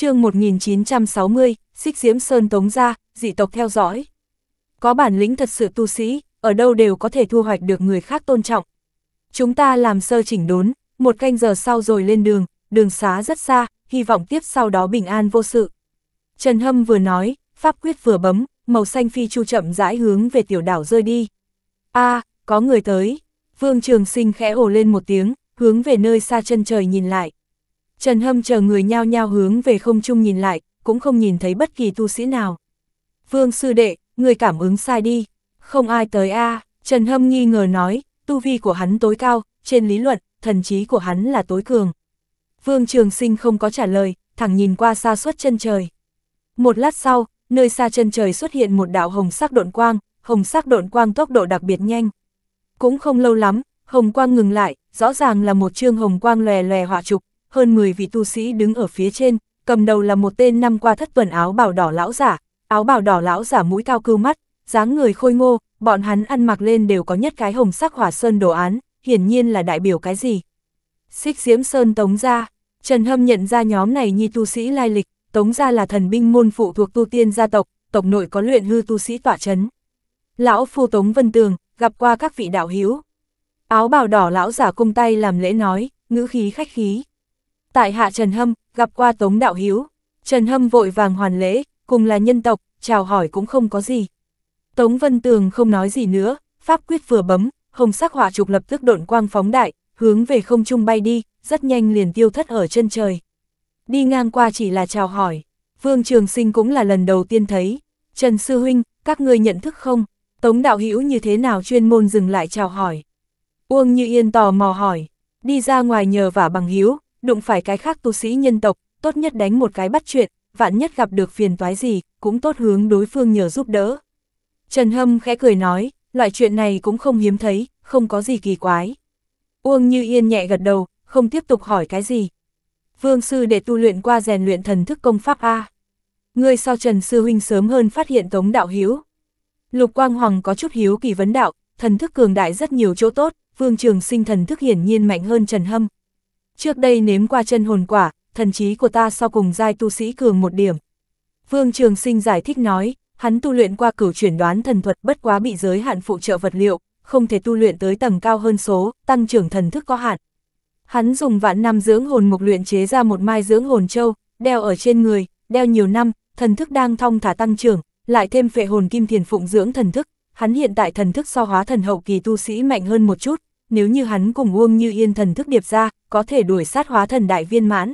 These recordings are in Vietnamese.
chương 1960, xích diễm sơn tống ra, dị tộc theo dõi. Có bản lĩnh thật sự tu sĩ, ở đâu đều có thể thu hoạch được người khác tôn trọng. Chúng ta làm sơ chỉnh đốn, một canh giờ sau rồi lên đường, đường xá rất xa, hy vọng tiếp sau đó bình an vô sự. Trần Hâm vừa nói, pháp quyết vừa bấm, màu xanh phi chu chậm rãi hướng về tiểu đảo rơi đi. a có người tới. Vương Trường Sinh khẽ ồ lên một tiếng, hướng về nơi xa chân trời nhìn lại. Trần Hâm chờ người nhao nhao hướng về không trung nhìn lại, cũng không nhìn thấy bất kỳ tu sĩ nào. Vương sư đệ, người cảm ứng sai đi, không ai tới a Trần Hâm nghi ngờ nói, tu vi của hắn tối cao, trên lý luận, thần trí của hắn là tối cường. Vương Trường Sinh không có trả lời, thẳng nhìn qua xa suốt chân trời. Một lát sau, nơi xa chân trời xuất hiện một đạo hồng sắc độn quang, hồng sắc độn quang tốc độ đặc biệt nhanh. Cũng không lâu lắm, hồng quang ngừng lại, rõ ràng là một chương hồng quang lòe lòe hỏa trục, hơn 10 vị tu sĩ đứng ở phía trên, cầm đầu là một tên năm qua thất tuần áo bào đỏ lão giả, áo bào đỏ lão giả mũi cao cưu mắt, dáng người khôi ngô, bọn hắn ăn mặc lên đều có nhất cái hồng sắc hỏa sơn đồ án, hiển nhiên là đại biểu cái gì. Xích diễm sơn tống gia, Trần Hâm nhận ra nhóm này nhi tu sĩ lai lịch, tống gia là thần binh môn phụ thuộc tu tiên gia tộc, tộc nội có luyện hư tu sĩ tỏa chấn. Lão phu tống vân tường, gặp qua các vị đạo hiếu. Áo bào đỏ lão giả cung tay làm lễ nói, ngữ khí khách khí tại hạ Trần Hâm, gặp qua Tống Đạo Hiếu. Trần Hâm vội vàng hoàn lễ, cùng là nhân tộc, chào hỏi cũng không có gì. Tống Vân Tường không nói gì nữa, pháp quyết vừa bấm, hồng sắc hỏa trục lập tức độn quang phóng đại, hướng về không trung bay đi, rất nhanh liền tiêu thất ở chân trời. Đi ngang qua chỉ là chào hỏi, Vương Trường Sinh cũng là lần đầu tiên thấy. Trần Sư Huynh, các ngươi nhận thức không? Tống Đạo Hữu như thế nào chuyên môn dừng lại chào hỏi? Uông Như Yên tò mò hỏi, đi ra ngoài nhờ vả bằng hiếu, đụng phải cái khác tu sĩ nhân tộc, tốt nhất đánh một cái bắt chuyện, vạn nhất gặp được phiền toái gì, cũng tốt hướng đối phương nhờ giúp đỡ. Trần Hâm khẽ cười nói, loại chuyện này cũng không hiếm thấy, không có gì kỳ quái. Uông Như Yên nhẹ gật đầu, không tiếp tục hỏi cái gì. Vương sư để tu luyện qua rèn luyện thần thức công pháp A. Ngươi sau Trần Sư Huynh sớm hơn phát hiện Tống Đạo Hiếu. Lục Quang Hoàng có chút hiếu kỳ vấn đạo, thần thức cường đại rất nhiều chỗ tốt, Vương Trường Sinh thần thức hiển nhiên mạnh hơn Trần Hâm, Trước đây nếm qua chân hồn quả, thần trí của ta so cùng giai tu sĩ cường một điểm. Vương Trường Sinh giải thích nói, hắn tu luyện qua cửu chuyển đoán thần thuật bất quá bị giới hạn phụ trợ vật liệu, không thể tu luyện tới tầng cao hơn số, tăng trưởng thần thức có hạn. Hắn dùng vạn năm dưỡng hồn mục luyện chế ra một mai dưỡng hồn châu, đeo ở trên người, đeo nhiều năm, thần thức đang thong thả tăng trưởng, lại thêm phệ hồn kim thiền phụng dưỡng thần thức, hắn hiện tại thần thức so hóa thần hậu kỳ tu sĩ mạnh hơn một chút, nếu như hắn cùng Uông Như Yên thần thức điệp ra, có thể đuổi sát hóa thần đại viên mãn.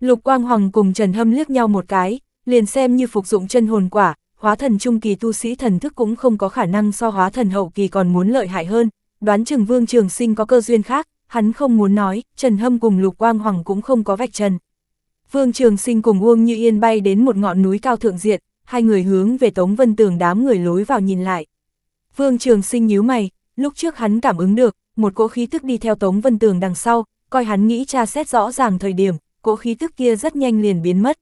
Lục Quang Hoàng cùng Trần Hâm liếc nhau một cái, liền xem như phục dụng chân hồn quả, hóa thần trung kỳ tu sĩ thần thức cũng không có khả năng so hóa thần hậu kỳ còn muốn lợi hại hơn, đoán chừng Vương Trường Sinh có cơ duyên khác, hắn không muốn nói, Trần Hâm cùng Lục Quang Hoàng cũng không có vạch trần. Vương Trường Sinh cùng Uông Như Yên bay đến một ngọn núi cao thượng diện, hai người hướng về Tống Vân Tường đám người lối vào nhìn lại. Vương Trường Sinh nhíu mày, lúc trước hắn cảm ứng được, một cỗ khí tức đi theo Tống Vân Tường đằng sau, coi hắn nghĩ tra xét rõ ràng thời điểm, cỗ khí tức kia rất nhanh liền biến mất.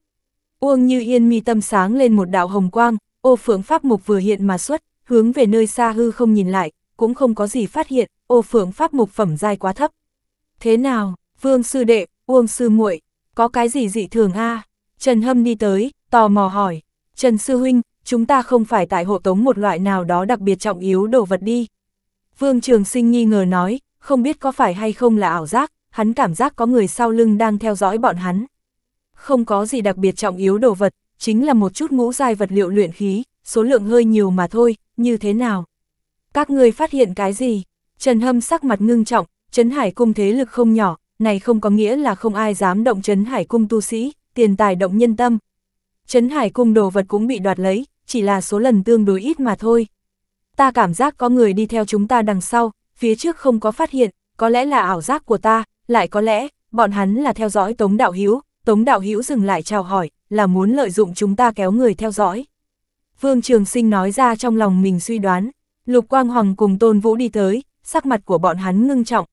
Uông Như Yên mi tâm sáng lên một đạo hồng quang, ô phượng pháp mục vừa hiện mà xuất, hướng về nơi xa hư không nhìn lại, cũng không có gì phát hiện, ô phượng pháp mục phẩm dai quá thấp. Thế nào, Vương sư đệ, Uông sư muội, có cái gì dị thường a? Trần Hâm đi tới, tò mò hỏi, "Trần sư huynh, chúng ta không phải tại hộ tống một loại nào đó đặc biệt trọng yếu đồ vật đi?" Vương Trường Sinh nghi ngờ nói, không biết có phải hay không là ảo giác, hắn cảm giác có người sau lưng đang theo dõi bọn hắn. Không có gì đặc biệt trọng yếu đồ vật, chính là một chút ngũ giai vật liệu luyện khí, số lượng hơi nhiều mà thôi, như thế nào? Các người phát hiện cái gì? Trần Hâm sắc mặt ngưng trọng, Trấn Hải Cung thế lực không nhỏ, này không có nghĩa là không ai dám động Trấn Hải Cung tu sĩ, tiền tài động nhân tâm. Trấn Hải Cung đồ vật cũng bị đoạt lấy, chỉ là số lần tương đối ít mà thôi ta cảm giác có người đi theo chúng ta đằng sau, phía trước không có phát hiện, có lẽ là ảo giác của ta, lại có lẽ, bọn hắn là theo dõi Tống Đạo Hiếu, Tống Đạo Hiếu dừng lại chào hỏi, là muốn lợi dụng chúng ta kéo người theo dõi. Vương Trường Sinh nói ra trong lòng mình suy đoán, Lục Quang Hoàng cùng Tôn Vũ đi tới, sắc mặt của bọn hắn ngưng trọng.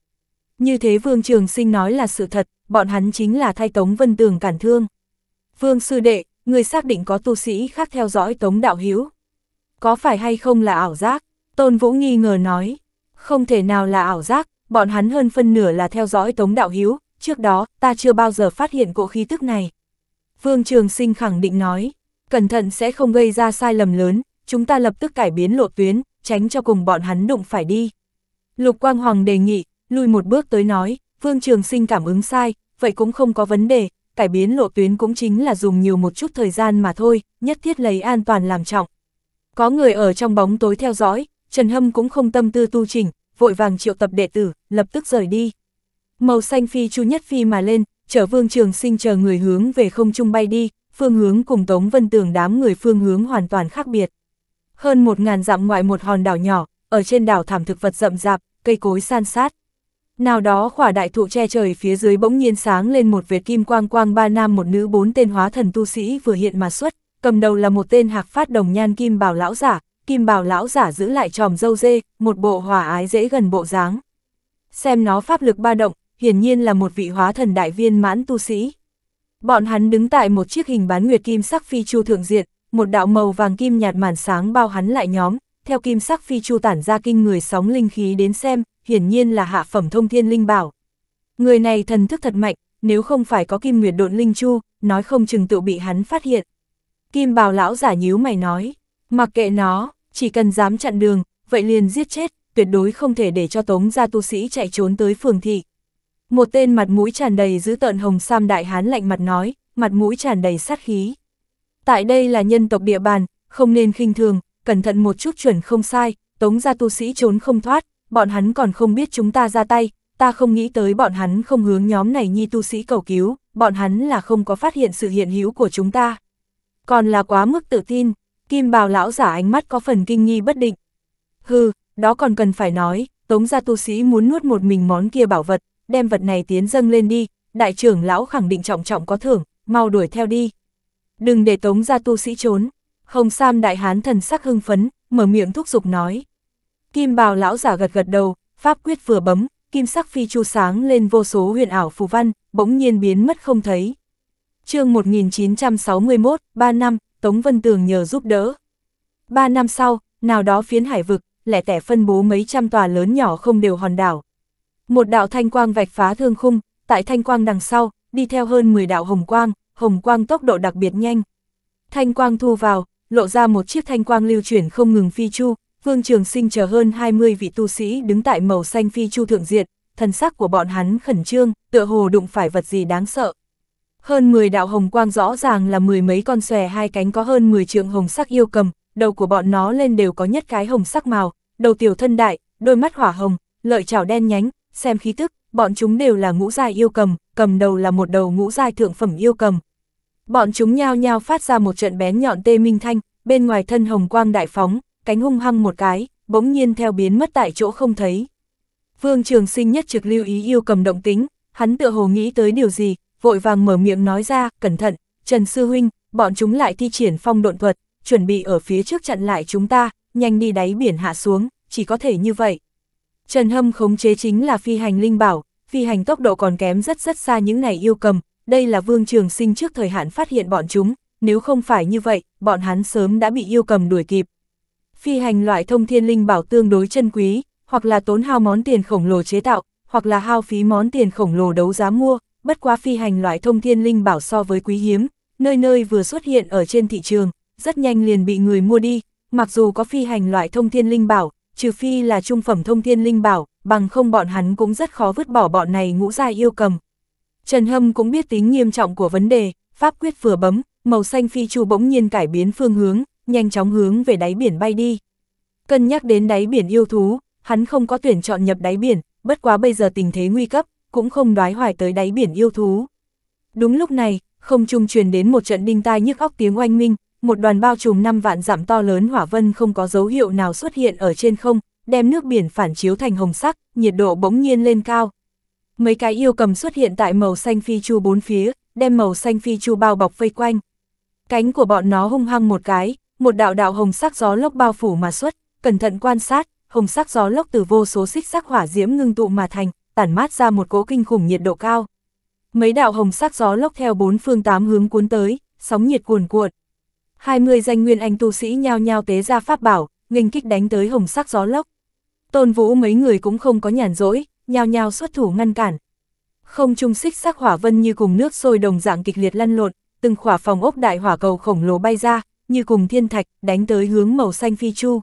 Như thế Vương Trường Sinh nói là sự thật, bọn hắn chính là thay Tống Vân Tường cản thương. Vương Sư Đệ, người xác định có tu sĩ khác theo dõi Tống Đạo Hiếu có phải hay không là ảo giác? Tôn Vũ nghi ngờ nói, không thể nào là ảo giác, bọn hắn hơn phân nửa là theo dõi Tống Đạo Hiếu, trước đó ta chưa bao giờ phát hiện cỗ khí tức này. Vương Trường Sinh khẳng định nói, cẩn thận sẽ không gây ra sai lầm lớn, chúng ta lập tức cải biến lộ tuyến, tránh cho cùng bọn hắn đụng phải đi. Lục Quang Hoàng đề nghị, lùi một bước tới nói, Vương Trường Sinh cảm ứng sai, vậy cũng không có vấn đề, cải biến lộ tuyến cũng chính là dùng nhiều một chút thời gian mà thôi, nhất thiết lấy an toàn làm trọng. Có người ở trong bóng tối theo dõi, Trần Hâm cũng không tâm tư tu trình, vội vàng triệu tập đệ tử, lập tức rời đi. Màu xanh phi chu nhất phi mà lên, chở vương trường sinh chờ người hướng về không trung bay đi, phương hướng cùng Tống Vân Tường đám người phương hướng hoàn toàn khác biệt. Hơn một ngàn dặm ngoại một hòn đảo nhỏ, ở trên đảo thảm thực vật rậm rạp, cây cối san sát. Nào đó khỏa đại thụ che trời phía dưới bỗng nhiên sáng lên một vệt kim quang quang ba nam một nữ bốn tên hóa thần tu sĩ vừa hiện mà xuất, cầm đầu là một tên hạc phát đồng nhan kim bảo lão giả, kim bảo lão giả giữ lại tròm dâu dê, một bộ hòa ái dễ gần bộ dáng. Xem nó pháp lực ba động, hiển nhiên là một vị hóa thần đại viên mãn tu sĩ. Bọn hắn đứng tại một chiếc hình bán nguyệt kim sắc phi chu thượng diện, một đạo màu vàng kim nhạt màn sáng bao hắn lại nhóm, theo kim sắc phi chu tản ra kinh người sóng linh khí đến xem, hiển nhiên là hạ phẩm thông thiên linh bảo. Người này thần thức thật mạnh, nếu không phải có kim nguyệt độn linh chu, nói không chừng tự bị hắn phát hiện. Kim bào lão giả nhíu mày nói, mặc kệ nó, chỉ cần dám chặn đường, vậy liền giết chết, tuyệt đối không thể để cho tống gia tu sĩ chạy trốn tới phường thị. Một tên mặt mũi tràn đầy giữ tợn hồng sam đại hán lạnh mặt nói, mặt mũi tràn đầy sát khí. Tại đây là nhân tộc địa bàn, không nên khinh thường, cẩn thận một chút chuẩn không sai, tống gia tu sĩ trốn không thoát, bọn hắn còn không biết chúng ta ra tay, ta không nghĩ tới bọn hắn không hướng nhóm này nhi tu sĩ cầu cứu, bọn hắn là không có phát hiện sự hiện hữu của chúng ta còn là quá mức tự tin, kim bào lão giả ánh mắt có phần kinh nghi bất định. Hừ, đó còn cần phải nói, tống gia tu sĩ muốn nuốt một mình món kia bảo vật, đem vật này tiến dâng lên đi, đại trưởng lão khẳng định trọng trọng có thưởng, mau đuổi theo đi. Đừng để tống gia tu sĩ trốn, không sam đại hán thần sắc hưng phấn, mở miệng thúc giục nói. Kim bào lão giả gật gật đầu, pháp quyết vừa bấm, kim sắc phi chu sáng lên vô số huyền ảo phù văn, bỗng nhiên biến mất không thấy chương 1961, 3 năm, Tống Vân Tường nhờ giúp đỡ. 3 năm sau, nào đó phiến hải vực, lẻ tẻ phân bố mấy trăm tòa lớn nhỏ không đều hòn đảo. Một đạo thanh quang vạch phá thương khung, tại thanh quang đằng sau, đi theo hơn 10 đạo hồng quang, hồng quang tốc độ đặc biệt nhanh. Thanh quang thu vào, lộ ra một chiếc thanh quang lưu chuyển không ngừng phi chu, Vương Trường Sinh chờ hơn 20 vị tu sĩ đứng tại màu xanh phi chu thượng diệt, thần sắc của bọn hắn khẩn trương, tựa hồ đụng phải vật gì đáng sợ. Hơn 10 đạo hồng quang rõ ràng là mười mấy con xòe hai cánh có hơn 10 trượng hồng sắc yêu cầm, đầu của bọn nó lên đều có nhất cái hồng sắc màu, đầu tiểu thân đại, đôi mắt hỏa hồng, lợi chảo đen nhánh, xem khí tức, bọn chúng đều là ngũ giai yêu cầm, cầm đầu là một đầu ngũ giai thượng phẩm yêu cầm. Bọn chúng nhao nhao phát ra một trận bén nhọn tê minh thanh, bên ngoài thân hồng quang đại phóng, cánh hung hăng một cái, bỗng nhiên theo biến mất tại chỗ không thấy. Vương Trường Sinh nhất trực lưu ý yêu cầm động tính, hắn tựa hồ nghĩ tới điều gì, vội vàng mở miệng nói ra, cẩn thận, Trần Sư Huynh, bọn chúng lại thi triển phong độn thuật, chuẩn bị ở phía trước chặn lại chúng ta, nhanh đi đáy biển hạ xuống, chỉ có thể như vậy. Trần Hâm khống chế chính là phi hành linh bảo, phi hành tốc độ còn kém rất rất xa những này yêu cầm, đây là vương trường sinh trước thời hạn phát hiện bọn chúng, nếu không phải như vậy, bọn hắn sớm đã bị yêu cầm đuổi kịp. Phi hành loại thông thiên linh bảo tương đối chân quý, hoặc là tốn hao món tiền khổng lồ chế tạo, hoặc là hao phí món tiền khổng lồ đấu giá mua, bất quá phi hành loại thông thiên linh bảo so với quý hiếm, nơi nơi vừa xuất hiện ở trên thị trường, rất nhanh liền bị người mua đi, mặc dù có phi hành loại thông thiên linh bảo, trừ phi là trung phẩm thông thiên linh bảo, bằng không bọn hắn cũng rất khó vứt bỏ bọn này ngũ gia yêu cầm. Trần Hâm cũng biết tính nghiêm trọng của vấn đề, pháp quyết vừa bấm, màu xanh phi chu bỗng nhiên cải biến phương hướng, nhanh chóng hướng về đáy biển bay đi. Cân nhắc đến đáy biển yêu thú, hắn không có tuyển chọn nhập đáy biển, bất quá bây giờ tình thế nguy cấp, cũng không đoái hoài tới đáy biển yêu thú. Đúng lúc này, không trung truyền đến một trận đinh tai nhức óc tiếng oanh minh, một đoàn bao trùm năm vạn giảm to lớn hỏa vân không có dấu hiệu nào xuất hiện ở trên không, đem nước biển phản chiếu thành hồng sắc, nhiệt độ bỗng nhiên lên cao. Mấy cái yêu cầm xuất hiện tại màu xanh phi chu bốn phía, đem màu xanh phi chu bao bọc vây quanh. Cánh của bọn nó hung hăng một cái, một đạo đạo hồng sắc gió lốc bao phủ mà xuất, cẩn thận quan sát, hồng sắc gió lốc từ vô số xích sắc hỏa diễm ngưng tụ mà thành, tản mát ra một cỗ kinh khủng nhiệt độ cao. Mấy đạo hồng sắc gió lốc theo bốn phương tám hướng cuốn tới, sóng nhiệt cuồn cuộn. 20 danh nguyên anh tu sĩ nhao nhao tế ra pháp bảo, nghênh kích đánh tới hồng sắc gió lốc. Tôn Vũ mấy người cũng không có nhàn rỗi, nhao nhao xuất thủ ngăn cản. Không trung xích sắc hỏa vân như cùng nước sôi đồng dạng kịch liệt lăn lộn, từng khỏa phòng ốc đại hỏa cầu khổng lồ bay ra, như cùng thiên thạch, đánh tới hướng màu xanh phi chu.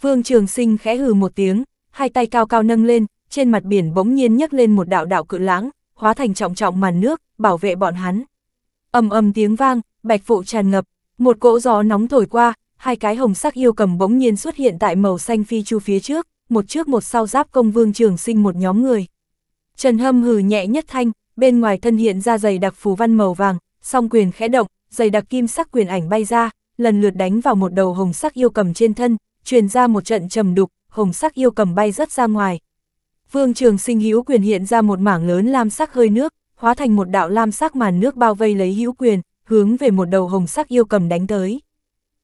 Vương Trường Sinh khẽ hừ một tiếng, hai tay cao cao nâng lên, trên mặt biển bỗng nhiên nhấc lên một đạo đạo cự lãng, hóa thành trọng trọng màn nước, bảo vệ bọn hắn. ầm ầm tiếng vang, bạch vụ tràn ngập, một cỗ gió nóng thổi qua, hai cái hồng sắc yêu cầm bỗng nhiên xuất hiện tại màu xanh phi chu phía trước, một trước một sau giáp công vương trường sinh một nhóm người. Trần Hâm hừ nhẹ nhất thanh, bên ngoài thân hiện ra giày đặc phù văn màu vàng, song quyền khẽ động, giày đặc kim sắc quyền ảnh bay ra, lần lượt đánh vào một đầu hồng sắc yêu cầm trên thân, truyền ra một trận trầm đục, hồng sắc yêu cầm bay rất ra ngoài, Vương Trường Sinh hữu quyền hiện ra một mảng lớn lam sắc hơi nước, hóa thành một đạo lam sắc màn nước bao vây lấy hữu quyền, hướng về một đầu hồng sắc yêu cầm đánh tới.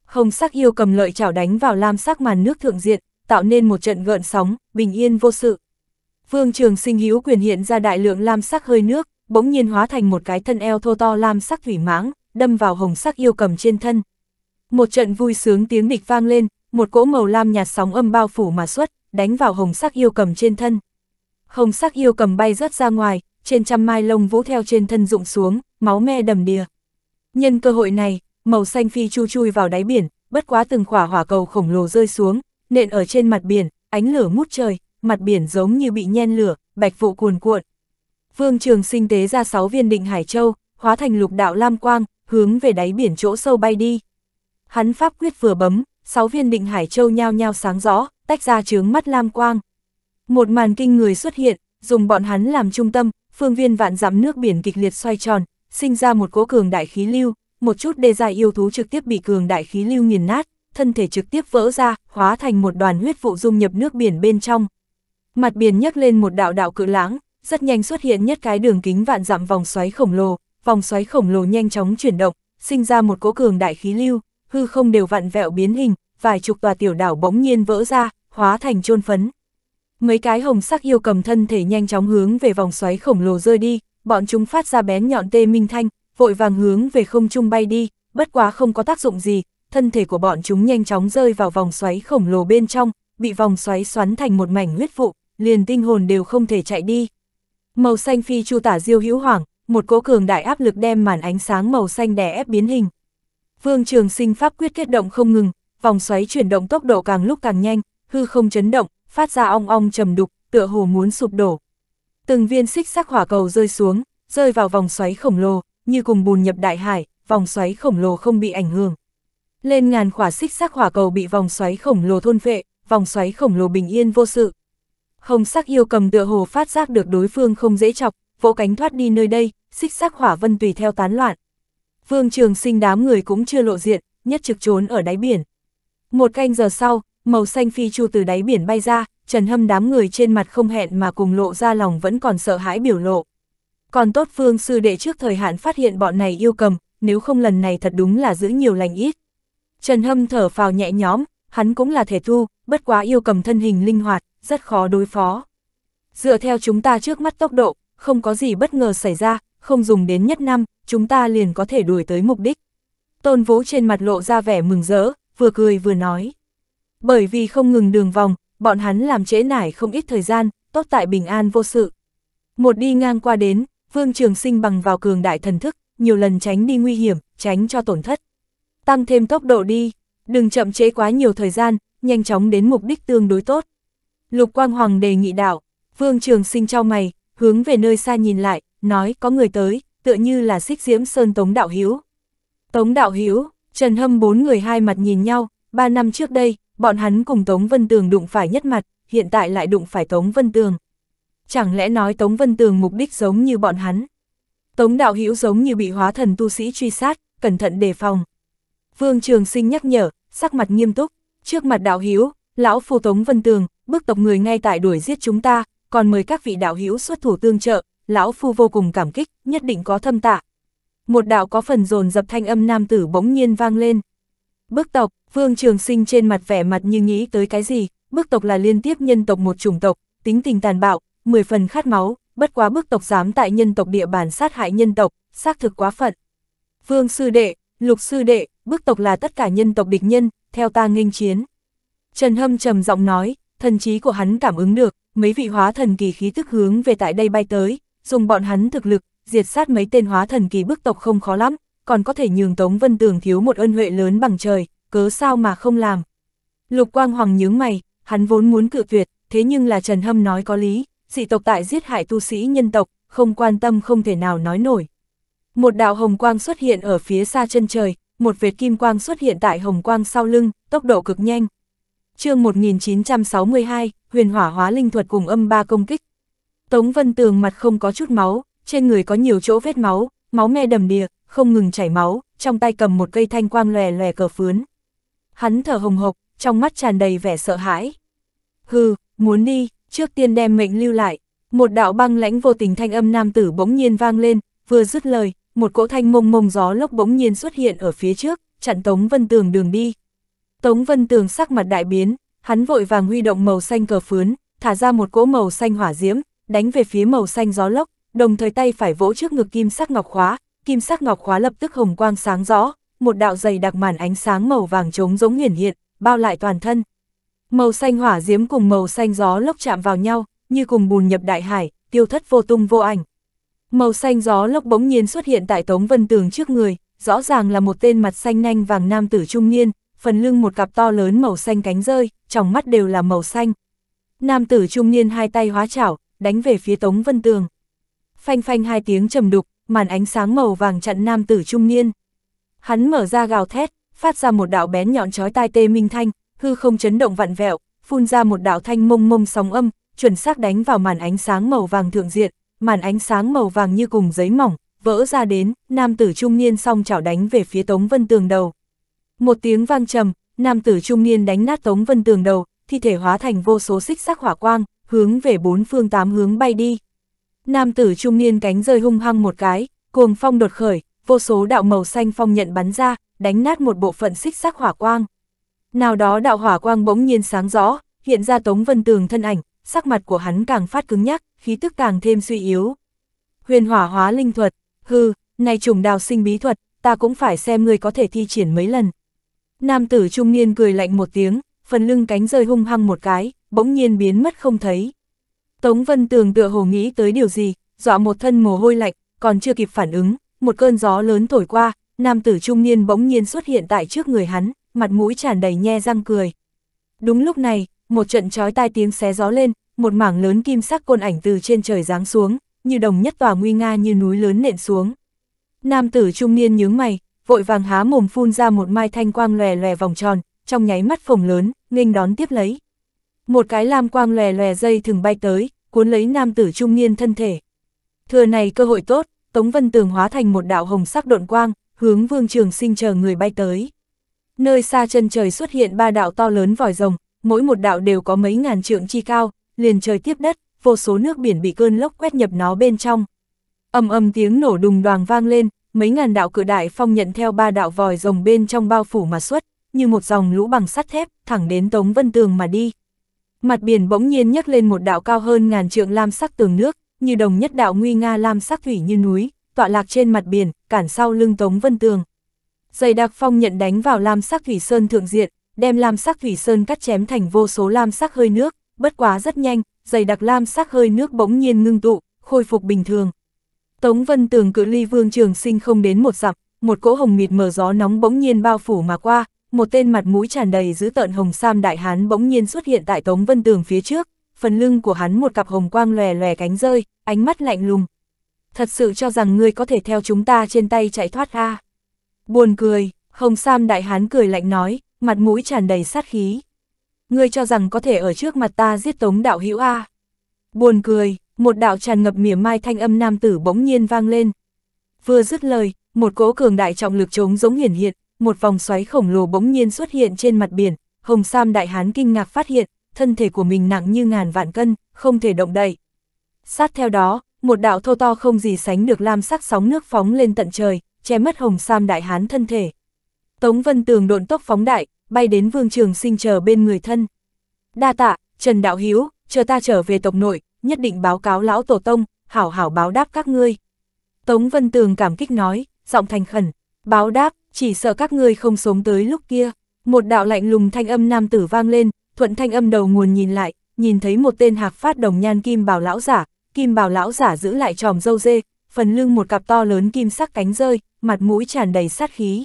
Hồng sắc yêu cầm lợi chảo đánh vào lam sắc màn nước thượng diện, tạo nên một trận gợn sóng, bình yên vô sự. Vương Trường Sinh hữu quyền hiện ra đại lượng lam sắc hơi nước, bỗng nhiên hóa thành một cái thân eo thô to lam sắc thủy mãng, đâm vào hồng sắc yêu cầm trên thân. Một trận vui sướng tiếng địch vang lên, một cỗ màu lam nhạt sóng âm bao phủ mà xuất, đánh vào hồng sắc yêu cầm trên thân. Hồng sắc yêu cầm bay rớt ra ngoài, trên trăm mai lông vũ theo trên thân rụng xuống, máu me đầm đìa. Nhân cơ hội này, màu xanh phi chu chui vào đáy biển, bất quá từng khỏa hỏa cầu khổng lồ rơi xuống, nện ở trên mặt biển, ánh lửa mút trời, mặt biển giống như bị nhen lửa, bạch vụ cuồn cuộn. Vương Trường Sinh tế ra sáu viên định Hải Châu, hóa thành lục đạo lam quang, hướng về đáy biển chỗ sâu bay đi. Hắn pháp quyết vừa bấm, sáu viên định Hải Châu nhao nhao sáng rõ, tách ra chướng mắt lam quang. Một màn kinh người xuất hiện, dùng bọn hắn làm trung tâm, phương viên vạn dặm nước biển kịch liệt xoay tròn, sinh ra một cỗ cường đại khí lưu, một chút đề dài yêu thú trực tiếp bị cường đại khí lưu nghiền nát, thân thể trực tiếp vỡ ra, hóa thành một đoàn huyết vụ dung nhập nước biển bên trong. Mặt biển nhấc lên một đạo đạo cự lãng, rất nhanh xuất hiện nhất cái đường kính vạn dặm vòng xoáy khổng lồ, vòng xoáy khổng lồ nhanh chóng chuyển động, sinh ra một cỗ cường đại khí lưu, hư không đều vặn vẹo biến hình, vài chục tòa tiểu đảo bỗng nhiên vỡ ra, hóa thành chôn phấn mấy cái hồng sắc yêu cầm thân thể nhanh chóng hướng về vòng xoáy khổng lồ rơi đi, bọn chúng phát ra bén nhọn tê minh thanh, vội vàng hướng về không trung bay đi, bất quá không có tác dụng gì, thân thể của bọn chúng nhanh chóng rơi vào vòng xoáy khổng lồ bên trong, bị vòng xoáy xoắn thành một mảnh huyết vụ, liền tinh hồn đều không thể chạy đi. Màu xanh phi chu tả diêu hữu hoảng, một cỗ cường đại áp lực đem màn ánh sáng màu xanh đè ép biến hình. Vương Trường Sinh pháp quyết kết động không ngừng, vòng xoáy chuyển động tốc độ càng lúc càng nhanh, hư không chấn động, phát ra ong ong trầm đục, tựa hồ muốn sụp đổ. Từng viên xích sắc hỏa cầu rơi xuống, rơi vào vòng xoáy khổng lồ, như cùng bùn nhập đại hải, vòng xoáy khổng lồ không bị ảnh hưởng. Lên ngàn khỏa xích sắc hỏa cầu bị vòng xoáy khổng lồ thôn vệ, vòng xoáy khổng lồ bình yên vô sự. không sắc yêu cầm tựa hồ phát giác được đối phương không dễ chọc, vỗ cánh thoát đi nơi đây, xích sắc hỏa vân tùy theo tán loạn. Vương Trường Sinh đám người cũng chưa lộ diện, nhất trực trốn ở đáy biển. Một canh giờ sau, màu xanh phi chu từ đáy biển bay ra, Trần Hâm đám người trên mặt không hẹn mà cùng lộ ra lòng vẫn còn sợ hãi biểu lộ. Còn tốt phương sư đệ trước thời hạn phát hiện bọn này yêu cầm, nếu không lần này thật đúng là giữ nhiều lành ít. Trần Hâm thở phào nhẹ nhõm, hắn cũng là thể thu, bất quá yêu cầm thân hình linh hoạt, rất khó đối phó. Dựa theo chúng ta trước mắt tốc độ, không có gì bất ngờ xảy ra, không dùng đến nhất năm, chúng ta liền có thể đuổi tới mục đích. Tôn Vũ trên mặt lộ ra vẻ mừng rỡ, vừa cười vừa nói. Bởi vì không ngừng đường vòng, bọn hắn làm trễ nải không ít thời gian, tốt tại bình an vô sự. Một đi ngang qua đến, Vương Trường Sinh bằng vào cường đại thần thức, nhiều lần tránh đi nguy hiểm, tránh cho tổn thất. Tăng thêm tốc độ đi, đừng chậm chế quá nhiều thời gian, nhanh chóng đến mục đích tương đối tốt. Lục Quang Hoàng đề nghị đạo, Vương Trường Sinh cho mày, hướng về nơi xa nhìn lại, nói có người tới, tựa như là xích diễm sơn Tống Đạo Hiếu. Tống Đạo Hiếu, Trần Hâm bốn người hai mặt nhìn nhau, ba năm trước đây, bọn hắn cùng Tống Vân Tường đụng phải nhất mặt, hiện tại lại đụng phải Tống Vân Tường. Chẳng lẽ nói Tống Vân Tường mục đích giống như bọn hắn? Tống đạo hữu giống như bị hóa thần tu sĩ truy sát, cẩn thận đề phòng. Vương Trường Sinh nhắc nhở, sắc mặt nghiêm túc, trước mặt đạo hữu, lão phu Tống Vân Tường, bức tộc người ngay tại đuổi giết chúng ta, còn mời các vị đạo hữu xuất thủ tương trợ, lão phu vô cùng cảm kích, nhất định có thâm tạ. Một đạo có phần dồn dập thanh âm nam tử bỗng nhiên vang lên, bước tộc, Vương Trường Sinh trên mặt vẻ mặt như nghĩ tới cái gì, bước tộc là liên tiếp nhân tộc một chủng tộc, tính tình tàn bạo, mười phần khát máu, bất quá bước tộc dám tại nhân tộc địa bàn sát hại nhân tộc, xác thực quá phận. Vương sư đệ, lục sư đệ, bước tộc là tất cả nhân tộc địch nhân, theo ta nghênh chiến. Trần Hâm trầm giọng nói, thần trí của hắn cảm ứng được, mấy vị hóa thần kỳ khí tức hướng về tại đây bay tới, dùng bọn hắn thực lực, diệt sát mấy tên hóa thần kỳ bước tộc không khó lắm, còn có thể nhường Tống Vân Tường thiếu một ân huệ lớn bằng trời, cớ sao mà không làm. Lục Quang Hoàng nhướng mày, hắn vốn muốn cự tuyệt, thế nhưng là Trần Hâm nói có lý, dị tộc tại giết hại tu sĩ nhân tộc, không quan tâm không thể nào nói nổi. Một đạo hồng quang xuất hiện ở phía xa chân trời, một vệt kim quang xuất hiện tại hồng quang sau lưng, tốc độ cực nhanh. chương 1962, huyền hỏa hóa linh thuật cùng âm ba công kích. Tống Vân Tường mặt không có chút máu, trên người có nhiều chỗ vết máu, máu me đầm đìa, không ngừng chảy máu, trong tay cầm một cây thanh quang lòe lòe cờ phướn. Hắn thở hồng hộc, trong mắt tràn đầy vẻ sợ hãi. Hừ, muốn đi, trước tiên đem mệnh lưu lại. Một đạo băng lãnh vô tình thanh âm nam tử bỗng nhiên vang lên, vừa dứt lời, một cỗ thanh mông mông gió lốc bỗng nhiên xuất hiện ở phía trước, chặn Tống Vân Tường đường đi. Tống Vân Tường sắc mặt đại biến, hắn vội vàng huy động màu xanh cờ phướn, thả ra một cỗ màu xanh hỏa diễm, đánh về phía màu xanh gió lốc, đồng thời tay phải vỗ trước ngực kim sắc ngọc khóa, kim sắc ngọc khóa lập tức hồng quang sáng rõ, một đạo dày đặc màn ánh sáng màu vàng trống giống hiển hiện, bao lại toàn thân. Màu xanh hỏa diễm cùng màu xanh gió lốc chạm vào nhau, như cùng bùn nhập đại hải, tiêu thất vô tung vô ảnh. Màu xanh gió lốc bỗng nhiên xuất hiện tại Tống Vân Tường trước người, rõ ràng là một tên mặt xanh nhanh vàng nam tử trung niên, phần lưng một cặp to lớn màu xanh cánh rơi, trong mắt đều là màu xanh. Nam tử trung niên hai tay hóa chảo, đánh về phía Tống Vân Tường phanh phanh hai tiếng trầm đục, màn ánh sáng màu vàng chặn nam tử trung niên. Hắn mở ra gào thét, phát ra một đạo bén nhọn chói tai tê minh thanh, hư không chấn động vặn vẹo, phun ra một đạo thanh mông mông sóng âm, chuẩn xác đánh vào màn ánh sáng màu vàng thượng diện, màn ánh sáng màu vàng như cùng giấy mỏng, vỡ ra đến, nam tử trung niên song chảo đánh về phía Tống Vân Tường đầu. Một tiếng vang trầm, nam tử trung niên đánh nát Tống Vân Tường đầu, thi thể hóa thành vô số xích sắc hỏa quang, hướng về bốn phương tám hướng bay đi. Nam tử trung niên cánh rơi hung hăng một cái, cuồng phong đột khởi, vô số đạo màu xanh phong nhận bắn ra, đánh nát một bộ phận xích sắc hỏa quang. Nào đó đạo hỏa quang bỗng nhiên sáng rõ, hiện ra Tống Vân Tường thân ảnh, sắc mặt của hắn càng phát cứng nhắc, khí tức càng thêm suy yếu. Huyền hỏa hóa linh thuật, hư, này trùng đào sinh bí thuật, ta cũng phải xem người có thể thi triển mấy lần. Nam tử trung niên cười lạnh một tiếng, phần lưng cánh rơi hung hăng một cái, bỗng nhiên biến mất không thấy. Tống Vân Tường tựa hồ nghĩ tới điều gì, dọa một thân mồ hôi lạnh, còn chưa kịp phản ứng, một cơn gió lớn thổi qua, nam tử trung niên bỗng nhiên xuất hiện tại trước người hắn, mặt mũi tràn đầy nhe răng cười. Đúng lúc này, một trận chói tai tiếng xé gió lên, một mảng lớn kim sắc côn ảnh từ trên trời giáng xuống, như đồng nhất tòa nguy nga như núi lớn nện xuống. Nam tử trung niên nhướng mày, vội vàng há mồm phun ra một mai thanh quang lòe lòe vòng tròn, trong nháy mắt phồng lớn, nghênh đón tiếp lấy. Một cái lam quang lòe lòe dây thừng bay tới, cuốn lấy nam tử trung niên thân thể. Thừa này cơ hội tốt, Tống Vân Tường hóa thành một đạo hồng sắc độn quang, hướng Vương Trường Sinh chờ người bay tới. Nơi xa chân trời xuất hiện ba đạo to lớn vòi rồng, mỗi một đạo đều có mấy ngàn trượng chi cao, liền trời tiếp đất, vô số nước biển bị cơn lốc quét nhập nó bên trong. Ầm ầm tiếng nổ đùng đoàng vang lên, mấy ngàn đạo cự đại phong nhận theo ba đạo vòi rồng bên trong bao phủ mà xuất, như một dòng lũ bằng sắt thép, thẳng đến Tống Vân Tường mà đi mặt biển bỗng nhiên nhấc lên một đạo cao hơn ngàn trượng lam sắc tường nước, như đồng nhất đạo nguy nga lam sắc thủy như núi, tọa lạc trên mặt biển, cản sau lưng Tống Vân Tường. Dày đặc phong nhận đánh vào lam sắc thủy sơn thượng diện, đem lam sắc thủy sơn cắt chém thành vô số lam sắc hơi nước, bất quá rất nhanh, dày đặc lam sắc hơi nước bỗng nhiên ngưng tụ, khôi phục bình thường. Tống Vân Tường cự ly Vương Trường Sinh không đến một dặm, một cỗ hồng mịt mở gió nóng bỗng nhiên bao phủ mà qua, một tên mặt mũi tràn đầy dữ tợn hồng sam đại hán bỗng nhiên xuất hiện tại Tống Vân Tường phía trước, phần lưng của hắn một cặp hồng quang lòe lòe cánh rơi, ánh mắt lạnh lùng. Thật sự cho rằng ngươi có thể theo chúng ta trên tay chạy thoát a Buồn cười, hồng sam đại hán cười lạnh nói, mặt mũi tràn đầy sát khí. Ngươi cho rằng có thể ở trước mặt ta giết Tống đạo hữu a Buồn cười, một đạo tràn ngập mỉa mai thanh âm nam tử bỗng nhiên vang lên. Vừa dứt lời, một cỗ cường đại trọng lực chống giống hiển hiện, một vòng xoáy khổng lồ bỗng nhiên xuất hiện trên mặt biển, Hồng Sam Đại Hán kinh ngạc phát hiện, thân thể của mình nặng như ngàn vạn cân, không thể động đậy. Sát theo đó, một đạo thô to không gì sánh được lam sắc sóng nước phóng lên tận trời, che mất Hồng Sam Đại Hán thân thể. Tống Vân Tường độn tốc phóng đại, bay đến Vương Trường Sinh chờ bên người thân. Đa tạ, Trần Đạo Hiếu, chờ ta trở về tộc nội, nhất định báo cáo lão tổ tông, hảo hảo báo đáp các ngươi. Tống Vân Tường cảm kích nói, giọng thành khẩn, báo đáp, chỉ sợ các ngươi không sống tới lúc kia. Một đạo lạnh lùng thanh âm nam tử vang lên, thuận thanh âm đầu nguồn nhìn lại, nhìn thấy một tên hạc phát đồng nhan kim bào lão giả, kim bào lão giả giữ lại tròm dâu dê, phần lưng một cặp to lớn kim sắc cánh rơi, mặt mũi tràn đầy sát khí.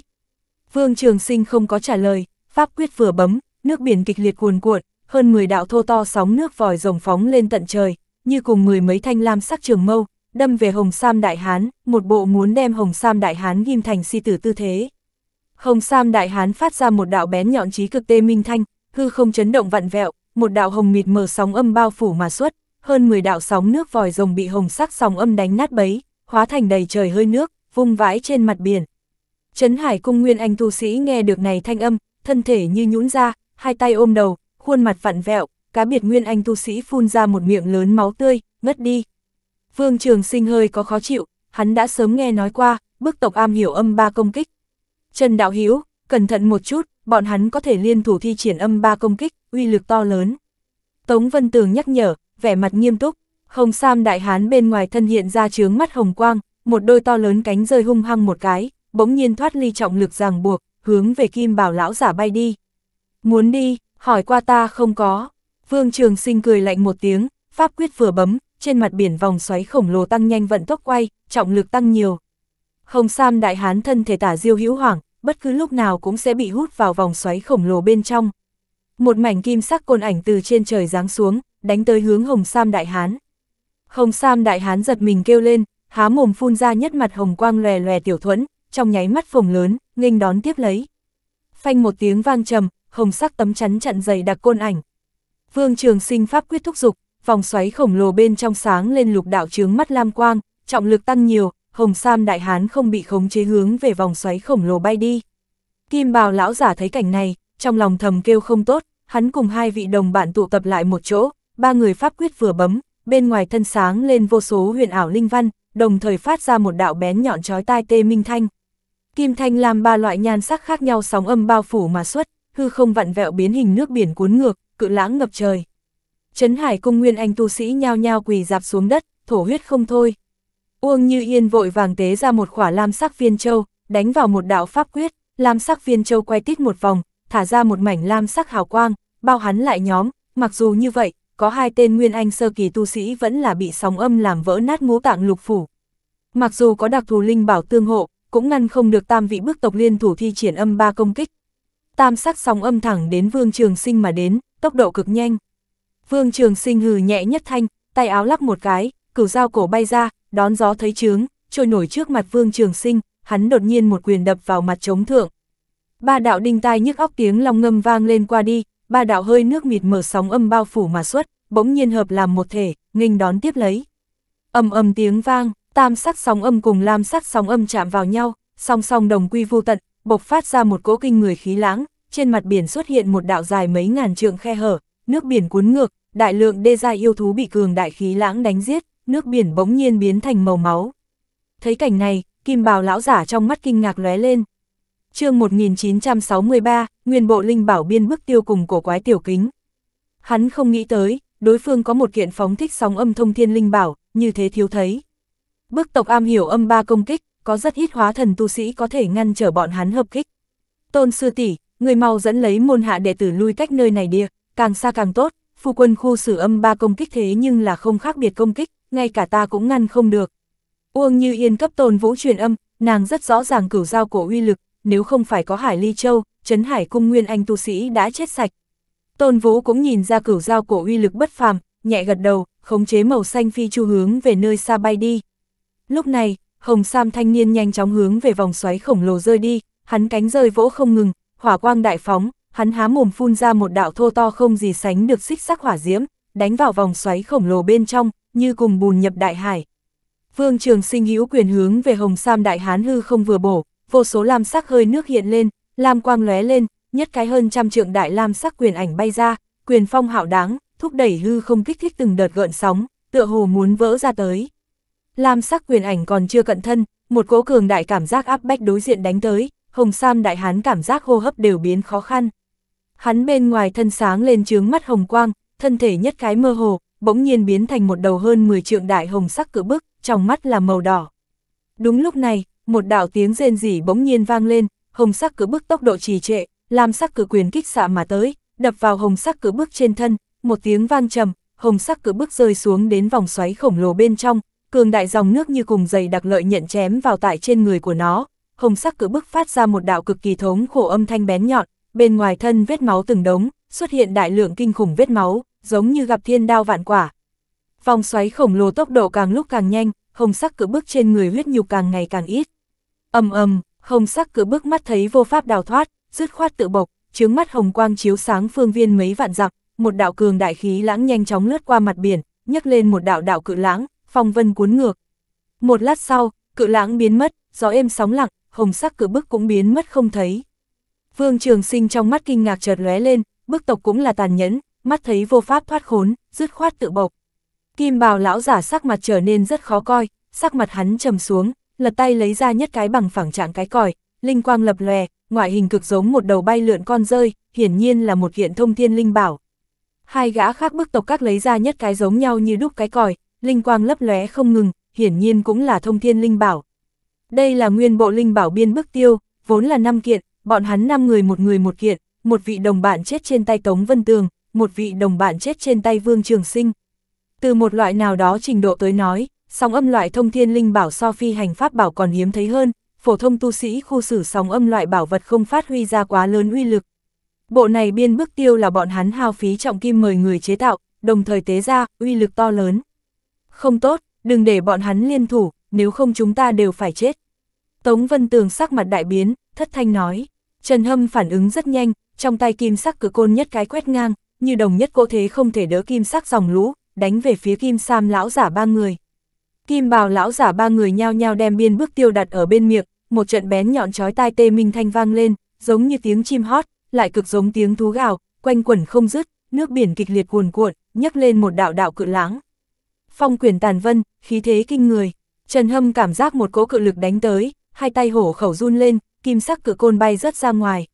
Vương Trường Sinh không có trả lời, pháp quyết vừa bấm, nước biển kịch liệt cuồn cuộn, hơn 10 đạo thô to sóng nước vòi rồng phóng lên tận trời, như cùng mười mấy thanh lam sắc trường mâu, đâm về Hồng Sam Đại Hán, một bộ muốn đem Hồng Sam Đại Hán ghim thành si tử tư thế. Hồng Sam Đại Hán phát ra một đạo bén nhọn trí cực tê minh thanh, hư không chấn động vặn vẹo, một đạo hồng mịt mờ sóng âm bao phủ mà xuất, hơn 10 đạo sóng nước vòi rồng bị hồng sắc sóng âm đánh nát bấy, hóa thành đầy trời hơi nước, vung vãi trên mặt biển. Trấn Hải cung Nguyên Anh tu sĩ nghe được này thanh âm, thân thể như nhũn ra, hai tay ôm đầu, khuôn mặt vặn vẹo, cá biệt Nguyên Anh tu sĩ phun ra một miệng lớn máu tươi, ngất đi. Vương Trường Sinh hơi có khó chịu, hắn đã sớm nghe nói qua, bước tộc am hiểu âm ba công kích, Trần Đạo Hiếu, cẩn thận một chút, bọn hắn có thể liên thủ thi triển âm ba công kích, uy lực to lớn. Tống Vân Tường nhắc nhở, vẻ mặt nghiêm túc, Hồng Sam Đại Hán bên ngoài thân hiện ra chướng mắt hồng quang, một đôi to lớn cánh rơi hung hăng một cái, bỗng nhiên thoát ly trọng lực ràng buộc, hướng về Kim Bảo lão giả bay đi. Muốn đi, hỏi qua ta không có. Vương Trường Sinh cười lạnh một tiếng, pháp quyết vừa bấm, trên mặt biển vòng xoáy khổng lồ tăng nhanh vận tốc quay, trọng lực tăng nhiều, Hồng Sam đại hán thân thể tả diêu hữu hoảng, bất cứ lúc nào cũng sẽ bị hút vào vòng xoáy khổng lồ bên trong. Một mảnh kim sắc côn ảnh từ trên trời giáng xuống, đánh tới hướng Hồng Sam đại hán. Hồng Sam đại hán giật mình kêu lên, há mồm phun ra nhất mặt hồng quang lòe lòe tiểu thuẫn, trong nháy mắt phồng lớn, nghênh đón tiếp lấy. Phanh một tiếng vang trầm, hồng sắc tấm chắn chặn dày đặc côn ảnh. Vương Trường Sinh pháp quyết thúc dục, vòng xoáy khổng lồ bên trong sáng lên lục đạo chướng mắt lam quang, trọng lực tăng nhiều, Hồng Sam Đại Hán không bị khống chế hướng về vòng xoáy khổng lồ bay đi. Kim bào lão giả thấy cảnh này, trong lòng thầm kêu không tốt, hắn cùng hai vị đồng bạn tụ tập lại một chỗ, ba người pháp quyết vừa bấm, bên ngoài thân sáng lên vô số huyền ảo linh văn, đồng thời phát ra một đạo bén nhọn chói tai tê minh thanh. Kim thanh làm ba loại nhan sắc khác nhau sóng âm bao phủ mà xuất, hư không vặn vẹo biến hình nước biển cuốn ngược, cự lãng ngập trời. Trấn Hải cung nguyên anh tu sĩ nhao nhao quỳ dạp xuống đất, thổ huyết không thôi. Uông Như Yên vội vàng tế ra một khỏa lam sắc viên châu, đánh vào một đạo pháp quyết, lam sắc viên châu quay tít một vòng, thả ra một mảnh lam sắc hào quang, bao hắn lại nhóm, mặc dù như vậy, có hai tên nguyên anh sơ kỳ tu sĩ vẫn là bị sóng âm làm vỡ nát ngũ tạng lục phủ. Mặc dù có đặc thù linh bảo tương hộ, cũng ngăn không được tam vị bước tộc liên thủ thi triển âm ba công kích. Tam sắc sóng âm thẳng đến Vương Trường Sinh mà đến, tốc độ cực nhanh. Vương Trường Sinh hừ nhẹ nhất thanh, tay áo lắc một cái, cửu dao cổ bay ra, đón gió thấy trướng, trôi nổi trước mặt Vương Trường Sinh, hắn đột nhiên một quyền đập vào mặt chống thượng. Ba đạo đinh tai nhức óc tiếng long ngâm vang lên qua đi, ba đạo hơi nước mịt mở sóng âm bao phủ mà xuất, bỗng nhiên hợp làm một thể, nghênh đón tiếp lấy. Âm âm tiếng vang, tam sắc sóng âm cùng lam sắc sóng âm chạm vào nhau, song song đồng quy vô tận, bộc phát ra một cỗ kinh người khí lãng, trên mặt biển xuất hiện một đạo dài mấy ngàn trượng khe hở, nước biển cuốn ngược, đại lượng đê dài yêu thú bị cường đại khí lãng đánh giết nước biển bỗng nhiên biến thành màu máu. Thấy cảnh này, kim bào lão giả trong mắt kinh ngạc lóe lên. chương 1963, nguyên bộ linh bảo biên bức tiêu cùng của quái tiểu kính. Hắn không nghĩ tới, đối phương có một kiện phóng thích sóng âm thông thiên linh bảo, như thế thiếu thấy. Bức tộc am hiểu âm ba công kích, có rất ít hóa thần tu sĩ có thể ngăn trở bọn hắn hợp kích. Tôn sư tỷ người mau dẫn lấy môn hạ đệ tử lui cách nơi này đi, càng xa càng tốt, phu quân khu xử âm ba công kích thế nhưng là không khác biệt công kích, ngay cả ta cũng ngăn không được. Uông Như Yên cấp tôn vũ truyền âm, nàng rất rõ ràng cửu giao cổ uy lực, nếu không phải có Hải Ly Châu, Trấn Hải Cung Nguyên Anh tu sĩ đã chết sạch. Tôn Vũ cũng nhìn ra cửu dao cổ uy lực bất phàm, nhẹ gật đầu, khống chế màu xanh phi chu hướng về nơi xa bay đi. Lúc này, hồng sam thanh niên nhanh chóng hướng về vòng xoáy khổng lồ rơi đi, hắn cánh rơi vỗ không ngừng, hỏa quang đại phóng, hắn há mồm phun ra một đạo thô to không gì sánh được xích sắc hỏa diễm, đánh vào vòng xoáy khổng lồ bên trong, như cùng bùn nhập đại hải. Vương Trường Sinh hữu quyền hướng về Hồng Sam Đại Hán hư không vừa bổ, vô số lam sắc hơi nước hiện lên, lam quang lóe lên, nhất cái hơn trăm trượng đại lam sắc quyền ảnh bay ra, quyền phong hạo đáng, thúc đẩy hư không kích thích từng đợt gợn sóng, tựa hồ muốn vỡ ra tới. Lam sắc quyền ảnh còn chưa cận thân, một cỗ cường đại cảm giác áp bách đối diện đánh tới, Hồng Sam Đại Hán cảm giác hô hấp đều biến khó khăn. Hắn bên ngoài thân sáng lên trướng mắt hồng quang, thân thể nhất cái mơ hồ, bỗng nhiên biến thành một đầu hơn 10 trượng đại hồng sắc cự bức, trong mắt là màu đỏ. Đúng lúc này, một đạo tiếng rên rỉ bỗng nhiên vang lên, hồng sắc cự bức tốc độ trì trệ, làm sắc cửa quyền kích xạ mà tới, đập vào hồng sắc cự bức trên thân, một tiếng vang trầm, hồng sắc cự bức rơi xuống đến vòng xoáy khổng lồ bên trong, cường đại dòng nước như cùng dày đặc lợi nhận chém vào tại trên người của nó, hồng sắc cự bức phát ra một đạo cực kỳ thống khổ âm thanh bén nhọn, bên ngoài thân vết máu từng đống, xuất hiện đại lượng kinh khủng vết máu, giống như gặp thiên đao vạn quả. Vòng xoáy khổng lồ tốc độ càng lúc càng nhanh, hồng sắc cự bước trên người huyết nhục càng ngày càng ít. ầm ầm, hồng sắc cự bước mắt thấy vô pháp đào thoát, dứt khoát tự bộc, chướng mắt hồng quang chiếu sáng phương viên mấy vạn dặm, một đạo cường đại khí lãng nhanh chóng lướt qua mặt biển, nhấc lên một đạo đạo cự lãng, phong vân cuốn ngược. Một lát sau, cự lãng biến mất, gió êm sóng lặng, hồng sắc cự bước cũng biến mất không thấy. Vương Trường Sinh trong mắt kinh ngạc chợt lóe lên, bước tộc cũng là tàn nhẫn, mắt thấy vô pháp thoát khốn, dứt khoát tự bộc. Kim bào lão giả sắc mặt trở nên rất khó coi, sắc mặt hắn trầm xuống, lật tay lấy ra nhất cái bằng phẳng trạng cái còi, linh quang lập lòe, ngoại hình cực giống một đầu bay lượn con rơi, hiển nhiên là một hiện thông thiên linh bảo. Hai gã khác bức tộc các lấy ra nhất cái giống nhau như đúc cái còi, linh quang lấp lóe không ngừng, hiển nhiên cũng là thông thiên linh bảo. Đây là nguyên bộ linh bảo biên bức tiêu, vốn là năm kiện, bọn hắn năm người một người một kiện, một vị đồng bạn chết trên tay Tống Vân Tường, một vị đồng bạn chết trên tay Vương Trường Sinh. Từ một loại nào đó trình độ tới nói, sóng âm loại thông thiên linh bảo so phi hành pháp bảo còn hiếm thấy hơn, phổ thông tu sĩ khu xử sóng âm loại bảo vật không phát huy ra quá lớn uy lực. Bộ này biên bức tiêu là bọn hắn hao phí trọng kim mời người chế tạo, đồng thời tế ra, uy lực to lớn. Không tốt, đừng để bọn hắn liên thủ, nếu không chúng ta đều phải chết. Tống Vân Tường sắc mặt đại biến, thất thanh nói. Trần Hâm phản ứng rất nhanh, trong tay kim sắc cử côn nhất cái quét ngang, như đồng nhất cô thế không thể đỡ kim sắc dòng lũ, đánh về phía kim sam lão giả ba người. Kim bào lão giả ba người nhao nhao đem biên bước tiêu đặt ở bên miệng, một trận bén nhọn chói tai tê minh thanh vang lên, giống như tiếng chim hót, lại cực giống tiếng thú gào, quanh quẩn không dứt, nước biển kịch liệt cuồn cuộn, nhấc lên một đạo đạo cự lãng. Phong quyền tàn vân, khí thế kinh người, Trần Hâm cảm giác một cỗ cự lực đánh tới, hai tay hổ khẩu run lên, kim sắc cự côn bay rớt ra ngoài.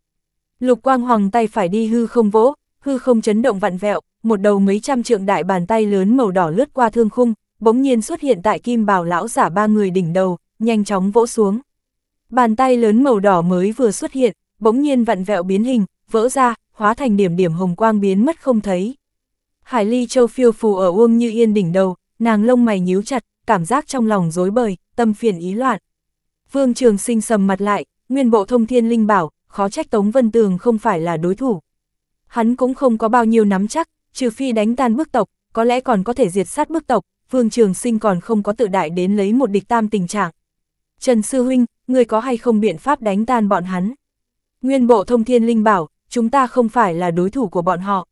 Lục Quang Hoàng tay phải đi hư không vỗ, hư không chấn động vặn vẹo, một đầu mấy trăm trượng đại bàn tay lớn màu đỏ lướt qua thương khung, bỗng nhiên xuất hiện tại kim bào lão giả ba người đỉnh đầu, nhanh chóng vỗ xuống. Bàn tay lớn màu đỏ mới vừa xuất hiện, bỗng nhiên vặn vẹo biến hình, vỡ ra, hóa thành điểm điểm hồng quang biến mất không thấy. Hải Ly Châu phiêu phù ở Uông Như Yên đỉnh đầu, nàng lông mày nhíu chặt, cảm giác trong lòng rối bời, tâm phiền ý loạn. Vương Trường Sinh sầm mặt lại, nguyên bộ thông thiên linh bảo, khó trách Tống Vân Tường không phải là đối thủ hắn cũng không có bao nhiêu nắm chắc, trừ phi đánh tan bức tộc, có lẽ còn có thể diệt sát bức tộc, Vương Trường Sinh còn không có tự đại đến lấy một địch tam tình trạng. Trần Sư Huynh, người có hay không biện pháp đánh tan bọn hắn? Nguyên bộ thông thiên linh bảo, chúng ta không phải là đối thủ của bọn họ.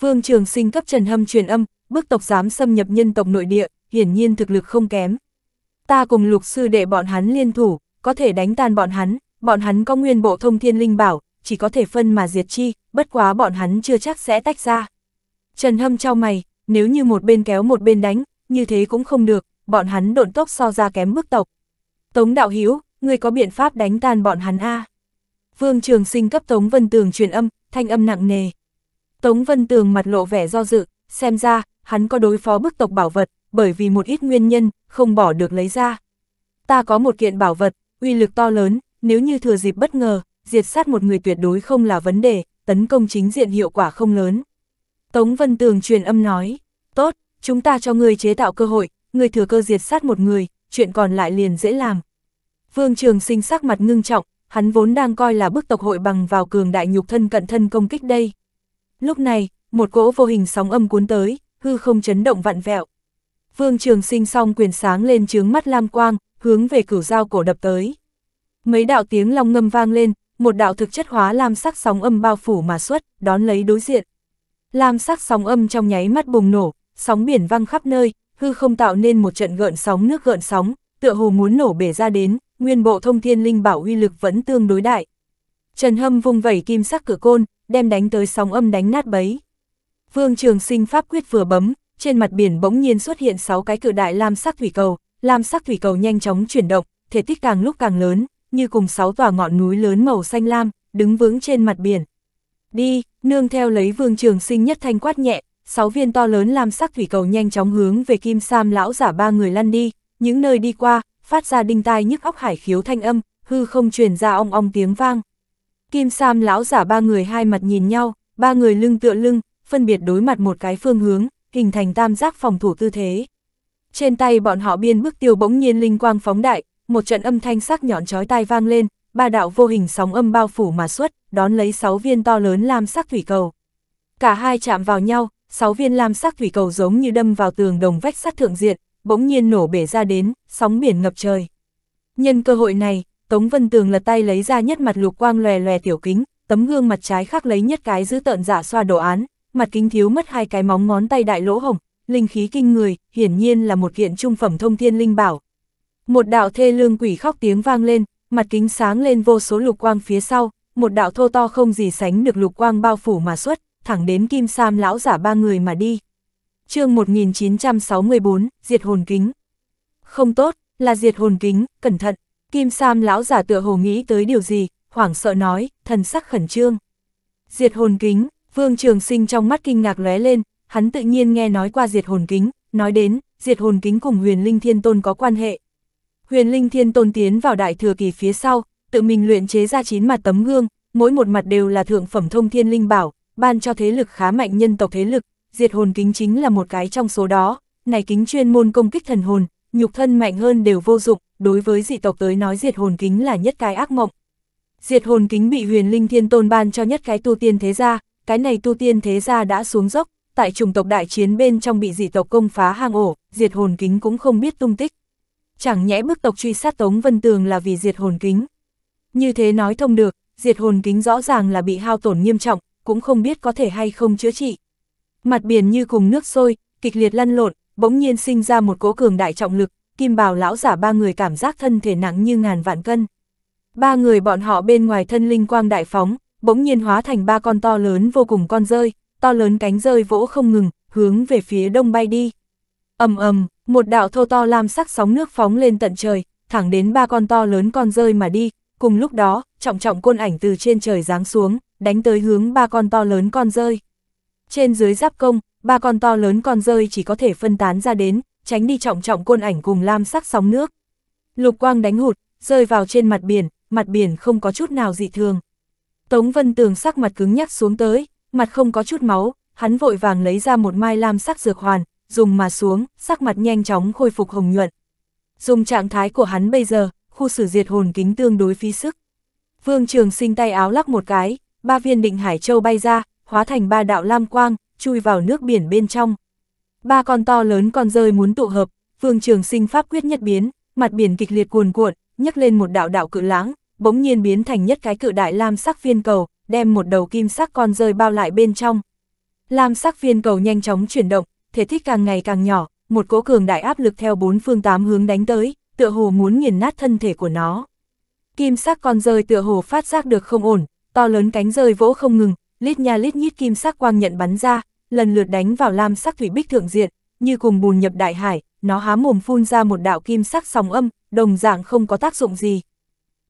Vương Trường Sinh cấp Trần Hâm truyền âm, bức tộc dám xâm nhập nhân tộc nội địa, hiển nhiên thực lực không kém. Ta cùng lục sư để bọn hắn liên thủ, có thể đánh tan bọn hắn, bọn hắn có nguyên bộ thông thiên linh bảo, chỉ có thể phân mà diệt chi, bất quá bọn hắn chưa chắc sẽ tách ra. Trần Hâm trao mày, nếu như một bên kéo một bên đánh, như thế cũng không được, bọn hắn độn tốc so ra kém mức tộc. Tống Đạo Hiếu, ngươi có biện pháp đánh tan bọn hắn a? Vương Trường Sinh cấp Tống Vân Tường truyền âm, thanh âm nặng nề. Tống Vân Tường mặt lộ vẻ do dự, xem ra, hắn có đối phó bức tộc bảo vật, bởi vì một ít nguyên nhân, không bỏ được lấy ra. Ta có một kiện bảo vật, uy lực to lớn, nếu như thừa dịp bất ngờ, diệt sát một người tuyệt đối không là vấn đề, tấn công chính diện hiệu quả không lớn. Tống Vân Tường truyền âm nói, tốt, chúng ta cho người chế tạo cơ hội, người thừa cơ diệt sát một người, chuyện còn lại liền dễ làm. Vương Trường Sinh sắc mặt ngưng trọng, hắn vốn đang coi là bức tộc hội bằng vào cường đại nhục thân cận thân công kích đây. Lúc này, một cỗ vô hình sóng âm cuốn tới, hư không chấn động vặn vẹo. Vương Trường Sinh song quyền sáng lên trướng mắt lam quang, hướng về cửu dao cổ đập tới. Mấy đạo tiếng long ngâm vang lên, một đạo thực chất hóa làm sắc sóng âm bao phủ mà xuất, đón lấy đối diện. Làm sắc sóng âm trong nháy mắt bùng nổ, sóng biển văng khắp nơi, hư không tạo nên một trận gợn sóng nước gợn sóng, tựa hồ muốn nổ bể ra đến, nguyên bộ thông thiên linh bảo uy lực vẫn tương đối đại. Trần Hâm vung vẩy kim sắc cửa côn, đem đánh tới sóng âm đánh nát bấy. Vương Trường Sinh pháp quyết vừa bấm, trên mặt biển bỗng nhiên xuất hiện 6 cái cự đại lam sắc thủy cầu, lam sắc thủy cầu nhanh chóng chuyển động, thể tích càng lúc càng lớn, như cùng sáu tòa ngọn núi lớn màu xanh lam, đứng vững trên mặt biển. Đi, nương theo lấy vương trường sinh nhất thanh quát nhẹ, sáu viên to lớn làm sắc thủy cầu nhanh chóng hướng về kim sam lão giả ba người lăn đi, những nơi đi qua, phát ra đinh tai nhức óc hải khiếu thanh âm, hư không truyền ra ong ong tiếng vang. Kim sam lão giả ba người hai mặt nhìn nhau, ba người lưng tựa lưng, phân biệt đối mặt một cái phương hướng, hình thành tam giác phòng thủ tư thế. Trên tay bọn họ biên bức tiêu bỗng nhiên linh quang phóng đại, một trận âm thanh sắc nhọn chói tai vang lên, ba đạo vô hình sóng âm bao phủ mà xuất, đón lấy sáu viên to lớn lam sắc thủy cầu. Cả hai chạm vào nhau, sáu viên lam sắc thủy cầu giống như đâm vào tường đồng vách sắt thượng diện, bỗng nhiên nổ bể ra đến, sóng biển ngập trời. Nhân cơ hội này, Tống Vân Tường lật tay lấy ra nhất mặt lục quang lòe lòe tiểu kính, tấm gương mặt trái khắc lấy nhất cái giữ tợn giả dạ xoa đồ án, mặt kính thiếu mất hai cái móng ngón tay đại lỗ hồng, linh khí kinh người, hiển nhiên là một kiện trung phẩm thông thiên linh bảo, một đạo thê lương quỷ khóc tiếng vang lên, mặt kính sáng lên vô số lục quang phía sau, một đạo thô to không gì sánh được lục quang bao phủ mà xuất, thẳng đến kim sam lão giả ba người mà đi. chương 1964, diệt hồn kính. Không tốt, là diệt hồn kính, cẩn thận. Kim sam lão giả tựa hồ nghĩ tới điều gì, hoảng sợ nói, thần sắc khẩn trương. Diệt hồn kính, vương trường sinh trong mắt kinh ngạc lé lên, hắn tự nhiên nghe nói qua diệt hồn kính, nói đến, diệt hồn kính cùng huyền linh thiên tôn có quan hệ, Huyền Linh Thiên Tôn tiến vào đại thừa kỳ phía sau, tự mình luyện chế ra chín mặt tấm gương, mỗi một mặt đều là thượng phẩm thông thiên linh bảo, ban cho thế lực khá mạnh nhân tộc thế lực, diệt hồn kính chính là một cái trong số đó, này kính chuyên môn công kích thần hồn, nhục thân mạnh hơn đều vô dụng, đối với dị tộc tới nói diệt hồn kính là nhất cái ác mộng. Diệt hồn kính bị huyền linh thiên tôn ban cho nhất cái tu tiên thế gia, cái này tu tiên thế gia đã xuống dốc, tại chủng tộc đại chiến bên trong bị dị tộc công phá hang ổ, diệt hồn kính cũng không biết tung tích chẳng nhẽ bức tộc truy sát Tống Vân Tường là vì diệt hồn kính. Như thế nói thông được, diệt hồn kính rõ ràng là bị hao tổn nghiêm trọng, cũng không biết có thể hay không chữa trị. Mặt biển như cùng nước sôi, kịch liệt lăn lộn, bỗng nhiên sinh ra một cỗ cường đại trọng lực, kim bào lão giả ba người cảm giác thân thể nặng như ngàn vạn cân. Ba người bọn họ bên ngoài thân linh quang đại phóng, bỗng nhiên hóa thành ba con to lớn vô cùng con rơi, to lớn cánh rơi vỗ không ngừng, hướng về phía đông bay đi. ầm ầm, một đạo thô to lam sắc sóng nước phóng lên tận trời, thẳng đến ba con to lớn con rơi mà đi, cùng lúc đó, trọng trọng côn ảnh từ trên trời giáng xuống, đánh tới hướng ba con to lớn con rơi. Trên dưới giáp công, ba con to lớn con rơi chỉ có thể phân tán ra đến, tránh đi trọng trọng côn ảnh cùng lam sắc sóng nước. Lục quang đánh hụt, rơi vào trên mặt biển, mặt biển không có chút nào dị thường. Tống Vân Tường sắc mặt cứng nhắc xuống tới, mặt không có chút máu, hắn vội vàng lấy ra một mai lam sắc dược hoàn, dùng mà xuống, sắc mặt nhanh chóng khôi phục hồng nhuận. Dùng trạng thái của hắn bây giờ, khu xử diệt hồn kính tương đối phí sức. Vương Trường sinh tay áo lắc một cái, ba viên định hải châu bay ra, hóa thành ba đạo lam quang, chui vào nước biển bên trong. Ba con to lớn con rơi muốn tụ hợp, Vương Trường sinh pháp quyết nhất biến, mặt biển kịch liệt cuồn cuộn, nhấc lên một đạo đạo cự lãng, bỗng nhiên biến thành nhất cái cự đại lam sắc viên cầu, đem một đầu kim sắc con rơi bao lại bên trong. Lam sắc viên cầu nhanh chóng chuyển động, thể thích càng ngày càng nhỏ, một cỗ cường đại áp lực theo bốn phương tám hướng đánh tới, tựa hồ muốn nghiền nát thân thể của nó. Kim sắc con rơi tựa hồ phát giác được không ổn, to lớn cánh rơi vỗ không ngừng, lít nha lít nhít kim sắc quang nhận bắn ra, lần lượt đánh vào lam sắc thủy bích thượng diện, như cùng bùn nhập đại hải, nó há mồm phun ra một đạo kim sắc sóng âm, đồng dạng không có tác dụng gì.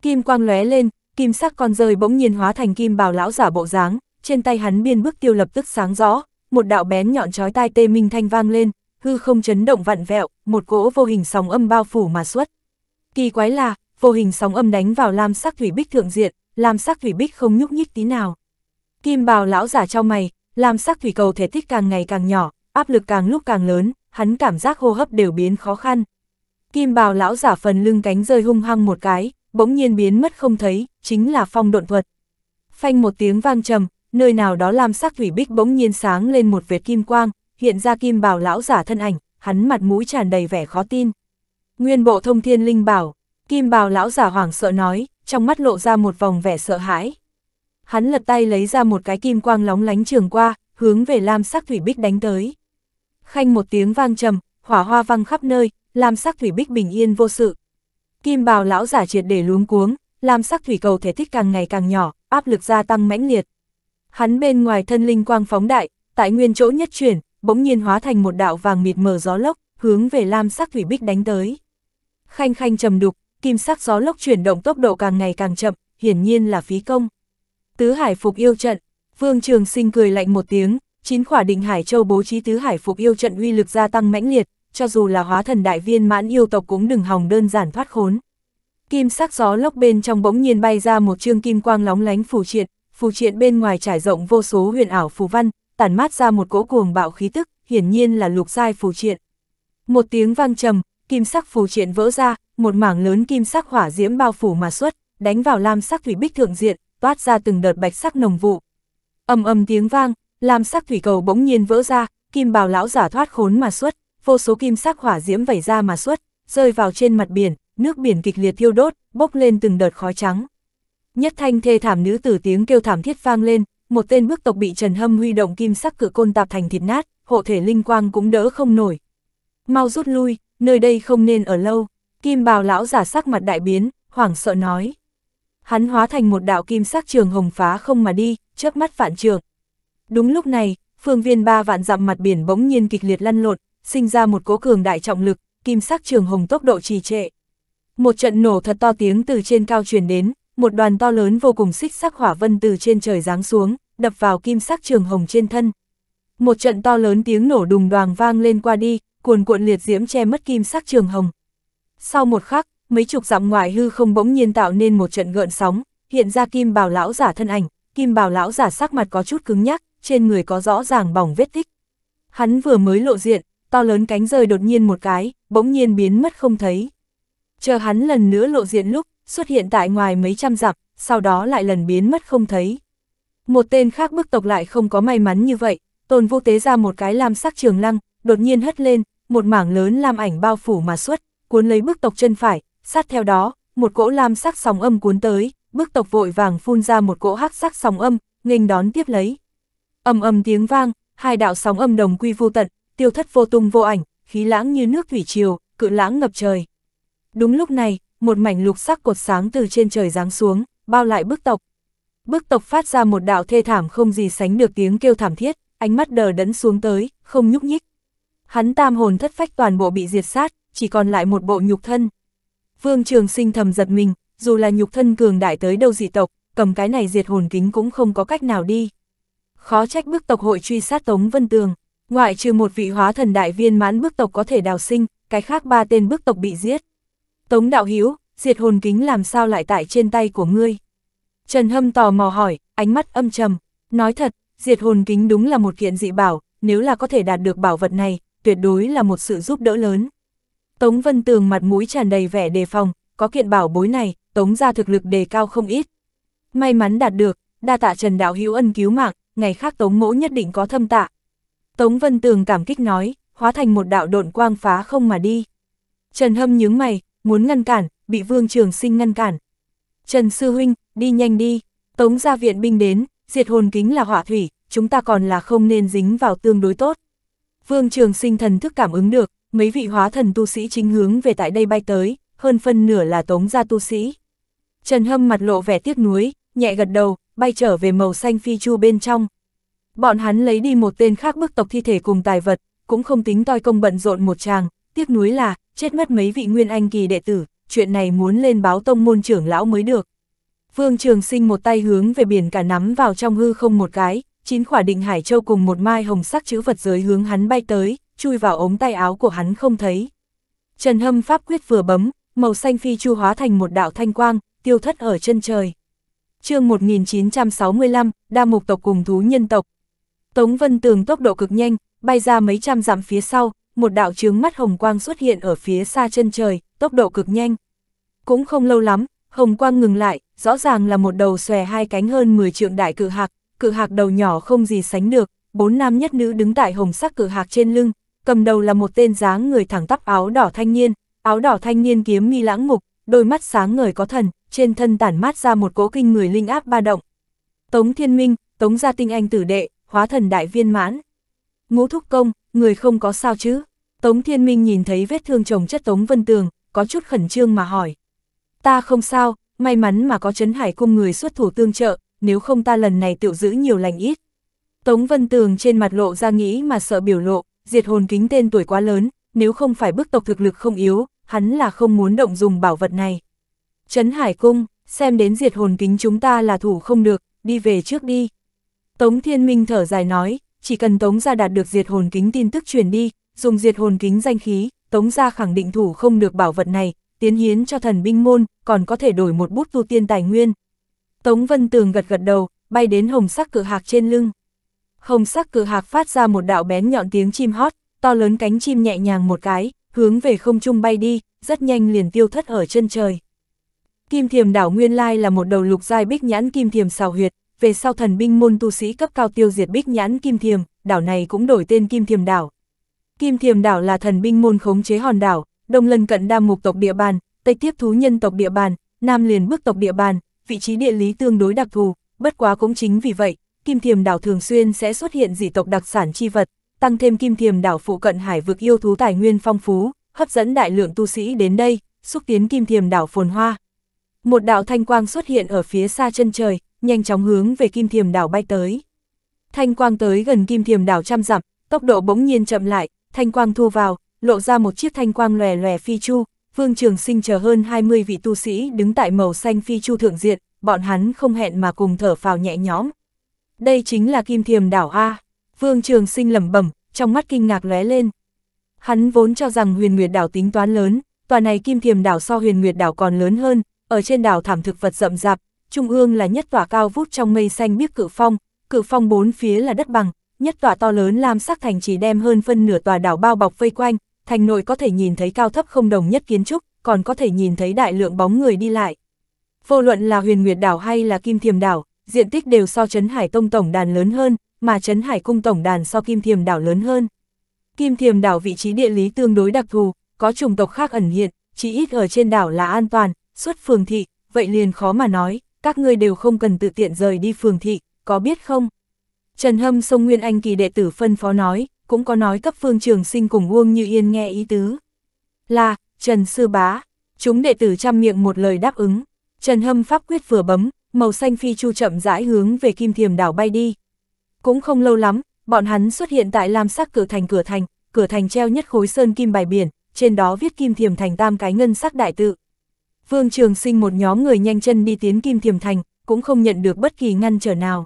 Kim quang lóe lên, kim sắc con rơi bỗng nhiên hóa thành kim bào lão giả bộ dáng, trên tay hắn biên bước tiêu lập tức sáng rõ, một đạo bén nhọn chói tai tê minh thanh vang lên, hư không chấn động vặn vẹo, một cỗ vô hình sóng âm bao phủ mà xuất. Kỳ quái là, vô hình sóng âm đánh vào lam sắc thủy bích thượng diện, lam sắc thủy bích không nhúc nhích tí nào. Kim bào lão giả cho mày, lam sắc thủy cầu thể tích càng ngày càng nhỏ, áp lực càng lúc càng lớn, hắn cảm giác hô hấp đều biến khó khăn. Kim bào lão giả phần lưng cánh rơi hung hăng một cái, bỗng nhiên biến mất không thấy, chính là phong độn thuật. Phanh một tiếng vang trầm, nơi nào đó lam sắc thủy bích bỗng nhiên sáng lên một vệt kim quang, hiện ra kim bảo lão giả thân ảnh, hắn mặt mũi tràn đầy vẻ khó tin. Nguyên bộ thông thiên linh bảo, kim bảo lão giả hoảng sợ nói, trong mắt lộ ra một vòng vẻ sợ hãi. Hắn lật tay lấy ra một cái kim quang lóng lánh trường qua, hướng về lam sắc thủy bích đánh tới. Khanh một tiếng vang trầm, hỏa hoa văng khắp nơi, lam sắc thủy bích bình yên vô sự. Kim bào lão giả triệt để luống cuống, lam sắc thủy cầu thể tích càng ngày càng nhỏ, áp lực gia tăng mãnh liệt. Hắn bên ngoài thân linh quang phóng đại, tại nguyên chỗ nhất chuyển, bỗng nhiên hóa thành một đạo vàng mịt mờ gió lốc, hướng về lam sắc thủy bích đánh tới. Khanh khanh trầm đục, kim sắc gió lốc chuyển động tốc độ càng ngày càng chậm, hiển nhiên là phí công. Tứ Hải phục yêu trận, Vương Trường Sinh cười lạnh một tiếng, chín khỏa định Hải Châu bố trí Tứ Hải phục yêu trận uy lực gia tăng mãnh liệt, cho dù là hóa thần đại viên mãn yêu tộc cũng đừng hòng đơn giản thoát khốn. Kim sắc gió lốc bên trong bỗng nhiên bay ra một chương kim quang lóng lánh phủ triện, phù triện bên ngoài trải rộng vô số huyền ảo phù văn, tản mát ra một cỗ cuồng bạo khí tức, hiển nhiên là lục giai phù triện. Một tiếng vang trầm, kim sắc phù triện vỡ ra, một mảng lớn kim sắc hỏa diễm bao phủ mà xuất, đánh vào lam sắc thủy bích thượng diện, toát ra từng đợt bạch sắc nồng vụ. Ầm ầm tiếng vang, lam sắc thủy cầu bỗng nhiên vỡ ra, kim bào lão giả thoát khốn mà xuất, vô số kim sắc hỏa diễm vẩy ra mà xuất, rơi vào trên mặt biển, nước biển kịch liệt thiêu đốt, bốc lên từng đợt khói trắng. Nhất thanh thê thảm nữ tử tiếng kêu thảm thiết vang lên, một tên bước tộc bị Trần Hâm huy động kim sắc cửa côn tạp thành thịt nát, hộ thể linh quang cũng đỡ không nổi. Mau rút lui, nơi đây không nên ở lâu, kim bào lão giả sắc mặt đại biến, hoảng sợ nói. Hắn hóa thành một đạo kim sắc trường hồng phá không mà đi, chớp mắt vạn trường. Đúng lúc này, phương viên ba vạn dặm mặt biển bỗng nhiên kịch liệt lăn lộn, sinh ra một cố cường đại trọng lực, kim sắc trường hồng tốc độ trì trệ. Một trận nổ thật to tiếng từ trên cao truyền đến, một đoàn to lớn vô cùng xích sắc hỏa vân từ trên trời giáng xuống, đập vào kim sắc trường hồng trên thân. Một trận to lớn tiếng nổ đùng đoàng vang lên qua đi, cuồn cuộn liệt diễm che mất kim sắc trường hồng. Sau một khắc, mấy chục dặm ngoại hư không bỗng nhiên tạo nên một trận gợn sóng, hiện ra kim bào lão giả thân ảnh, kim bào lão giả sắc mặt có chút cứng nhắc, trên người có rõ ràng bỏng vết tích. Hắn vừa mới lộ diện, to lớn cánh rơi đột nhiên một cái, bỗng nhiên biến mất không thấy. Chờ hắn lần nữa lộ diện lúc, xuất hiện tại ngoài mấy trăm dặm, sau đó lại lần biến mất không thấy. Một tên khác bức tộc lại không có may mắn như vậy, tôn vũ tế ra một cái lam sắc trường lăng, đột nhiên hất lên, một mảng lớn lam ảnh bao phủ mà xuất, cuốn lấy bức tộc chân phải, sát theo đó, một cỗ lam sắc sóng âm cuốn tới, bức tộc vội vàng phun ra một cỗ hắc sắc sóng âm, nghênh đón tiếp lấy. Âm âm tiếng vang, hai đạo sóng âm đồng quy vô tận, tiêu thất vô tung vô ảnh, khí lãng như nước thủy triều, cự lãng ngập trời. Đúng lúc này, một mảnh lục sắc cột sáng từ trên trời giáng xuống, bao lại bức tộc. Bức tộc phát ra một đạo thê thảm không gì sánh được tiếng kêu thảm thiết, ánh mắt đờ đẫn xuống tới, không nhúc nhích. Hắn tam hồn thất phách toàn bộ bị diệt sát, chỉ còn lại một bộ nhục thân. Vương Trường Sinh thầm giật mình, dù là nhục thân cường đại tới đâu dị tộc, cầm cái này diệt hồn kính cũng không có cách nào đi. Khó trách bức tộc hội truy sát Tống Vân Tường, ngoại trừ một vị hóa thần đại viên mãn bức tộc có thể đào sinh, cái khác ba tên bức tộc bị giết. Tống đạo hiếu, diệt hồn kính làm sao lại tại trên tay của ngươi? Trần Hâm tò mò hỏi, ánh mắt âm trầm. Nói thật, diệt hồn kính đúng là một kiện dị bảo, nếu là có thể đạt được bảo vật này, tuyệt đối là một sự giúp đỡ lớn. Tống Vân Tường mặt mũi tràn đầy vẻ đề phòng, có kiện bảo bối này, Tống ra thực lực đề cao không ít. May mắn đạt được, đa tạ Trần Đạo Hữu ân cứu mạng, ngày khác Tống Mỗ nhất định có thâm tạ. Tống Vân Tường cảm kích nói, hóa thành một đạo độn quang phá không mà đi. Trần Hâm nhướng mày, muốn ngăn cản, bị Vương Trường Sinh ngăn cản. Trần Sư Huynh, đi nhanh đi, Tống ra viện binh đến, diệt hồn kính là hỏa thủy, chúng ta còn là không nên dính vào tương đối tốt. Vương Trường Sinh thần thức cảm ứng được, mấy vị hóa thần tu sĩ chính hướng về tại đây bay tới, hơn phân nửa là Tống ra tu sĩ. Trần Hâm mặt lộ vẻ tiếc nuối, nhẹ gật đầu, bay trở về màu xanh phi chu bên trong. Bọn hắn lấy đi một tên khác bức tộc thi thể cùng tài vật, cũng không tính toi công bận rộn một chàng, tiếc nuối là, chết mất mấy vị nguyên anh kỳ đệ tử, chuyện này muốn lên báo tông môn trưởng lão mới được. Vương Trường Sinh một tay hướng về biển cả nắm vào trong hư không một cái, chín khỏa định hải châu cùng một mai hồng sắc chữ vật giới hướng hắn bay tới, chui vào ống tay áo của hắn không thấy. Trần Hâm pháp quyết vừa bấm, màu xanh phi chu hóa thành một đạo thanh quang, tiêu thất ở chân trời. Chương 1965, đa mục tộc cùng thú nhân tộc. Tống Vân Tường tốc độ cực nhanh, bay ra mấy trăm dặm phía sau, một đạo chướng mắt hồng quang xuất hiện ở phía xa chân trời, tốc độ cực nhanh. Cũng không lâu lắm, hồng quang ngừng lại, rõ ràng là một đầu xòe hai cánh hơn 10 trượng đại cự hạc, cự hạc đầu nhỏ không gì sánh được, bốn nam nhất nữ đứng tại hồng sắc cự hạc trên lưng, cầm đầu là một tên dáng người thẳng tắp áo đỏ thanh niên, áo đỏ thanh niên kiếm mi lãng mục, đôi mắt sáng ngời có thần, trên thân tản mát ra một cỗ kinh người linh áp ba động. Tống Thiên Minh, Tống Gia Tinh Anh tử đệ, hóa thần đại viên mãn. Ngũ Thúc Công, người không có sao chứ? Tống Thiên Minh nhìn thấy vết thương chồng chất Tống Vân Tường, có chút khẩn trương mà hỏi. Ta không sao, may mắn mà có Trấn Hải cung người xuất thủ tương trợ, nếu không ta lần này tự giữ nhiều lành ít. Tống Vân Tường trên mặt lộ ra nghĩ mà sợ biểu lộ, diệt hồn kính tên tuổi quá lớn, nếu không phải bức tộc thực lực không yếu, hắn là không muốn động dùng bảo vật này. Trấn Hải Cung, xem đến diệt hồn kính chúng ta là thủ không được, đi về trước đi. Tống Thiên Minh thở dài nói, chỉ cần Tống gia đạt được diệt hồn kính tin tức truyền đi, dùng diệt hồn kính danh khí, Tống gia khẳng định thủ không được bảo vật này, tiến hiến cho thần binh môn, còn có thể đổi một bút tu tiên tài nguyên. Tống Vân Tường gật gật đầu, bay đến hồng sắc cự hạc trên lưng. Hồng sắc cự hạc phát ra một đạo bén nhọn tiếng chim hót, to lớn cánh chim nhẹ nhàng một cái, hướng về không trung bay đi, rất nhanh liền tiêu thất ở chân trời. Kim thiềm đảo nguyên lai là một đầu lục giai bích nhãn kim thiềm xào huyệt, về sau thần binh môn tu sĩ cấp cao tiêu diệt bích nhãn Kim Thiềm, đảo này cũng đổi tên Kim Thiềm đảo. Kim Thiềm đảo là thần binh môn khống chế hòn đảo, đông lân cận đa mục tộc địa bàn, tây tiếp thú nhân tộc địa bàn, nam liền bước tộc địa bàn, vị trí địa lý tương đối đặc thù, bất quá cũng chính vì vậy, Kim Thiềm đảo thường xuyên sẽ xuất hiện dị tộc đặc sản chi vật, tăng thêm Kim Thiềm đảo phụ cận hải vực yêu thú tài nguyên phong phú, hấp dẫn đại lượng tu sĩ đến đây, xúc tiến Kim Thiềm đảo phồn hoa. Một đạo thanh quang xuất hiện ở phía xa chân trời, nhanh chóng hướng về Kim Thiềm đảo bay tới. Thanh quang tới gần Kim Thiềm đảo trăm dặm, tốc độ bỗng nhiên chậm lại, thanh quang thu vào, lộ ra một chiếc thanh quang lòe lòe phi chu, Vương Trường Sinh chờ hơn 20 vị tu sĩ đứng tại màu xanh phi chu thượng diện, bọn hắn không hẹn mà cùng thở phào nhẹ nhõm. Đây chính là Kim Thiềm đảo a. Vương Trường Sinh lẩm bẩm, trong mắt kinh ngạc lóe lên. Hắn vốn cho rằng Huyền Nguyệt đảo tính toán lớn, tòa này Kim Thiềm đảo so Huyền Nguyệt đảo còn lớn hơn, ở trên đảo thảm thực vật rậm rạp, trung ương là nhất tòa cao vút trong mây xanh biếc cử phong, cử phong bốn phía là đất bằng, nhất tòa to lớn lam sắc thành chỉ đem hơn phân nửa tòa đảo bao bọc vây quanh, thành nội có thể nhìn thấy cao thấp không đồng nhất kiến trúc, còn có thể nhìn thấy đại lượng bóng người đi lại. Vô luận là huyền nguyệt đảo hay là kim thiềm đảo, diện tích đều so Trấn Hải Tông Tổng Đàn lớn hơn, mà Trấn Hải Cung Tổng Đàn so Kim Thiềm Đảo lớn hơn. Kim Thiềm Đảo vị trí địa lý tương đối đặc thù, có chủng tộc khác ẩn hiện, chỉ ít ở trên đảo là an toàn, xuất phường thị, vậy liền khó mà nói các ngươi đều không cần tự tiện rời đi phường thị, có biết không? Trần Hâm sông Nguyên Anh kỳ đệ tử phân phó nói, cũng có nói cấp phương trường sinh cùng Uông Như Yên nghe ý tứ. Là, Trần Sư Bá, chúng đệ tử chăm miệng một lời đáp ứng, Trần Hâm pháp quyết vừa bấm, màu xanh phi chu chậm rãi hướng về kim thiềm đảo bay đi. Cũng không lâu lắm, bọn hắn xuất hiện tại lam sắc cửa thành cửa thành, cửa thành treo nhất khối sơn kim bài biển, trên đó viết kim thiềm thành tam cái ngân sắc đại tự. Vương Trường Sinh một nhóm người nhanh chân đi tiến Kim Thiềm Thành, cũng không nhận được bất kỳ ngăn trở nào.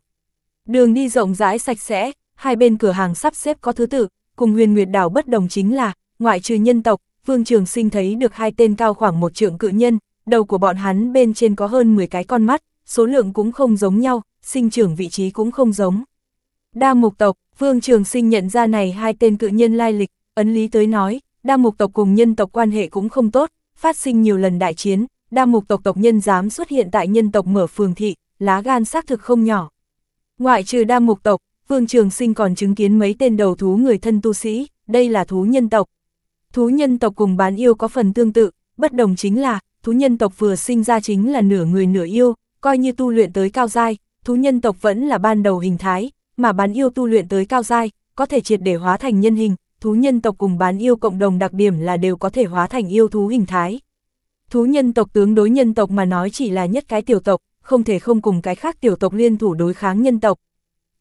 Đường đi rộng rãi sạch sẽ, hai bên cửa hàng sắp xếp có thứ tự, cùng huyền nguyệt đảo bất đồng chính là, ngoại trừ nhân tộc, Vương Trường Sinh thấy được hai tên cao khoảng một trượng cự nhân, đầu của bọn hắn bên trên có hơn 10 cái con mắt, số lượng cũng không giống nhau, sinh trưởng vị trí cũng không giống. Đa mục tộc, Vương Trường Sinh nhận ra này hai tên cự nhân lai lịch, ấn lý tới nói, đa mục tộc cùng nhân tộc quan hệ cũng không tốt, phát sinh nhiều lần đại chiến, đa mục tộc tộc nhân dám xuất hiện tại nhân tộc mở phường thị, lá gan xác thực không nhỏ. Ngoại trừ đa mục tộc, Vương Trường Sinh còn chứng kiến mấy tên đầu thú người thân tu sĩ, đây là thú nhân tộc. Thú nhân tộc cùng bán yêu có phần tương tự, bất đồng chính là, thú nhân tộc vừa sinh ra chính là nửa người nửa yêu, coi như tu luyện tới cao giai, thú nhân tộc vẫn là ban đầu hình thái, mà bán yêu tu luyện tới cao giai, có thể triệt để hóa thành nhân hình, thú nhân tộc cùng bán yêu cộng đồng đặc điểm là đều có thể hóa thành yêu thú hình thái. Thú nhân tộc tướng đối nhân tộc mà nói chỉ là nhất cái tiểu tộc, không thể không cùng cái khác tiểu tộc liên thủ đối kháng nhân tộc.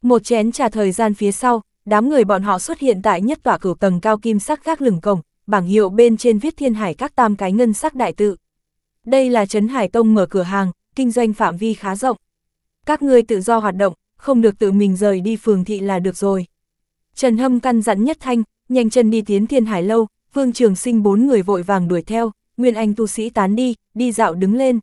Một chén trà thời gian phía sau, đám người bọn họ xuất hiện tại nhất tòa cửu tầng cao kim sắc gác lửng cổng, bảng hiệu bên trên viết thiên hải các tam cái ngân sắc đại tự. Đây là Trấn Hải Tông mở cửa hàng, kinh doanh phạm vi khá rộng. Các ngươi tự do hoạt động, không được tự mình rời đi phường thị là được rồi. Trần Hâm căn dặn nhất thanh, nhanh chân đi tiến thiên hải lâu, Vương Trường Sinh bốn người vội vàng đuổi theo, Nguyên Anh tu sĩ tán đi, đi dạo đứng lên.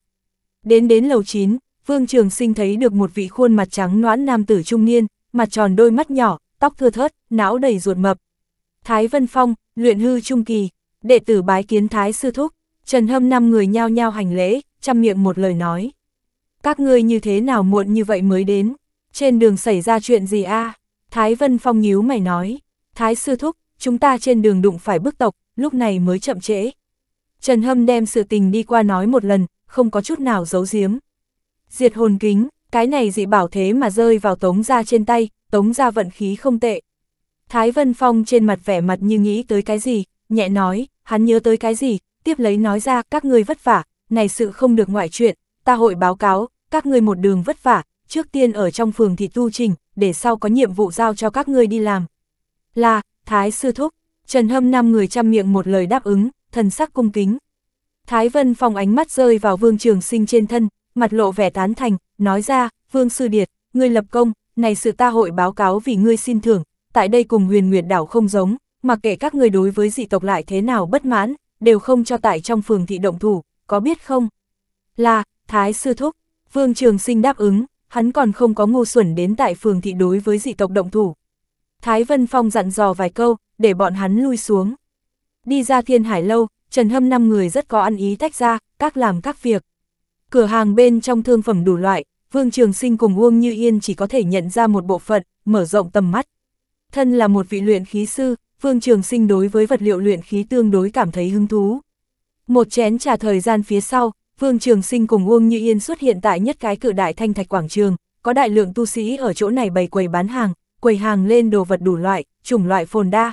Đến đến lầu 9, Vương Trường Sinh thấy được một vị khuôn mặt trắng noãn nam tử trung niên, mặt tròn đôi mắt nhỏ, tóc thưa thớt, não đầy ruột mập. Thái Vân Phong, luyện hư trung kỳ, đệ tử bái kiến Thái Sư Thúc, Trần Hâm năm người nhao nhao hành lễ, chăm miệng một lời nói. Các ngươi như thế nào muộn như vậy mới đến? Trên đường xảy ra chuyện gì a? Thái Vân Phong nhíu mày nói. Thái Sư Thúc, chúng ta trên đường đụng phải bức tộc, lúc này mới chậm trễ. Trần Hâm đem sự tình đi qua nói một lần, không có chút nào giấu giếm. Diệt hồn kính, cái này dị bảo thế mà rơi vào tống ra trên tay, tống ra vận khí không tệ. Thái Vân Phong trên mặt vẻ mặt như nghĩ tới cái gì, nhẹ nói, hắn nhớ tới cái gì, tiếp lấy nói ra các ngươi vất vả, này sự không được ngoại chuyện, ta hội báo cáo, các ngươi một đường vất vả, trước tiên ở trong phường thì tu trình, để sau có nhiệm vụ giao cho các ngươi đi làm. Là, Thái sư thúc, Trần Hâm năm người chăm miệng một lời đáp ứng, thần sắc cung kính. Thái Vân Phong ánh mắt rơi vào Vương Trường Sinh trên thân, mặt lộ vẻ tán thành, nói ra, Vương Sư Điệt, ngươi lập công, này sự ta hội báo cáo vì ngươi xin thưởng, tại đây cùng huyền nguyệt đảo không giống, mặc kệ các ngươi đối với dị tộc lại thế nào bất mãn, đều không cho tại trong phường thị động thủ, có biết không? Là, Thái Sư Thúc, Vương Trường Sinh đáp ứng, hắn còn không có ngu xuẩn đến tại phường thị đối với dị tộc động thủ, Thái Vân Phong dặn dò vài câu, để bọn hắn lui xuống. Đi ra thiên hải lâu, Trần Hâm năm người rất có ăn ý tách ra, các làm các việc. Cửa hàng bên trong thương phẩm đủ loại, Vương Trường Sinh cùng Uông Như Yên chỉ có thể nhận ra một bộ phận, mở rộng tầm mắt. Thân là một vị luyện khí sư, Vương Trường Sinh đối với vật liệu luyện khí tương đối cảm thấy hứng thú. Một chén trà thời gian phía sau, Vương Trường Sinh cùng Uông Như Yên xuất hiện tại nhất cái cự đại thanh thạch quảng trường, có đại lượng tu sĩ ở chỗ này bày quầy bán hàng, quầy hàng lên đồ vật đủ loại, chủng loại phồn đa.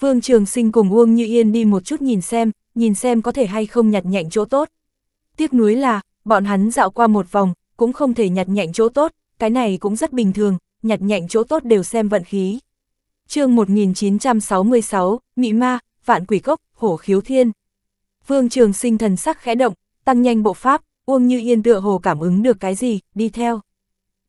Vương Trường Sinh cùng Uông Như Yên đi một chút nhìn xem, nhìn xem có thể hay không nhặt nhạnh chỗ tốt. Tiếc nuối là, bọn hắn dạo qua một vòng, cũng không thể nhặt nhạnh chỗ tốt, cái này cũng rất bình thường, nhặt nhạnh chỗ tốt đều xem vận khí. chương 1966, Mỹ Ma, Vạn Quỷ Cốc, Hổ Khiếu Thiên. Vương Trường Sinh thần sắc khẽ động, tăng nhanh bộ pháp, Uông Như Yên tựa hồ cảm ứng được cái gì, đi theo.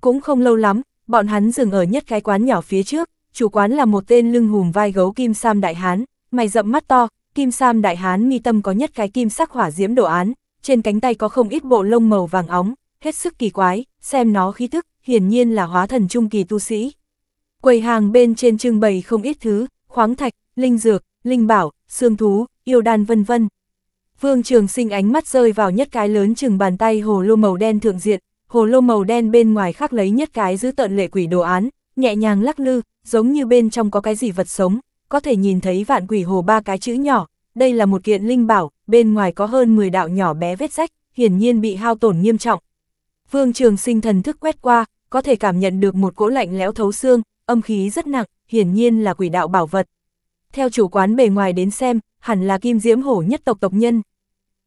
Cũng không lâu lắm, bọn hắn dừng ở nhất cái quán nhỏ phía trước, chủ quán là một tên lưng hùm vai gấu kim sam đại hán, mày rậm mắt to, kim sam đại hán mi tâm có nhất cái kim sắc hỏa diễm đồ án, trên cánh tay có không ít bộ lông màu vàng óng, hết sức kỳ quái, xem nó khí thức, hiển nhiên là hóa thần trung kỳ tu sĩ. Quầy hàng bên trên trưng bày không ít thứ, khoáng thạch, linh dược, linh bảo, xương thú, yêu đan vân vân. Vương Trường Sinh ánh mắt rơi vào nhất cái lớn chừng bàn tay hồ lô màu đen thượng diện, hồ lô màu đen bên ngoài khắc lấy nhất cái giữ tợn lệ quỷ đồ án, nhẹ nhàng lắc lư, giống như bên trong có cái gì vật sống, có thể nhìn thấy vạn quỷ hồ ba cái chữ nhỏ, đây là một kiện linh bảo, bên ngoài có hơn 10 đạo nhỏ bé vết rách, hiển nhiên bị hao tổn nghiêm trọng. Vương Trường Sinh thần thức quét qua, có thể cảm nhận được một cỗ lạnh lẽo thấu xương, âm khí rất nặng, hiển nhiên là quỷ đạo bảo vật. Theo chủ quán bề ngoài đến xem, hẳn là kim diễm hổ nhất tộc tộc nhân.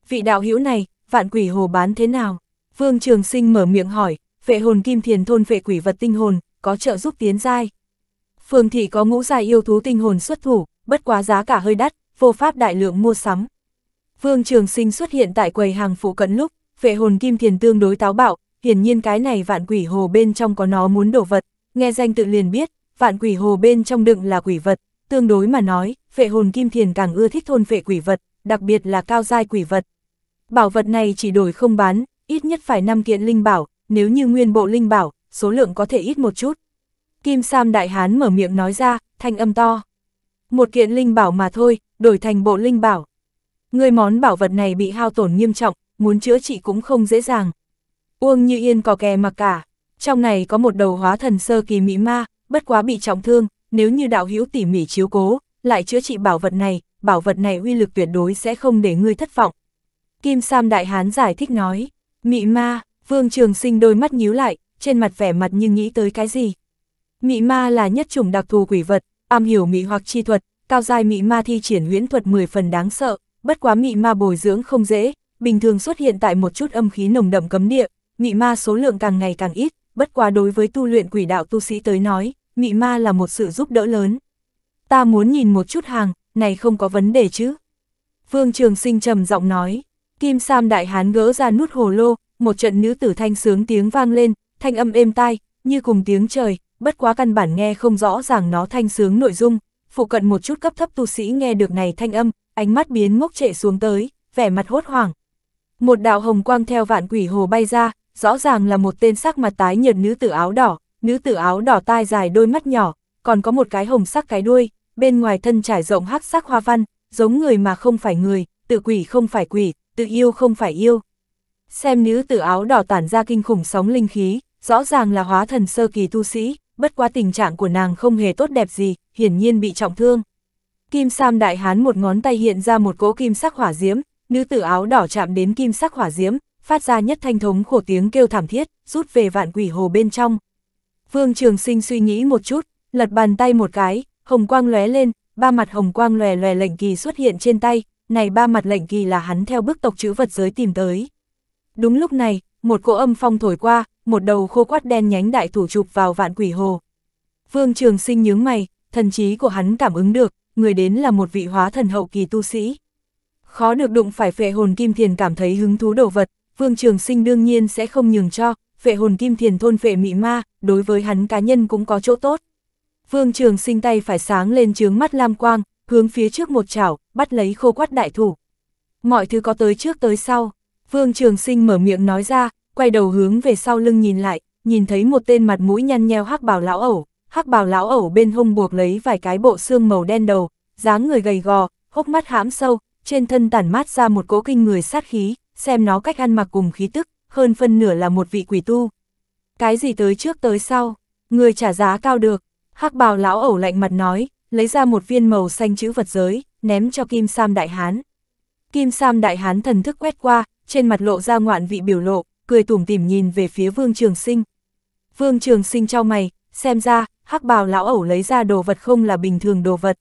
Vị đạo hữu này, vạn quỷ hồ bán thế nào? Vương Trường Sinh mở miệng hỏi, vệ hồn kim thiền thôn vệ quỷ vật tinh hồn, có trợ giúp tiến giai. Phương thị có ngũ giai yêu thú tinh hồn xuất thủ, bất quá giá cả hơi đắt, vô pháp đại lượng mua sắm. Vương Trường Sinh xuất hiện tại quầy hàng phụ cận lúc, vệ hồn kim thiền tương đối táo bạo, hiển nhiên cái này vạn quỷ hồ bên trong có nó muốn đổ vật, nghe danh tự liền biết, vạn quỷ hồ bên trong đựng là quỷ vật, tương đối mà nói, vệ hồn kim thiền càng ưa thích thôn vệ quỷ vật, đặc biệt là cao giai quỷ vật. Bảo vật này chỉ đổi không bán, ít nhất phải 5 kiện linh bảo, nếu như nguyên bộ linh bảo, số lượng có thể ít một chút. Kim Sam Đại Hán mở miệng nói ra, thanh âm to. Một kiện linh bảo mà thôi, đổi thành bộ linh bảo. Người món bảo vật này bị hao tổn nghiêm trọng, muốn chữa trị cũng không dễ dàng. Uông như yên có kè mặc cả, trong này có một đầu hóa thần sơ kỳ mỹ ma, bất quá bị trọng thương, nếu như đạo hữu tỉ mỉ chiếu cố, lại chữa trị bảo vật này, bảo vật này uy lực tuyệt đối sẽ không để ngươi thất vọng. Kim Sam Đại Hán giải thích nói, Mị ma, Vương Trường Sinh đôi mắt nhíu lại, trên mặt vẻ mặt như nghĩ tới cái gì. Mị ma là nhất chủng đặc thù quỷ vật, am hiểu mị hoặc chi thuật, cao giai mị ma thi triển huyễn thuật 10 phần đáng sợ, bất quá mị ma bồi dưỡng không dễ, bình thường xuất hiện tại một chút âm khí nồng đậm cấm địa, mị ma số lượng càng ngày càng ít, bất quá đối với tu luyện quỷ đạo tu sĩ tới nói, mị ma là một sự giúp đỡ lớn. Ta muốn nhìn một chút hàng, này không có vấn đề chứ? Vương Trường Sinh trầm giọng nói. Kim Sam Đại Hán gỡ ra nút hồ lô, một trận nữ tử thanh sướng tiếng vang lên, thanh âm êm tai, như cùng tiếng trời, bất quá căn bản nghe không rõ ràng nó thanh sướng nội dung, phụ cận một chút cấp thấp tu sĩ nghe được này thanh âm, ánh mắt biến ngốc trệ xuống tới, vẻ mặt hốt hoảng. Một đạo hồng quang theo vạn quỷ hồ bay ra, rõ ràng là một tên sắc mặt tái nhợt nữ tử áo đỏ, nữ tử áo đỏ tai dài đôi mắt nhỏ, còn có một cái hồng sắc cái đuôi, bên ngoài thân trải rộng hắc sắc hoa văn, giống người mà không phải người, tự quỷ không phải quỷ, tự yêu không phải yêu. Xem nữ tử áo đỏ tản ra kinh khủng sóng linh khí, rõ ràng là hóa thần sơ kỳ tu sĩ, bất quá tình trạng của nàng không hề tốt đẹp gì, hiển nhiên bị trọng thương. Kim Sam đại hán một ngón tay hiện ra một cỗ kim sắc hỏa diễm, nữ tử áo đỏ chạm đến kim sắc hỏa diễm, phát ra nhất thanh thống khổ tiếng kêu thảm thiết, rút về vạn quỷ hồ bên trong. Vương Trường Sinh suy nghĩ một chút, lật bàn tay một cái, hồng quang lóe lên, ba mặt hồng quang lòe lòe lệnh kỳ xuất hiện trên tay, này ba mặt lệnh kỳ là hắn theo bước tộc chữ vật giới tìm tới. Đúng lúc này, một cỗ âm phong thổi qua, một đầu khô quát đen nhánh đại thủ chụp vào vạn quỷ hồ. Vương Trường Sinh nhướng mày, thần trí của hắn cảm ứng được, người đến là một vị hóa thần hậu kỳ tu sĩ. Khó được đụng phải phệ hồn kim thiền cảm thấy hứng thú đồ vật, Vương Trường Sinh đương nhiên sẽ không nhường cho, phệ hồn kim thiền thôn phệ mị ma, đối với hắn cá nhân cũng có chỗ tốt. Vương Trường Sinh tay phải sáng lên chướng mắt lam quang, hướng phía trước một chảo, bắt lấy khô quát đại thủ. Mọi thứ có tới trước tới sau, Vương Trường Sinh mở miệng nói ra, quay đầu hướng về sau lưng nhìn lại, nhìn thấy một tên mặt mũi nhăn nheo hắc bào lão ẩu, hắc bào lão ẩu bên hông buộc lấy vài cái bộ xương màu đen đầu, dáng người gầy gò, hốc mắt hãm sâu, trên thân tản mát ra một cỗ kinh người sát khí, xem nó cách ăn mặc cùng khí tức, hơn phân nửa là một vị quỷ tu. Cái gì tới trước tới sau, người trả giá cao được, hắc bào lão ẩu lạnh mặt nói, lấy ra một viên màu xanh chữ vật giới, ném cho Kim Sam Đại Hán. Kim Sam Đại Hán thần thức quét qua, trên mặt lộ ra ngoạn vị biểu lộ, cười tủm tỉm nhìn về phía Vương Trường Sinh. Vương Trường Sinh trao mày, xem ra, hắc bào lão ẩu lấy ra đồ vật không là bình thường đồ vật.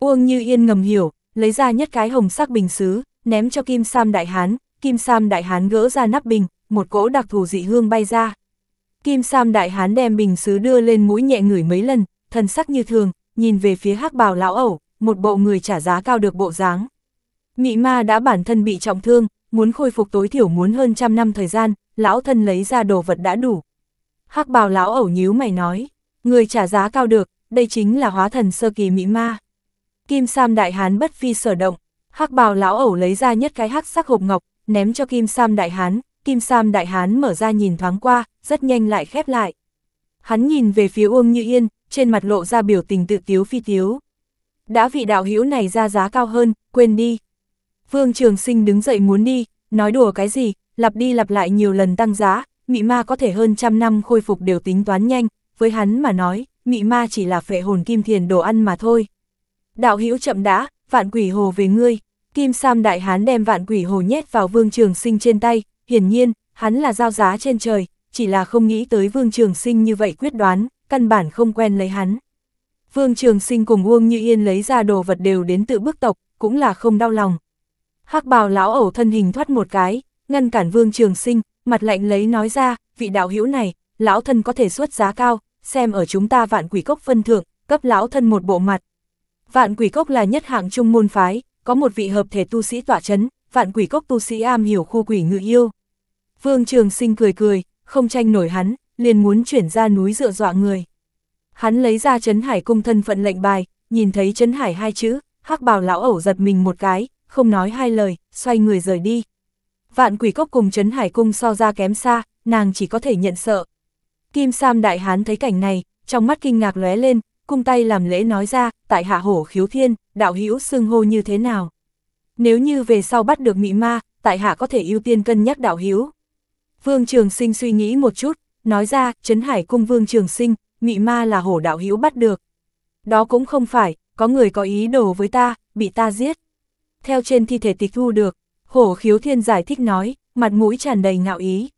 Uông Như Yên ngầm hiểu, lấy ra nhất cái hồng sắc bình xứ, ném cho Kim Sam Đại Hán, Kim Sam Đại Hán gỡ ra nắp bình, một cỗ đặc thù dị hương bay ra. Kim Sam Đại Hán đem bình xứ đưa lên mũi nhẹ ngửi mấy lần, thần sắc như thường, nhìn về phía hắc bào lão ẩu, một bộ người trả giá cao được bộ dáng. Mị ma đã bản thân bị trọng thương, muốn khôi phục tối thiểu muốn hơn trăm năm thời gian, lão thân lấy ra đồ vật đã đủ. hắc bào lão ẩu nhíu mày nói, người trả giá cao được, đây chính là hóa thần sơ kỳ Mị ma. Kim Sam Đại Hán bất phi sở động, hắc bào lão ẩu lấy ra nhất cái hắc sắc hộp ngọc, ném cho Kim Sam Đại Hán, Kim Sam Đại Hán mở ra nhìn thoáng qua, rất nhanh lại khép lại. Hắn nhìn về phía Uông Như Yên, trên mặt lộ ra biểu tình tự tiếu phi tiếu. Đã vị đạo hữu này ra giá cao hơn, quên đi. Vương Trường Sinh đứng dậy muốn đi, nói đùa cái gì, lặp đi lặp lại nhiều lần tăng giá, mị ma có thể hơn trăm năm khôi phục đều tính toán nhanh, với hắn mà nói, mị ma chỉ là phệ hồn kim thiền đồ ăn mà thôi. Đạo hữu chậm đã, vạn quỷ hồ về ngươi, Kim Sam Đại Hán đem vạn quỷ hồ nhét vào Vương Trường Sinh trên tay, hiển nhiên, hắn là giao giá trên trời, chỉ là không nghĩ tới Vương Trường Sinh như vậy quyết đoán, căn bản không quen lấy hắn. Vương Trường Sinh cùng Uông Như Yên lấy ra đồ vật đều đến tự bức tộc, cũng là không đau lòng. hắc bào lão ẩu thân hình thoát một cái, ngăn cản Vương Trường Sinh, mặt lạnh lấy nói ra, vị đạo hữu này, lão thân có thể xuất giá cao, xem ở chúng ta vạn quỷ cốc phân thượng, cấp lão thân một bộ mặt. Vạn quỷ cốc là nhất hạng trung môn phái, có một vị hợp thể tu sĩ tỏa chấn, vạn quỷ cốc tu sĩ am hiểu khu quỷ ngự yêu. Vương Trường Sinh cười cười, không tranh nổi hắn, liền muốn chuyển ra núi dựa dọa người. Hắn lấy ra Trấn Hải cung thân phận lệnh bài, nhìn thấy Trấn Hải hai chữ, hắc bào lão ẩu giật mình một cái, không nói hai lời, xoay người rời đi. Vạn quỷ cốc cùng Trấn Hải cung so ra kém xa, nàng chỉ có thể nhận sợ. Kim Sam đại hán thấy cảnh này, trong mắt kinh ngạc lóe lên, cung tay làm lễ nói ra, tại hạ hổ khiếu thiên, đạo hữu xưng hô như thế nào. Nếu như về sau bắt được mị ma, tại hạ có thể ưu tiên cân nhắc đạo hữu. Vương Trường Sinh suy nghĩ một chút, Nói ra, Trấn Hải Cung Vương Trường Sinh, mị ma là hổ đạo hữu bắt được. Đó cũng không phải, có người có ý đồ với ta, bị ta giết. Theo trên thi thể tịch thu được, hổ khiếu thiên giải thích nói, mặt mũi tràn đầy ngạo ý.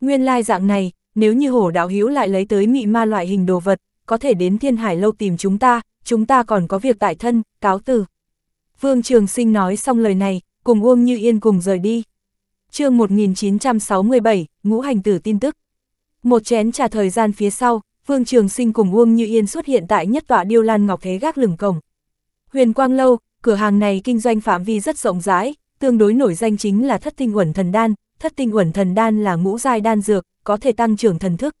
Nguyên lai dạng này, nếu như hổ đạo hữu lại lấy tới mị ma loại hình đồ vật, có thể đến thiên hải lâu tìm chúng ta, chúng ta còn có việc tại thân, cáo từ. Vương Trường Sinh nói xong lời này, cùng Uông Như Yên cùng rời đi. chương 1967, Ngũ Hành Tử tin tức. Một chén trà thời gian phía sau, Vương Trường Sinh cùng Uông Như Yên xuất hiện tại nhất tọa điêu lan ngọc thế gác lửng cổng. Huyền Quang Lâu, cửa hàng này kinh doanh phạm vi rất rộng rãi, tương đối nổi danh chính là Thất Tinh Uẩn Thần Đan, Thất Tinh Uẩn Thần Đan là ngũ giai đan dược, có thể tăng trưởng thần thức.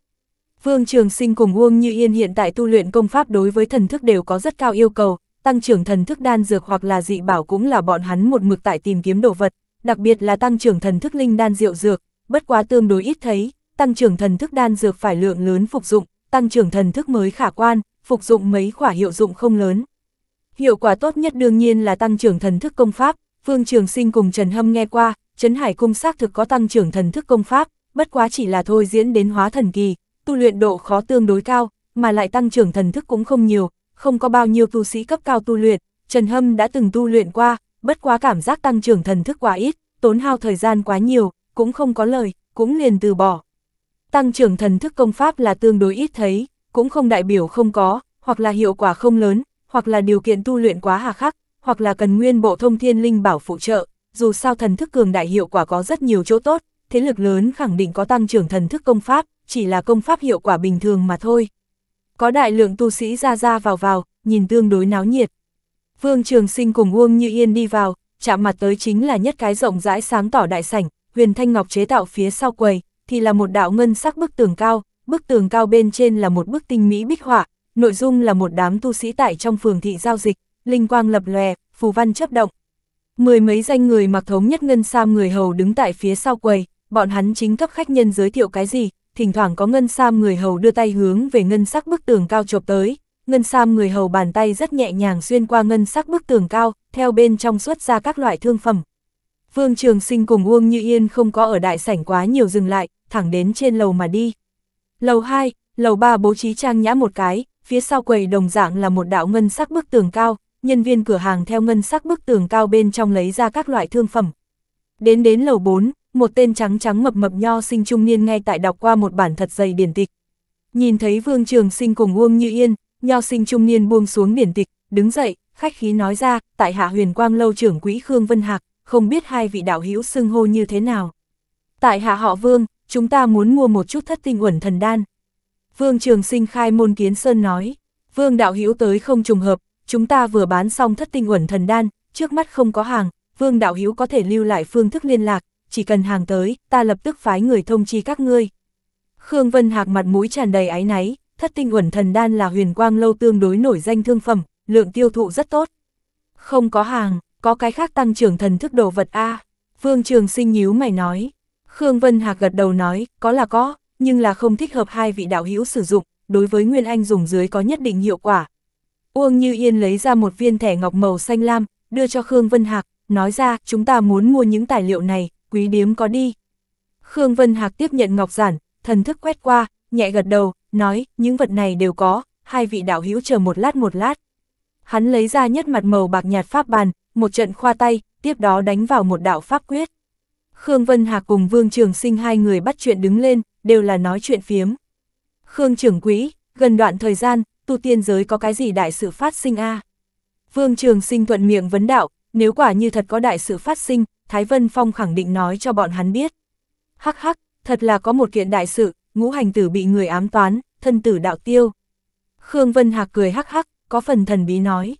Vương Trường Sinh cùng Uông Như Yên hiện tại tu luyện công pháp đối với thần thức đều có rất cao yêu cầu, tăng trưởng thần thức đan dược hoặc là dị bảo cũng là bọn hắn một mực tại tìm kiếm đồ vật, đặc biệt là tăng trưởng thần thức linh đan diệu dược, bất quá tương đối ít thấy, tăng trưởng thần thức đan dược phải lượng lớn phục dụng, tăng trưởng thần thức mới khả quan, phục dụng mấy quả hiệu dụng không lớn. Hiệu quả tốt nhất đương nhiên là tăng trưởng thần thức công pháp, Vương Trường Sinh cùng Trần Hâm nghe qua, Trấn Hải Cung xác thực có tăng trưởng thần thức công pháp, bất quá chỉ là thôi diễn đến hóa thần kỳ, tu luyện độ khó tương đối cao, mà lại tăng trưởng thần thức cũng không nhiều, không có bao nhiêu tu sĩ cấp cao tu luyện, Trần Hâm đã từng tu luyện qua, bất quá cảm giác tăng trưởng thần thức quá ít, tốn hao thời gian quá nhiều, cũng không có lời, cũng liền từ bỏ. Tăng trưởng thần thức công pháp là tương đối ít thấy, cũng không đại biểu không có, hoặc là hiệu quả không lớn, hoặc là điều kiện tu luyện quá hà khắc, hoặc là cần nguyên bộ thông thiên linh bảo phụ trợ, dù sao thần thức cường đại hiệu quả có rất nhiều chỗ tốt, thế lực lớn khẳng định có tăng trưởng thần thức công pháp, chỉ là công pháp hiệu quả bình thường mà thôi. Có đại lượng tu sĩ ra ra vào vào, nhìn tương đối náo nhiệt. Vương Trường Sinh cùng Uông Như Yên đi vào, chạm mặt tới chính là nhất cái rộng rãi sáng tỏ đại sảnh, Huyền Thanh Ngọc chế tạo phía sau quầy, thì là một đạo ngân sắc bức tường cao, bức tường cao bên trên là một bức tinh mỹ bích họa, nội dung là một đám tu sĩ tại trong phường thị giao dịch, linh quang lập lòe, phù văn chấp động. Mười mấy danh người mặc thống nhất ngân sam người hầu đứng tại phía sau quầy, bọn hắn chính cấp khách nhân giới thiệu cái gì, thỉnh thoảng có ngân sam người hầu đưa tay hướng về ngân sắc bức tường cao chộp tới, ngân sam người hầu bàn tay rất nhẹ nhàng xuyên qua ngân sắc bức tường cao, theo bên trong xuất ra các loại thương phẩm. Vương Trường Sinh cùng Uông Như Yên không có ở đại sảnh quá nhiều dừng lại, thẳng đến trên lầu mà đi. Lầu 2, lầu 3 bố trí trang nhã một cái, phía sau quầy đồng dạng là một đạo ngân sắc bức tường cao, nhân viên cửa hàng theo ngân sắc bức tường cao bên trong lấy ra các loại thương phẩm. Đến đến lầu 4, một tên trắng trắng mập mập nho sinh trung niên ngay tại đọc qua một bản thật dày điển tịch. Nhìn thấy Vương Trường Sinh cùng Uông Như Yên, nho sinh trung niên buông xuống điển tịch, đứng dậy, khách khí nói ra, tại Hạ Huyền Quang lâu trưởng quỹ Khương Vân Hạc, không biết hai vị đạo hữu xưng hô như thế nào. Tại Hạ họ Vương, chúng ta muốn mua một chút thất tinh uẩn thần đan. Vương Trường Sinh khai môn kiến Sơn nói, Vương Đạo Hữu tới không trùng hợp, chúng ta vừa bán xong thất tinh uẩn thần đan, trước mắt không có hàng, Vương Đạo Hữu có thể lưu lại phương thức liên lạc, chỉ cần hàng tới, ta lập tức phái người thông chi các ngươi. Khương Vân Hạc mặt mũi tràn đầy áy náy, thất tinh uẩn thần đan là huyền quang lâu tương đối nổi danh thương phẩm, lượng tiêu thụ rất tốt. Không có hàng, có cái khác tăng trưởng thần thức đồ vật A. Vương Trường Sinh nhíu mày nói, Khương Vân Hạc gật đầu nói, có là có, nhưng là không thích hợp hai vị đạo hữu sử dụng, đối với Nguyên Anh dùng dưới có nhất định hiệu quả. Uông Như Yên lấy ra một viên thẻ ngọc màu xanh lam, đưa cho Khương Vân Hạc, nói ra, chúng ta muốn mua những tài liệu này, quý điếm có đi. Khương Vân Hạc tiếp nhận ngọc giản, thần thức quét qua, nhẹ gật đầu, nói, những vật này đều có, hai vị đạo hữu chờ một lát một lát. Hắn lấy ra nhất mặt màu bạc nhạt pháp bàn, một trận khoa tay, tiếp đó đánh vào một đạo pháp quyết. Khương Vân Hạc cùng Vương Trường Sinh hai người bắt chuyện đứng lên, đều là nói chuyện phiếm. Khương Trường Quý gần đoạn thời gian, tu tiên giới có cái gì đại sự phát sinh a Vương Trường Sinh thuận miệng vấn đạo, nếu quả như thật có đại sự phát sinh, Thái Vân Phong khẳng định nói cho bọn hắn biết. Hắc hắc, thật là có một kiện đại sự, ngũ hành tử bị người ám toán, thân tử đạo tiêu. Khương Vân Hạc cười hắc hắc, có phần thần bí nói.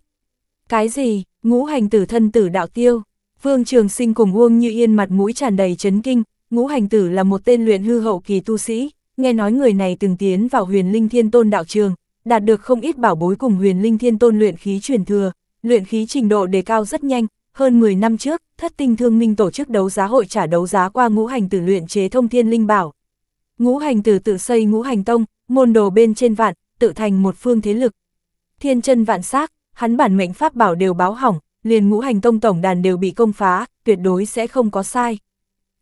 Cái gì, ngũ hành tử thân tử đạo tiêu? Vương Trường Sinh cùng Uông Như Yên mặt mũi tràn đầy chấn kinh, ngũ hành tử là một tên luyện hư hậu kỳ tu sĩ, nghe nói người này từng tiến vào huyền linh thiên tôn đạo trường, đạt được không ít bảo bối cùng huyền linh thiên tôn luyện khí truyền thừa, luyện khí trình độ đề cao rất nhanh, hơn 10 năm trước, thất tinh thương minh tổ chức đấu giá hội trả đấu giá qua ngũ hành tử luyện chế thông thiên linh bảo. Ngũ hành tử tự xây ngũ hành tông, môn đồ bên trên vạn, tự thành một phương thế lực. Thiên chân vạn sắc, hắn bản mệnh pháp bảo đều báo hỏng, liền ngũ hành tông tổng đàn đều bị công phá, tuyệt đối sẽ không có sai.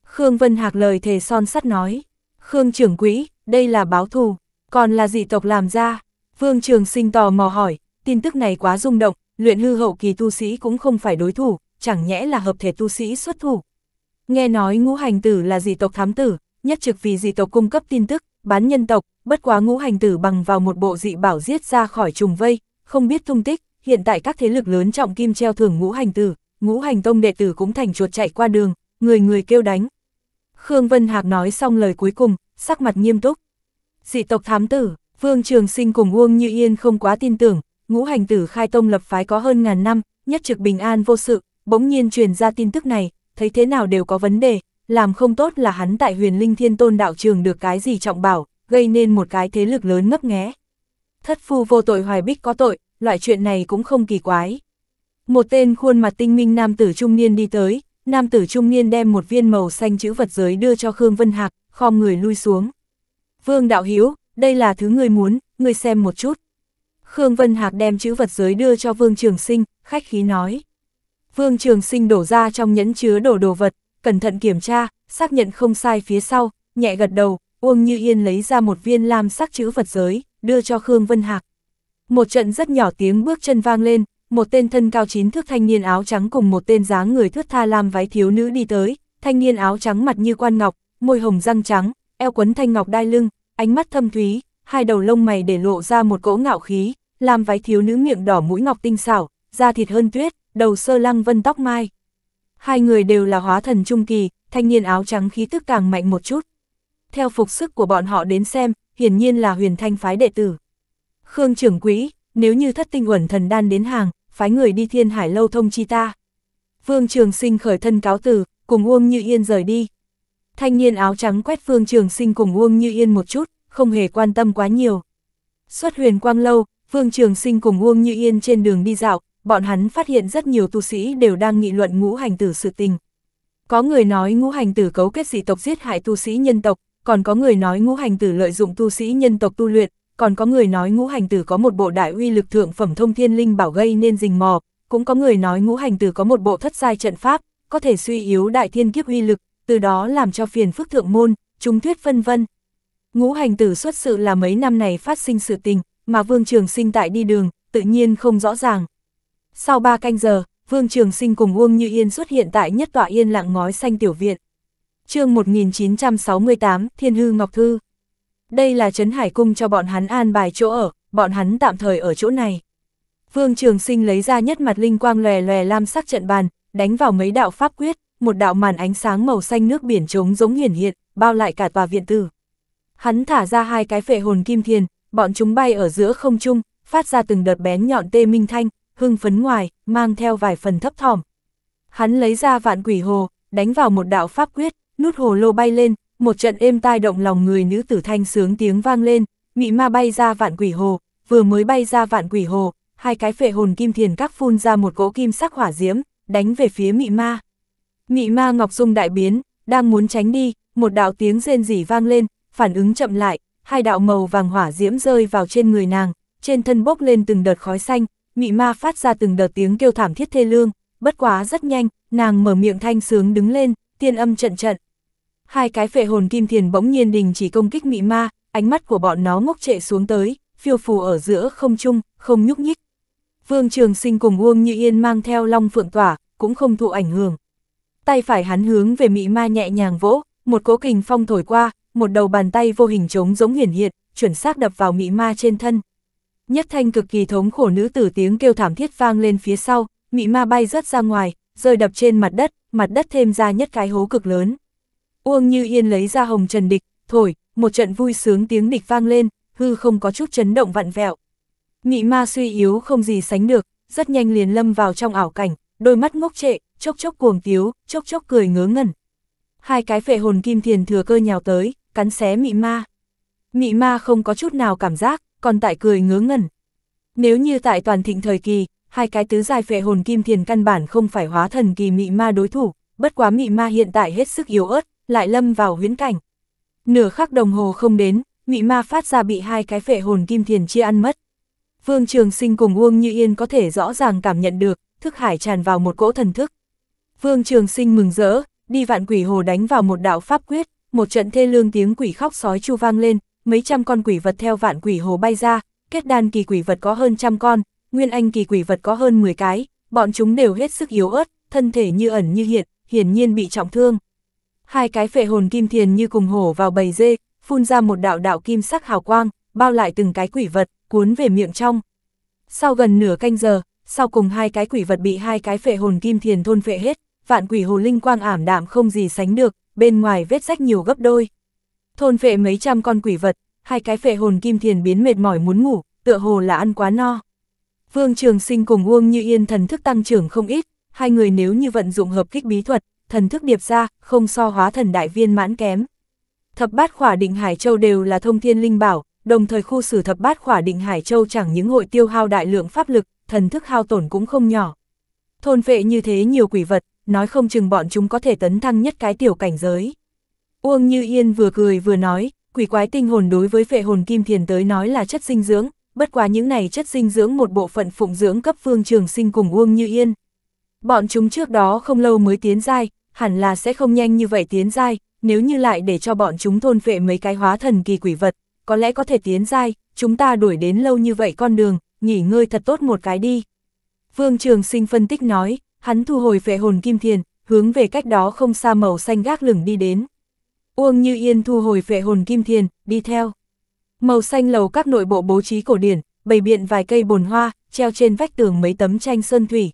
Khương Vân Hạc lời thề son sắt nói, Khương trưởng quỹ, đây là báo thù, còn là dị tộc làm ra. Vương Trường Sinh tò mò hỏi, tin tức này quá rung động, luyện hư hậu kỳ tu sĩ cũng không phải đối thủ, chẳng nhẽ là hợp thể tu sĩ xuất thủ. Nghe nói ngũ hành tử là dị tộc thám tử, nhất trực vì dị tộc cung cấp tin tức, bán nhân tộc, bất quá ngũ hành tử bằng vào một bộ dị bảo giết ra khỏi trùng vây, không biết thông tích, hiện tại các thế lực lớn trọng kim treo thưởng ngũ hành tử, ngũ hành tông đệ tử cũng thành chuột chạy qua đường, người người kêu đánh. Khương Vân Hạc nói xong lời cuối cùng, sắc mặt nghiêm túc. Dị tộc thám tử, Vương Trường Sinh cùng Uông Như Yên không quá tin tưởng, ngũ hành tử khai tông lập phái có hơn ngàn năm, nhất trực bình an vô sự, bỗng nhiên truyền ra tin tức này, thấy thế nào đều có vấn đề, làm không tốt là hắn tại huyền linh thiên tôn đạo trường được cái gì trọng bảo, gây nên một cái thế lực lớn ngấp nghé. Thất phu vô tội hoài bích có tội, loại chuyện này cũng không kỳ quái. Một tên khuôn mặt tinh minh nam tử trung niên đi tới, nam tử trung niên đem một viên màu xanh chữ vật giới đưa cho Khương Vân Hạc, khom người lui xuống. Vương Đạo Hiếu, đây là thứ người muốn, người xem một chút. Khương Vân Hạc đem chữ vật giới đưa cho Vương Trường Sinh, khách khí nói. Vương Trường Sinh đổ ra trong nhẫn chứa đổ đồ vật, cẩn thận kiểm tra, xác nhận không sai phía sau, nhẹ gật đầu, Uông Như Yên lấy ra một viên lam sắc chữ vật giới, đưa cho Khương Vân Hạc. Một trận rất nhỏ tiếng bước chân vang lên, một tên thân cao chín thước thanh niên áo trắng cùng một tên dáng người thước tha lam váy thiếu nữ đi tới, thanh niên áo trắng mặt như quan ngọc, môi hồng răng trắng, eo quấn thanh ngọc đai lưng, ánh mắt thâm thúy, hai đầu lông mày để lộ ra một cỗ ngạo khí, làm váy thiếu nữ miệng đỏ mũi ngọc tinh xảo, da thịt hơn tuyết, đầu sơ lăng vân tóc mai. Hai người đều là hóa thần trung kỳ, thanh niên áo trắng khí tức càng mạnh một chút. Theo phục sức của bọn họ đến xem, hiển nhiên là huyền thanh phái đệ tử. Khương trưởng quỹ, nếu như thất tinh uẩn thần đan đến hàng, phái người đi thiên hải lâu thông chi ta. Vương Trường Sinh khởi thân cáo từ, cùng Uông Như Yên rời đi. Thanh niên áo trắng quét Vương Trường Sinh cùng Uông Như Yên một chút, không hề quan tâm quá nhiều. Xuất huyền quang lâu, Vương Trường Sinh cùng Uông Như Yên trên đường đi dạo, bọn hắn phát hiện rất nhiều tu sĩ đều đang nghị luận ngũ hành tử sự tình. Có người nói ngũ hành tử cấu kết dị tộc giết hại tu sĩ nhân tộc, còn có người nói ngũ hành tử lợi dụng tu sĩ nhân tộc tu luyện, còn có người nói ngũ hành tử có một bộ đại uy lực thượng phẩm thông thiên linh bảo gây nên rình mò, cũng có người nói ngũ hành tử có một bộ thất sai trận pháp, có thể suy yếu đại thiên kiếp uy lực, từ đó làm cho phiền phức thượng môn, trung thuyết vân vân. Ngũ hành tử xuất sự là mấy năm này phát sinh sự tình, mà Vương Trường Sinh tại đi đường, tự nhiên không rõ ràng. Sau ba canh giờ, Vương Trường Sinh cùng Uông Như Yên xuất hiện tại nhất tọa yên lặng ngói xanh tiểu viện. chương 1968, Thiên Hư Ngọc Thư đây là Trấn Hải Cung cho bọn hắn an bài chỗ ở, bọn hắn tạm thời ở chỗ này. Vương Trường Sinh lấy ra nhất mặt linh quang lòe lòe lam sắc trận bàn, đánh vào mấy đạo pháp quyết, một đạo màn ánh sáng màu xanh nước biển trống giống hiển hiện, bao lại cả tòa viện tử. Hắn thả ra hai cái phệ hồn kim thiền, bọn chúng bay ở giữa không trung, phát ra từng đợt bén nhọn tê minh thanh, hưng phấn ngoài, mang theo vài phần thấp thỏm. Hắn lấy ra vạn quỷ hồ, đánh vào một đạo pháp quyết, nút hồ lô bay lên, một trận êm tai động lòng người nữ tử thanh sướng tiếng vang lên, mị ma bay ra vạn quỷ hồ, vừa mới bay ra vạn quỷ hồ, hai cái phệ hồn kim thiền các phun ra một cỗ kim sắc hỏa diễm, đánh về phía mị ma. Mị ma Ngọc Dung đại biến, đang muốn tránh đi, một đạo tiếng rên rỉ vang lên, phản ứng chậm lại, hai đạo màu vàng hỏa diễm rơi vào trên người nàng, trên thân bốc lên từng đợt khói xanh, mị ma phát ra từng đợt tiếng kêu thảm thiết thê lương, bất quá rất nhanh, nàng mở miệng thanh sướng đứng lên, tiên âm trận trận, hai cái phệ hồn kim thiền bỗng nhiên đình chỉ công kích mị ma, ánh mắt của bọn nó ngốc trệ xuống tới, phiêu phù ở giữa không trung, không nhúc nhích. Vương Trường Sinh cùng Uông Như Yên mang theo Long Phượng Tỏa, cũng không thụ ảnh hưởng. Tay phải hắn hướng về mị ma nhẹ nhàng vỗ, một cố kình phong thổi qua, một đầu bàn tay vô hình trống giống hiển hiện, chuẩn xác đập vào mị ma trên thân. Nhất thanh cực kỳ thống khổ nữ tử tiếng kêu thảm thiết vang lên phía sau, mị ma bay rớt ra ngoài, rơi đập trên mặt đất, mặt đất thêm ra nhất cái hố cực lớn. Uông Như Yên lấy ra hồng trần địch, thổi, một trận vui sướng tiếng địch vang lên, hư không có chút chấn động vặn vẹo. Mị ma suy yếu không gì sánh được, rất nhanh liền lâm vào trong ảo cảnh, đôi mắt ngốc trệ, chốc chốc cuồng tiếu, chốc chốc cười ngớ ngẩn. Hai cái phệ hồn kim thiền thừa cơ nhào tới, cắn xé mị ma. Mị ma không có chút nào cảm giác, còn tại cười ngớ ngẩn. Nếu như tại toàn thịnh thời kỳ, hai cái tứ dài phệ hồn kim thiền căn bản không phải hóa thần kỳ mị ma đối thủ, bất quá mị ma hiện tại hết sức yếu ớt, lại lâm vào huyễn cảnh. Nửa khắc đồng hồ không đến, mị ma phát ra bị hai cái phệ hồn kim thiền chia ăn mất. Vương Trường Sinh cùng Uông Như Yên có thể rõ ràng cảm nhận được, thức hải tràn vào một cỗ thần thức. Vương Trường Sinh mừng rỡ, đi vạn quỷ hồ đánh vào một đạo pháp quyết, một trận thê lương tiếng quỷ khóc sói chu vang lên, mấy trăm con quỷ vật theo vạn quỷ hồ bay ra, kết đan kỳ quỷ vật có hơn trăm con, nguyên anh kỳ quỷ vật có hơn 10 cái, bọn chúng đều hết sức yếu ớt, thân thể như ẩn như hiện, hiển nhiên bị trọng thương hai cái phệ hồn kim thiền như cùng hổ vào bầy dê, phun ra một đạo đạo kim sắc hào quang, bao lại từng cái quỷ vật, cuốn về miệng trong. Sau gần nửa canh giờ, sau cùng hai cái quỷ vật bị hai cái phệ hồn kim thiền thôn phệ hết, vạn quỷ hồ linh quang ảm đạm không gì sánh được, bên ngoài vết rách nhiều gấp đôi. Thôn phệ mấy trăm con quỷ vật, hai cái phệ hồn kim thiền biến mệt mỏi muốn ngủ, tựa hồ là ăn quá no. Vương Trường Sinh cùng Uông Như Yên thần thức tăng trưởng không ít, hai người nếu như vận dụng hợp kích bí thuật, thần thức điệp ra, không so hóa thần đại viên mãn kém. Thập bát khỏa định Hải Châu đều là thông thiên linh bảo, đồng thời khu xử thập bát khỏa định Hải Châu chẳng những hội tiêu hao đại lượng pháp lực, thần thức hao tổn cũng không nhỏ. Thôn vệ như thế nhiều quỷ vật, nói không chừng bọn chúng có thể tấn thăng nhất cái tiểu cảnh giới. Uông Như Yên vừa cười vừa nói, quỷ quái tinh hồn đối với vệ hồn kim thiền tới nói là chất dinh dưỡng, bất quá những này chất dinh dưỡng một bộ phận phụng dưỡng cấp phương trường sinh cùng Uông Như Yên, Bọn chúng trước đó không lâu mới tiến dai, hẳn là sẽ không nhanh như vậy tiến dai, nếu như lại để cho bọn chúng thôn vệ mấy cái hóa thần kỳ quỷ vật, có lẽ có thể tiến dai, chúng ta đuổi đến lâu như vậy con đường, nghỉ ngơi thật tốt một cái đi. Vương Trường Sinh phân tích nói, hắn thu hồi vệ hồn kim thiền, hướng về cách đó không xa màu xanh gác lửng đi đến. Uông Như Yên thu hồi vệ hồn kim thiền, đi theo. Màu xanh lầu các nội bộ bố trí cổ điển, bày biện vài cây bồn hoa, treo trên vách tường mấy tấm tranh sơn thủy,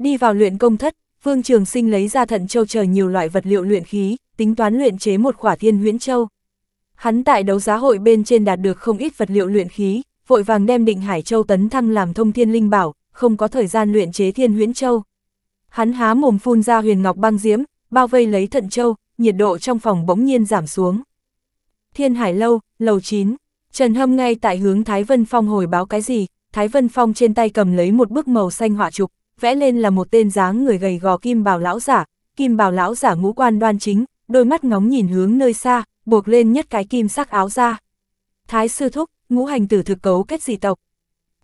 Đi vào luyện công thất, Vương Trường Sinh lấy ra thận châu chờ nhiều loại vật liệu luyện khí, tính toán luyện chế một quả thiên huyễn châu. Hắn tại đấu giá hội bên trên đạt được không ít vật liệu luyện khí, vội vàng đem định hải châu tấn thăng làm thông thiên linh bảo, không có thời gian luyện chế thiên huyễn châu. Hắn há mồm phun ra huyền ngọc băng diễm, bao vây lấy thận châu, nhiệt độ trong phòng bỗng nhiên giảm xuống. Thiên Hải Lâu, lầu 9, Trần Hâm ngay tại hướng Thái Vân Phong hồi báo cái gì, Thái Vân Phong trên tay cầm lấy một bức màu xanh hỏa trục, vẽ lên là một tên dáng người gầy gò kim bào lão giả, kim bào lão giả ngũ quan đoan chính, đôi mắt ngóng nhìn hướng nơi xa, buộc lên nhất cái kim sắc áo ra. Thái sư thúc, ngũ hành tử thực cấu kết dị tộc.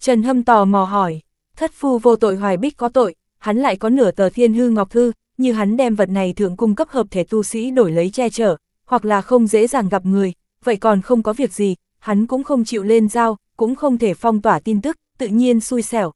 Trần Hâm tò mò hỏi, thất phu vô tội hoài bích có tội, hắn lại có nửa tờ thiên hư ngọc thư, như hắn đem vật này thượng cung cấp hợp thể tu sĩ đổi lấy che chở, hoặc là không dễ dàng gặp người, vậy còn không có việc gì, hắn cũng không chịu lên giao, cũng không thể phong tỏa tin tức, tự nhiên xui xẻo,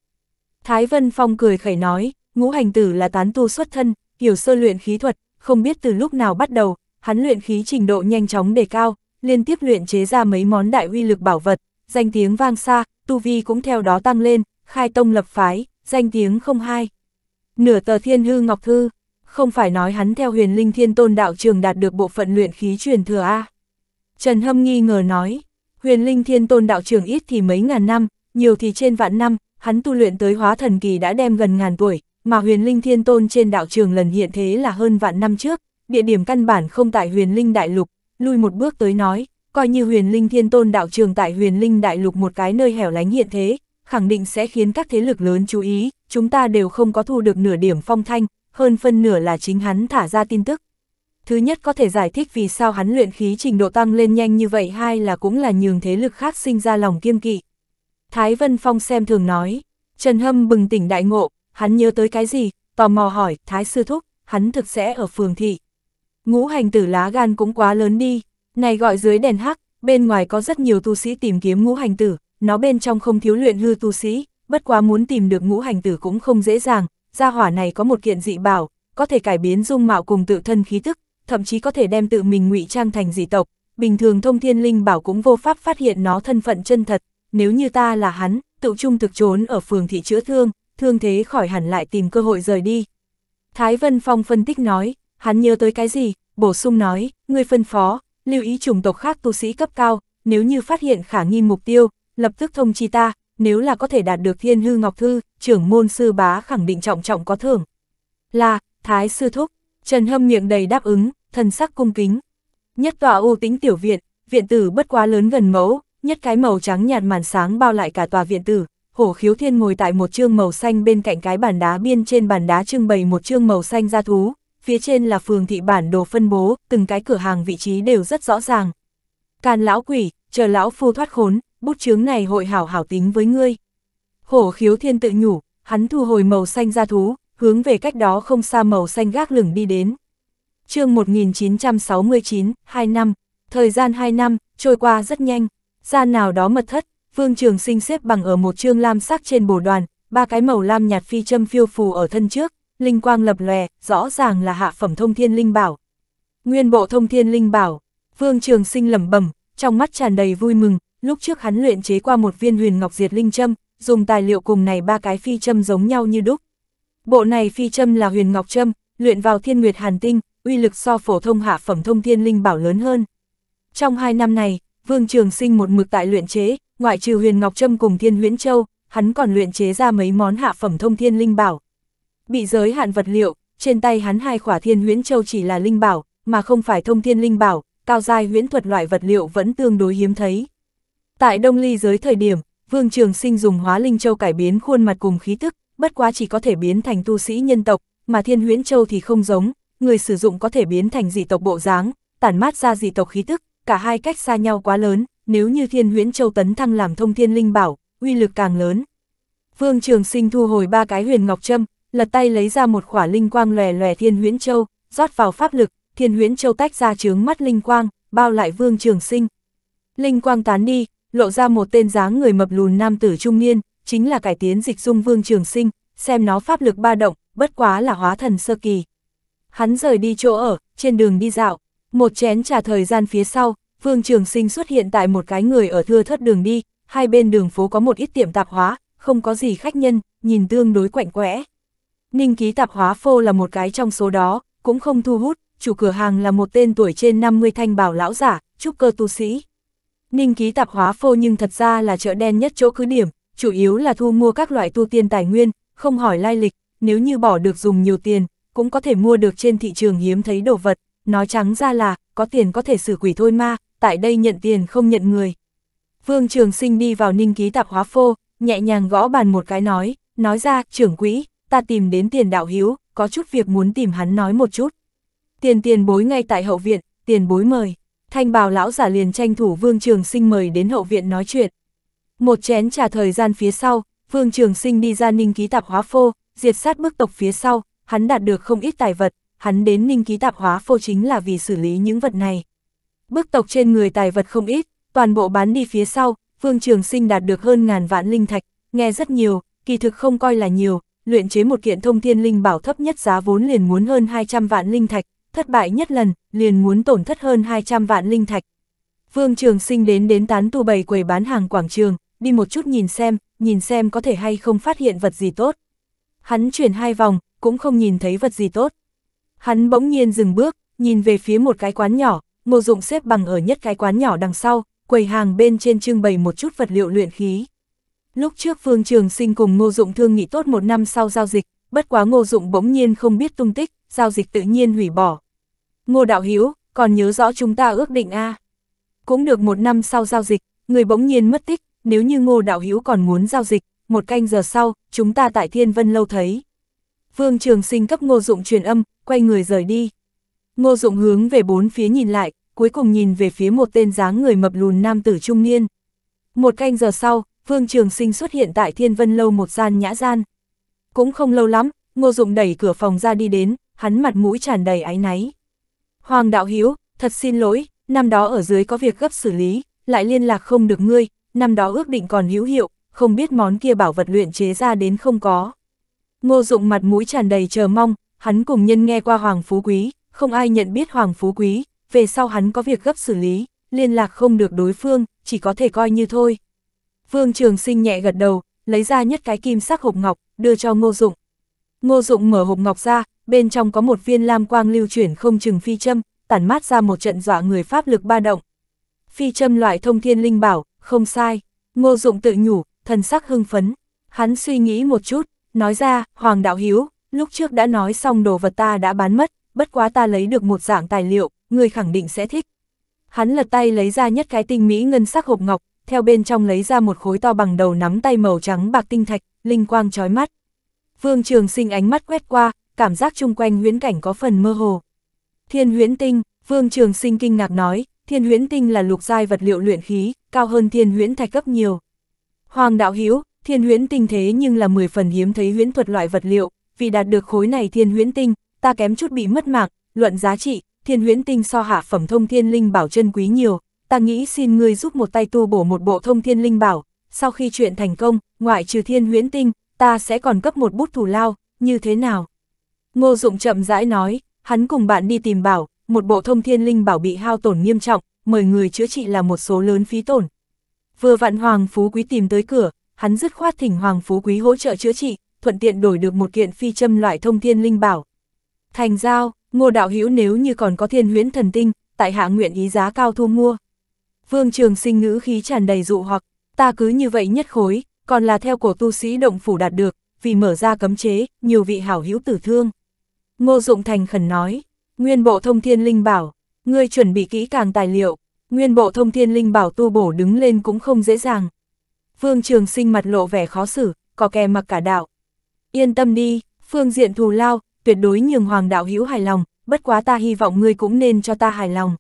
Thái Vân Phong cười khẩy nói, ngũ hành tử là tán tu xuất thân, hiểu sơ luyện khí thuật, không biết từ lúc nào bắt đầu, hắn luyện khí trình độ nhanh chóng đề cao, liên tiếp luyện chế ra mấy món đại uy lực bảo vật, danh tiếng vang xa, tu vi cũng theo đó tăng lên, khai tông lập phái, danh tiếng không hai. Nửa tờ thiên hư ngọc thư, không phải nói hắn theo huyền linh thiên tôn đạo trường đạt được bộ phận luyện khí truyền thừa A. Trần Hâm nghi ngờ nói, huyền linh thiên tôn đạo trường ít thì mấy ngàn năm, nhiều thì trên vạn năm, hắn tu luyện tới hóa thần kỳ đã đem gần ngàn tuổi, mà huyền linh thiên tôn trên đạo trường lần hiện thế là hơn vạn năm trước, địa điểm căn bản không tại huyền linh đại lục, lui một bước tới nói, coi như huyền linh thiên tôn đạo trường tại huyền linh đại lục một cái nơi hẻo lánh hiện thế, khẳng định sẽ khiến các thế lực lớn chú ý, chúng ta đều không có thu được nửa điểm phong thanh, hơn phân nửa là chính hắn thả ra tin tức. Thứ nhất có thể giải thích vì sao hắn luyện khí trình độ tăng lên nhanh như vậy, hai là cũng là nhường thế lực khác sinh ra lòng kiêng kỵ. Thái Vân Phong xem thường nói. Trần Hâm bừng tỉnh đại ngộ, hắn nhớ tới cái gì, tò mò hỏi, Thái Sư Thúc, hắn thực sẽ ở phường thị. Ngũ hành tử lá gan cũng quá lớn đi, này gọi dưới đèn hắc, bên ngoài có rất nhiều tu sĩ tìm kiếm ngũ hành tử, nó bên trong không thiếu luyện hư tu sĩ, bất quá muốn tìm được ngũ hành tử cũng không dễ dàng, gia hỏa này có một kiện dị bảo, có thể cải biến dung mạo cùng tự thân khí tức, thậm chí có thể đem tự mình ngụy trang thành dị tộc, bình thường thông thiên linh bảo cũng vô pháp phát hiện nó thân phận chân thật, nếu như ta là hắn, tự trung thực trốn ở phường thị chữa thương, thương thế khỏi hẳn lại tìm cơ hội rời đi. Thái Vân Phong phân tích nói, hắn nhớ tới cái gì, bổ sung nói, người phân phó, lưu ý chủng tộc khác tu sĩ cấp cao, nếu như phát hiện khả nghi mục tiêu, lập tức thông chi ta, nếu là có thể đạt được thiên hư ngọc thư, trưởng môn sư bá khẳng định trọng trọng có thưởng. Là, Thái Sư Thúc, Trần Hâm miệng đầy đáp ứng, thần sắc cung kính. Nhất tọa u tính tiểu viện, viện tử bất quá lớn gần mẫu, nhất cái màu trắng nhạt màn sáng bao lại cả tòa viện tử, hổ khiếu thiên ngồi tại một chương màu xanh bên cạnh cái bàn đá biên trên bàn đá trưng bày một chương màu xanh ra thú, phía trên là phường thị bản đồ phân bố, từng cái cửa hàng vị trí đều rất rõ ràng. Càn lão quỷ, chờ lão phu thoát khốn, bút chướng này hội hảo hảo tính với ngươi. Hổ khiếu thiên tự nhủ, hắn thu hồi màu xanh ra thú, hướng về cách đó không xa màu xanh gác lửng đi đến. chương 1969, 2 năm, thời gian 2 năm, trôi qua rất nhanh ra nào đó mật thất, Vương Trường Sinh xếp bằng ở một trương lam sắc trên bổ đoàn, ba cái màu lam nhạt phi châm phiêu phù ở thân trước, linh quang lập lòe, rõ ràng là hạ phẩm thông thiên linh bảo. Nguyên bộ thông thiên linh bảo, Vương Trường Sinh lẩm bẩm, trong mắt tràn đầy vui mừng, lúc trước hắn luyện chế qua một viên huyền ngọc diệt linh châm, dùng tài liệu cùng này ba cái phi châm giống nhau như đúc. Bộ này phi châm là huyền ngọc châm, luyện vào thiên nguyệt hàn tinh, uy lực so phổ thông hạ phẩm thông thiên linh bảo lớn hơn. Trong hai năm này, Vương Trường Sinh một mực tại luyện chế, ngoại trừ Huyền Ngọc Trâm cùng Thiên Huyễn Châu, hắn còn luyện chế ra mấy món hạ phẩm thông thiên linh bảo. Bị giới hạn vật liệu, trên tay hắn hai khỏa Thiên Huyễn Châu chỉ là linh bảo, mà không phải thông thiên linh bảo, cao giai huyễn thuật loại vật liệu vẫn tương đối hiếm thấy. Tại Đông Ly giới thời điểm, Vương Trường Sinh dùng Hóa Linh Châu cải biến khuôn mặt cùng khí tức, bất quá chỉ có thể biến thành tu sĩ nhân tộc, mà Thiên Huyễn Châu thì không giống, người sử dụng có thể biến thành dị tộc bộ dáng, tản mát ra dị tộc khí tức, cả hai cách xa nhau quá lớn, nếu như thiên huyễn châu tấn thăng làm thông thiên linh bảo, uy lực càng lớn. Vương Trường Sinh thu hồi ba cái huyền ngọc châm, lật tay lấy ra một khỏa linh quang lòe lòe thiên huyễn châu, rót vào pháp lực, thiên huyễn châu tách ra chướng mắt linh quang, bao lại Vương Trường Sinh. Linh quang tán đi, lộ ra một tên dáng người mập lùn nam tử trung niên, chính là cải tiến dịch dung Vương Trường Sinh, xem nó pháp lực ba động, bất quá là hóa thần sơ kỳ. Hắn rời đi chỗ ở, trên đường đi dạo, một chén trà thời gian phía sau, Vương Trường Sinh xuất hiện tại một cái người ở thưa thất đường đi, hai bên đường phố có một ít tiệm tạp hóa, không có gì khách nhân, nhìn tương đối quạnh quẽ. Ninh ký tạp hóa phô là một cái trong số đó, cũng không thu hút, chủ cửa hàng là một tên tuổi trên 50 thanh bảo lão giả, trúc cơ tu sĩ. Ninh ký tạp hóa phô nhưng thật ra là chợ đen nhất chỗ cứ điểm, chủ yếu là thu mua các loại tu tiên tài nguyên, không hỏi lai lịch, nếu như bỏ được dùng nhiều tiền, cũng có thể mua được trên thị trường hiếm thấy đồ vật, nói trắng ra là, có tiền có thể xử quỷ thôi ma, tại đây nhận tiền không nhận người. Vương Trường Sinh đi vào ninh ký tạp hóa phô, nhẹ nhàng gõ bàn một cái nói, nói ra, trưởng quỹ, ta tìm đến tiền đạo hiếu, có chút việc muốn tìm hắn nói một chút. Tiền tiền bối ngay tại hậu viện, tiền bối mời, thanh bào lão giả liền tranh thủ Vương Trường Sinh mời đến hậu viện nói chuyện. Một chén trà thời gian phía sau, Vương Trường Sinh đi ra ninh ký tạp hóa phô, diệt sát bức tộc phía sau, hắn đạt được không ít tài vật, hắn đến ninh ký tạp hóa phô chính là vì xử lý những vật này. Bức tộc trên người tài vật không ít, toàn bộ bán đi phía sau, Vương Trường Sinh đạt được hơn ngàn vạn linh thạch, nghe rất nhiều, kỳ thực không coi là nhiều, luyện chế một kiện thông thiên linh bảo thấp nhất giá vốn liền muốn hơn 200 vạn linh thạch, thất bại nhất lần, liền muốn tổn thất hơn 200 vạn linh thạch. Vương Trường Sinh đến đến tán tu bày quầy bán hàng quảng trường, đi một chút nhìn xem, nhìn xem có thể hay không phát hiện vật gì tốt. Hắn chuyển hai vòng, cũng không nhìn thấy vật gì tốt. Hắn bỗng nhiên dừng bước, nhìn về phía một cái quán nhỏ, Ngô Dụng xếp bằng ở nhất cái quán nhỏ đằng sau, quầy hàng bên trên trưng bày một chút vật liệu luyện khí. Lúc trước Phương Trường Sinh cùng Ngô Dụng thương nghị tốt một năm sau giao dịch, bất quá Ngô Dụng bỗng nhiên không biết tung tích, giao dịch tự nhiên hủy bỏ. Ngô Đạo Hiếu, còn nhớ rõ chúng ta ước định a? À? Cũng được một năm sau giao dịch, người bỗng nhiên mất tích, nếu như Ngô Đạo Hiếu còn muốn giao dịch, một canh giờ sau, chúng ta tại Thiên Vân lâu thấy. Vương Trường Sinh cấp Ngô Dụng truyền âm, quay người rời đi. Ngô Dụng hướng về bốn phía nhìn lại, cuối cùng nhìn về phía một tên dáng người mập lùn nam tử trung niên. Một canh giờ sau, Vương Trường Sinh xuất hiện tại Thiên Vân Lâu một gian nhã gian. Cũng không lâu lắm, Ngô Dụng đẩy cửa phòng ra đi đến, hắn mặt mũi tràn đầy áy náy. Hoàng Đạo Hiếu, thật xin lỗi, năm đó ở dưới có việc gấp xử lý, lại liên lạc không được ngươi, năm đó ước định còn hữu hiệu, không biết món kia bảo vật luyện chế ra đến không có. Ngô Dụng mặt mũi tràn đầy chờ mong, hắn cùng nhân nghe qua Hoàng Phú Quý, không ai nhận biết Hoàng Phú Quý, về sau hắn có việc gấp xử lý, liên lạc không được đối phương, chỉ có thể coi như thôi. Vương Trường Sinh nhẹ gật đầu, lấy ra nhất cái kim sắc hộp ngọc, đưa cho Ngô Dụng. Ngô Dụng mở hộp ngọc ra, bên trong có một viên lam quang lưu chuyển không chừng phi châm, tản mát ra một trận dọa người pháp lực ba động. Phi châm loại thông thiên linh bảo, không sai. Ngô Dụng tự nhủ, thần sắc hưng phấn. Hắn suy nghĩ một chút, Nói ra, Hoàng Đạo Hiếu, lúc trước đã nói xong đồ vật ta đã bán mất, bất quá ta lấy được một dạng tài liệu, người khẳng định sẽ thích. Hắn lật tay lấy ra nhất cái tinh mỹ ngân sắc hộp ngọc, theo bên trong lấy ra một khối to bằng đầu nắm tay màu trắng bạc tinh thạch, linh quang chói mắt. Vương Trường Sinh ánh mắt quét qua, cảm giác chung quanh huyễn cảnh có phần mơ hồ. Thiên huyễn tinh, Vương Trường Sinh kinh ngạc nói, thiên huyễn tinh là lục giai vật liệu luyện khí, cao hơn thiên huyễn thạch cấp nhiều. Hoàng Đạo Hiếu, Thiên huyễn tinh thế nhưng là 10 phần hiếm thấy huyễn thuật loại vật liệu, vì đạt được khối này thiên huyễn tinh, ta kém chút bị mất mạng, luận giá trị, thiên huyễn tinh so hạ phẩm thông thiên linh bảo chân quý nhiều, ta nghĩ xin ngươi giúp một tay tu bổ một bộ thông thiên linh bảo, sau khi chuyện thành công, ngoại trừ thiên huyễn tinh, ta sẽ còn cấp một bút thù lao, như thế nào? Ngô Dụng chậm rãi nói, hắn cùng bạn đi tìm bảo, một bộ thông thiên linh bảo bị hao tổn nghiêm trọng, mời người chữa trị là một số lớn phí tổn. Vừa vạn hoàng phú quý tìm tới cửa, hắn dứt khoát thỉnh Hoàng Phú Quý hỗ trợ chữa trị, thuận tiện đổi được một kiện phi châm loại thông thiên linh bảo. Thành giao, ngô đạo hữu nếu như còn có thiên huyễn thần tinh, tại hạ nguyện ý giá cao thu mua. Vương Trường Sinh ngữ khí tràn đầy dụ hoặc, ta cứ như vậy nhất khối, còn là theo cổ tu sĩ động phủ đạt được, vì mở ra cấm chế, nhiều vị hảo hữu tử thương. Ngô Dụng Thành khẩn nói, nguyên bộ thông thiên linh bảo, ngươi chuẩn bị kỹ càng tài liệu, nguyên bộ thông thiên linh bảo tu bổ đứng lên cũng không dễ dàng, Vương Trường Sinh mặt lộ vẻ khó xử, có kè mặc cả đạo. Yên tâm đi, phương diện thù lao, tuyệt đối nhường hoàng đạo hữu hài lòng, bất quá ta hy vọng ngươi cũng nên cho ta hài lòng.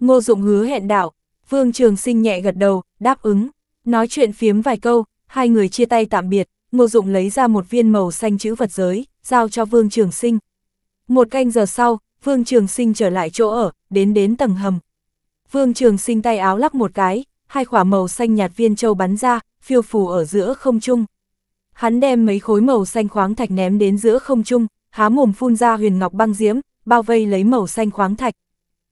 Ngô Dụng hứa hẹn đạo, Vương Trường Sinh nhẹ gật đầu, đáp ứng, nói chuyện phiếm vài câu, hai người chia tay tạm biệt, Ngô Dụng lấy ra một viên màu xanh chữ vật giới, giao cho Vương Trường Sinh. Một canh giờ sau, Vương Trường Sinh trở lại chỗ ở, đến đến tầng hầm. Vương Trường Sinh tay áo lắc một cái, hai khỏa màu xanh nhạt viên châu bắn ra, phiêu phù ở giữa không trung. Hắn đem mấy khối màu xanh khoáng thạch ném đến giữa không trung, há mồm phun ra huyền ngọc băng diễm, bao vây lấy màu xanh khoáng thạch.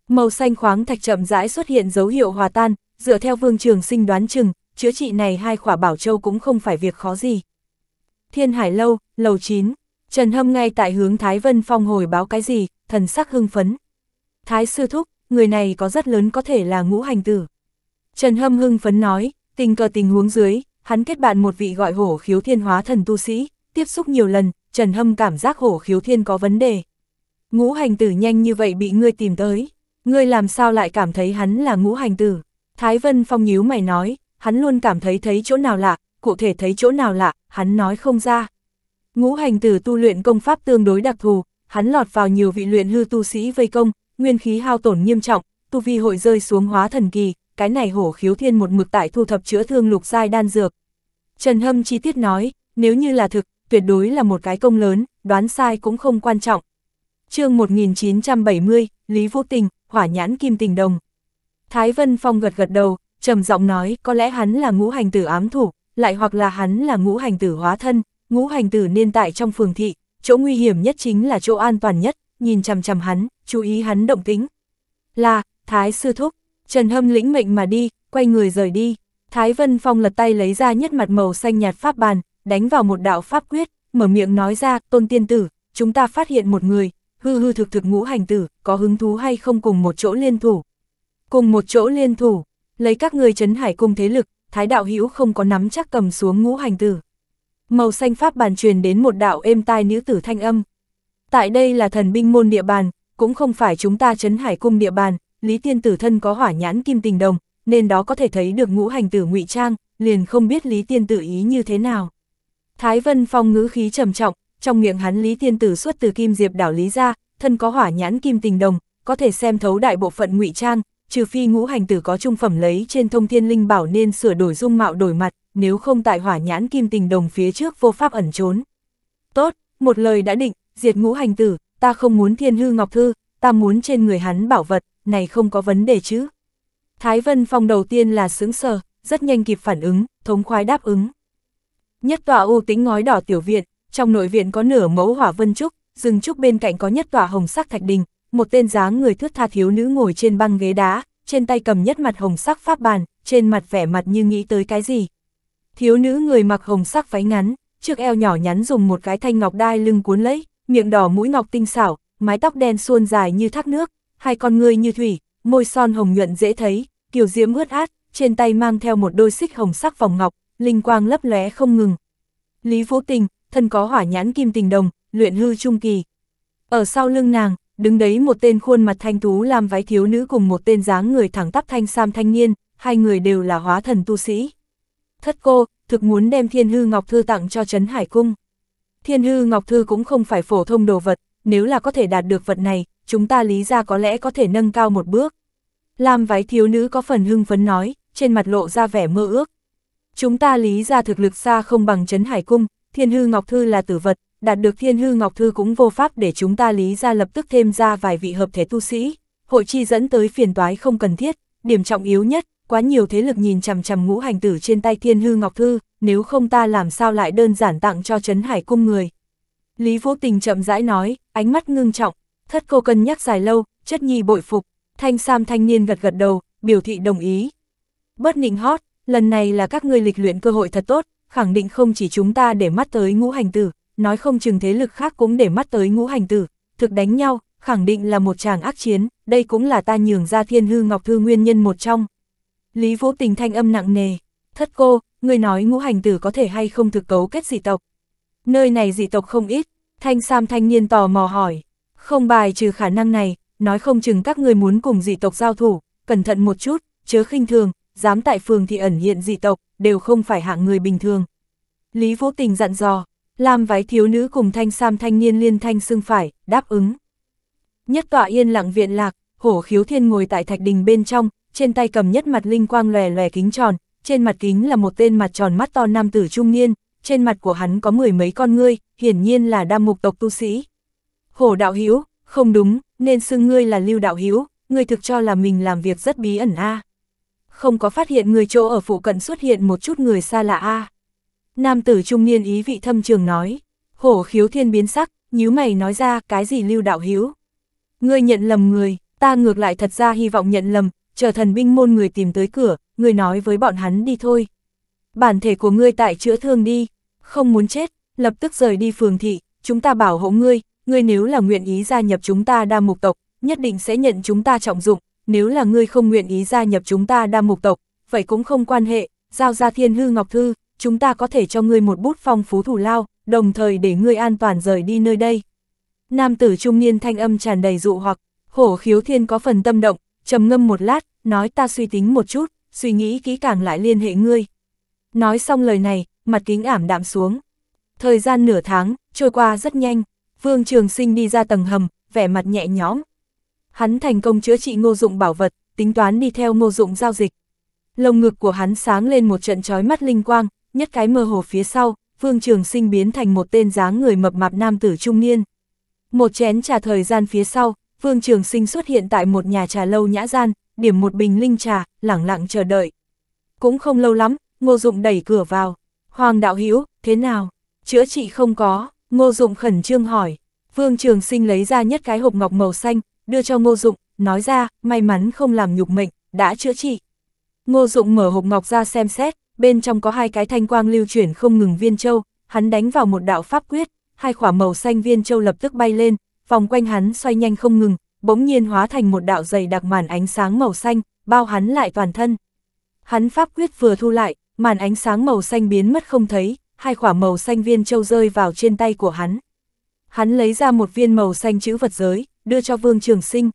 Màu xanh khoáng thạch chậm rãi xuất hiện dấu hiệu hòa tan, dựa theo Vương Trường Sinh đoán chừng, chữa trị này hai khỏa bảo châu cũng không phải việc khó gì. Thiên Hải lâu, lầu 9, Trần Hâm ngay tại hướng Thái Vân Phong hồi báo cái gì, thần sắc hưng phấn. Thái sư thúc, người này có rất lớn có thể là ngũ hành tử. Trần Hâm hưng phấn nói, tình cờ tình huống dưới, hắn kết bạn một vị gọi hổ khiếu thiên hóa thần tu sĩ, tiếp xúc nhiều lần, Trần Hâm cảm giác hổ khiếu thiên có vấn đề. Ngũ hành tử nhanh như vậy bị ngươi tìm tới, ngươi làm sao lại cảm thấy hắn là ngũ hành tử? Thái Vân Phong nhíu mày nói, hắn luôn cảm thấy thấy chỗ nào lạ, cụ thể thấy chỗ nào lạ, hắn nói không ra. Ngũ hành tử tu luyện công pháp tương đối đặc thù, hắn lọt vào nhiều vị luyện hư tu sĩ vây công, nguyên khí hao tổn nghiêm trọng, tu vi hội rơi xuống hóa thần kỳ, cái này hổ khiếu thiên một mực tại thu thập chữa thương lục giai đan dược. Trần Hâm chi tiết nói, nếu như là thực, tuyệt đối là một cái công lớn, đoán sai cũng không quan trọng. chương 1970, Lý Vô Tình, Hỏa Nhãn Kim Tình Đồng. Thái Vân Phong gật gật đầu, trầm giọng nói có lẽ hắn là ngũ hành tử ám thủ, lại hoặc là hắn là ngũ hành tử hóa thân, ngũ hành tử nên tại trong phường thị, chỗ nguy hiểm nhất chính là chỗ an toàn nhất, nhìn chằm chằm hắn, chú ý hắn động tính. Là, Thái Sư Thúc, Trần Hâm lĩnh mệnh mà đi, quay người rời đi. Thái Vân Phong lật tay lấy ra nhất mặt màu xanh nhạt pháp bàn, đánh vào một đạo pháp quyết, mở miệng nói ra, tôn tiên tử, chúng ta phát hiện một người, hư hư thực thực ngũ hành tử, có hứng thú hay không cùng một chỗ liên thủ. Cùng một chỗ liên thủ, lấy các người chấn hải cung thế lực, thái đạo hữu không có nắm chắc cầm xuống ngũ hành tử. Màu xanh pháp bàn truyền đến một đạo êm tai nữ tử thanh âm. Tại đây là thần binh môn địa bàn, cũng không phải chúng ta chấn hải cung địa bàn, Lý Tiên Tử thân có hỏa nhãn kim tình đồng, nên đó có thể thấy được ngũ hành tử ngụy trang, liền không biết Lý Tiên Tử ý như thế nào. Thái Vân Phong ngữ khí trầm trọng, trong miệng hắn Lý Tiên Tử xuất từ kim diệp đảo Lý ra, thân có hỏa nhãn kim tình đồng, có thể xem thấu đại bộ phận ngụy trang, trừ phi ngũ hành tử có trung phẩm lấy trên thông thiên linh bảo nên sửa đổi dung mạo đổi mặt, nếu không tại hỏa nhãn kim tình đồng phía trước vô pháp ẩn trốn. Tốt, một lời đã định, diệt ngũ hành tử, ta không muốn thiên hư ngọc thư, ta muốn trên người hắn bảo vật, này không có vấn đề chứ. Thái Vân Phong đầu tiên là sướng sờ, rất nhanh kịp phản ứng, thống khoái đáp ứng. Nhất tòa u tính ngói đỏ tiểu viện, trong nội viện có nửa mẫu hỏa vân trúc, rừng trúc bên cạnh có nhất tòa hồng sắc thạch đình, một tên dáng người thướt tha thiếu nữ ngồi trên băng ghế đá, trên tay cầm nhất mặt hồng sắc pháp bàn, trên mặt vẻ mặt như nghĩ tới cái gì. Thiếu nữ người mặc hồng sắc váy ngắn, trước eo nhỏ nhắn dùng một cái thanh ngọc đai lưng cuốn lấy, miệng đỏ mũi ngọc tinh xảo, mái tóc đen suôn dài như thác nước, hai con ngươi như thủy, môi son hồng nhuận dễ thấy, kiều diễm ướt át, trên tay mang theo một đôi xích hồng sắc vòng ngọc, linh quang lấp lóe không ngừng. Lý Vũ Tình, thân có hỏa nhãn kim tình đồng, luyện hư trung kỳ. Ở sau lưng nàng, đứng đấy một tên khuôn mặt thanh tú làm váy thiếu nữ cùng một tên dáng người thẳng tắp thanh sam thanh niên, hai người đều là hóa thần tu sĩ. Thất cô, thực muốn đem thiên hư ngọc thư tặng cho Trấn Hải Cung. Thiên hư ngọc thư cũng không phải phổ thông đồ vật, nếu là có thể đạt được vật này, chúng ta lý ra có lẽ có thể nâng cao một bước. Làm váy thiếu nữ có phần hưng phấn nói, trên mặt lộ ra vẻ mơ ước. Chúng ta lý ra thực lực xa không bằng chấn hải cung, thiên hư ngọc thư là tử vật, đạt được thiên hư ngọc thư cũng vô pháp để chúng ta lý ra lập tức thêm ra vài vị hợp thể tu sĩ. Hội chi dẫn tới phiền toái không cần thiết, điểm trọng yếu nhất, quá nhiều thế lực nhìn chằm chằm ngũ hành tử trên tay thiên hư ngọc thư, nếu không ta làm sao lại đơn giản tặng cho chấn hải cung người. Lý Vô Tình chậm rãi nói, ánh mắt ngưng trọng, thất cô cân nhắc dài lâu, chất nhi bội phục, thanh sam thanh niên gật gật đầu, biểu thị đồng ý. Bất nịnh hót, lần này là các ngươi lịch luyện cơ hội thật tốt, khẳng định không chỉ chúng ta để mắt tới ngũ hành tử, nói không chừng thế lực khác cũng để mắt tới ngũ hành tử, thực đánh nhau, khẳng định là một chàng ác chiến, đây cũng là ta nhường ra thiên hư ngọc thư nguyên nhân một trong. Lý vô tình thanh âm nặng nề, thất cô, người nói ngũ hành tử có thể hay không thực cấu kết dị tộc. Nơi này dị tộc không ít, thanh sam thanh niên tò mò hỏi. Không bài trừ khả năng này, nói không chừng các người muốn cùng dị tộc giao thủ, cẩn thận một chút, chớ khinh thường, dám tại phường thì ẩn hiện dị tộc, đều không phải hạng người bình thường. Lý Vũ Tình dặn dò, làm váy thiếu nữ cùng thanh sam thanh niên liên thanh xưng phải, đáp ứng. Nhất tọa yên lặng viện lạc, hổ khiếu thiên ngồi tại thạch đình bên trong, trên tay cầm nhất mặt linh quang lòe lòe kính tròn, trên mặt kính là một tên mặt tròn mắt to nam tử trung niên, trên mặt của hắn có mười mấy con ngươi, hiển nhiên là đam mục tộc tu sĩ. Hổ đạo hữu không đúng, nên xưng ngươi là lưu đạo hữu ngươi thực cho là mình làm việc rất bí ẩn a Không có phát hiện người chỗ ở phụ cận xuất hiện một chút người xa lạ a Nam tử trung niên ý vị thâm trường nói, hổ khiếu thiên biến sắc, nhíu mày nói ra cái gì lưu đạo hữu Ngươi nhận lầm người, ta ngược lại thật ra hy vọng nhận lầm, chờ thần binh môn người tìm tới cửa, ngươi nói với bọn hắn đi thôi. Bản thể của ngươi tại chữa thương đi, không muốn chết, lập tức rời đi phường thị, chúng ta bảo hộ ngươi, ngươi nếu là nguyện ý gia nhập chúng ta đa mục tộc, nhất định sẽ nhận chúng ta trọng dụng, nếu là ngươi không nguyện ý gia nhập chúng ta đa mục tộc, vậy cũng không quan hệ, giao ra thiên hư ngọc thư, chúng ta có thể cho ngươi một bút phong phú thủ lao, đồng thời để ngươi an toàn rời đi nơi đây. Nam tử trung niên thanh âm tràn đầy dụ hoặc, hổ khiếu thiên có phần tâm động, trầm ngâm một lát, nói ta suy tính một chút, suy nghĩ kỹ càng lại liên hệ ngươi. Nói xong lời này, mặt kính ảm đạm xuống. Thời gian nửa tháng, trôi qua rất nhanh, Vương Trường Sinh đi ra tầng hầm, vẻ mặt nhẹ nhõm. Hắn thành công chữa trị ngô dụng bảo vật, tính toán đi theo ngô dụng giao dịch. Lồng ngực của hắn sáng lên một trận trói mắt linh quang, nhất cái mơ hồ phía sau, Vương Trường Sinh biến thành một tên dáng người mập mạp nam tử trung niên. Một chén trà thời gian phía sau, Vương Trường Sinh xuất hiện tại một nhà trà lâu nhã gian, điểm một bình linh trà, lặng lặng chờ đợi. Cũng không lâu lắm, Ngô Dụng đẩy cửa vào. Hoàng đạo hữu thế nào? Chữa trị không có, Ngô Dụng khẩn trương hỏi. Vương Trường Sinh lấy ra nhất cái hộp ngọc màu xanh, đưa cho Ngô Dụng, nói ra, may mắn không làm nhục mệnh, đã chữa trị. Ngô Dụng mở hộp ngọc ra xem xét, bên trong có hai cái thanh quang lưu chuyển không ngừng viên châu, hắn đánh vào một đạo pháp quyết, hai quả màu xanh viên châu lập tức bay lên, vòng quanh hắn xoay nhanh không ngừng, bỗng nhiên hóa thành một đạo dày đặc màn ánh sáng màu xanh, bao hắn lại toàn thân. Hắn pháp quyết vừa thu lại, màn ánh sáng màu xanh biến mất không thấy, hai quả màu xanh viên châu rơi vào trên tay của hắn. Hắn lấy ra một viên màu xanh chữ vật giới, đưa cho Vương Trường Sinh.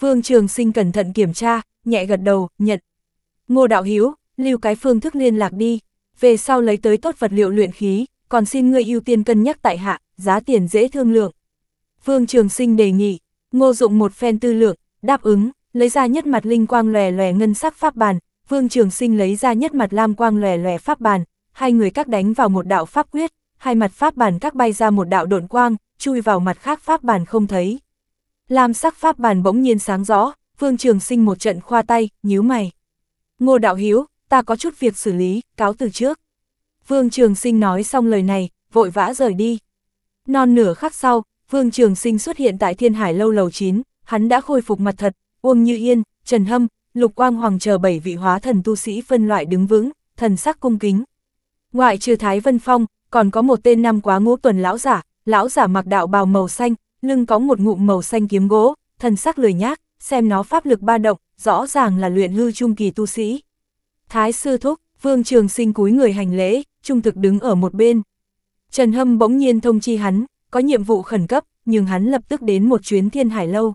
Vương Trường Sinh cẩn thận kiểm tra, nhẹ gật đầu, nhận. Ngô Đạo Hiếu, lưu cái phương thức liên lạc đi, về sau lấy tới tốt vật liệu luyện khí, còn xin ngươi ưu tiên cân nhắc tại hạ, giá tiền dễ thương lượng. Vương Trường Sinh đề nghị, Ngô Dụng một phen tư lượng, đáp ứng, lấy ra nhất mặt linh quang lòe lòe ngân sắc pháp bàn, Vương Trường Sinh lấy ra nhất mặt lam quang lòe lòe pháp bàn, hai người các đánh vào một đạo pháp quyết, hai mặt pháp bàn các bay ra một đạo độn quang, chui vào mặt khác pháp bàn không thấy. Lam sắc pháp bàn bỗng nhiên sáng rõ, Vương Trường Sinh một trận khoa tay, nhíu mày. Ngô Đạo Hiếu, ta có chút việc xử lý, cáo từ trước. Vương Trường Sinh nói xong lời này, vội vã rời đi. Non nửa khắc sau, Vương Trường Sinh xuất hiện tại Thiên Hải Lâu Lầu 9, hắn đã khôi phục mặt thật, Uông Như Yên, Trần Hâm, lục quang hoàng chờ bảy vị hóa thần tu sĩ phân loại đứng vững, thần sắc cung kính. Ngoại trừ Thái Vân Phong, còn có một tên năm quá ngũ tuần lão giả, lão giả mặc đạo bào màu xanh, lưng có một ngụm màu xanh kiếm gỗ, thần sắc lười nhác, xem nó pháp lực ba động, rõ ràng là luyện hư trung kỳ tu sĩ. Thái sư thúc, Vương Trường Sinh cúi người hành lễ, trung thực đứng ở một bên. Trần Hâm bỗng nhiên thông chi hắn, có nhiệm vụ khẩn cấp, nhưng hắn lập tức đến một chuyến Thiên Hải lâu.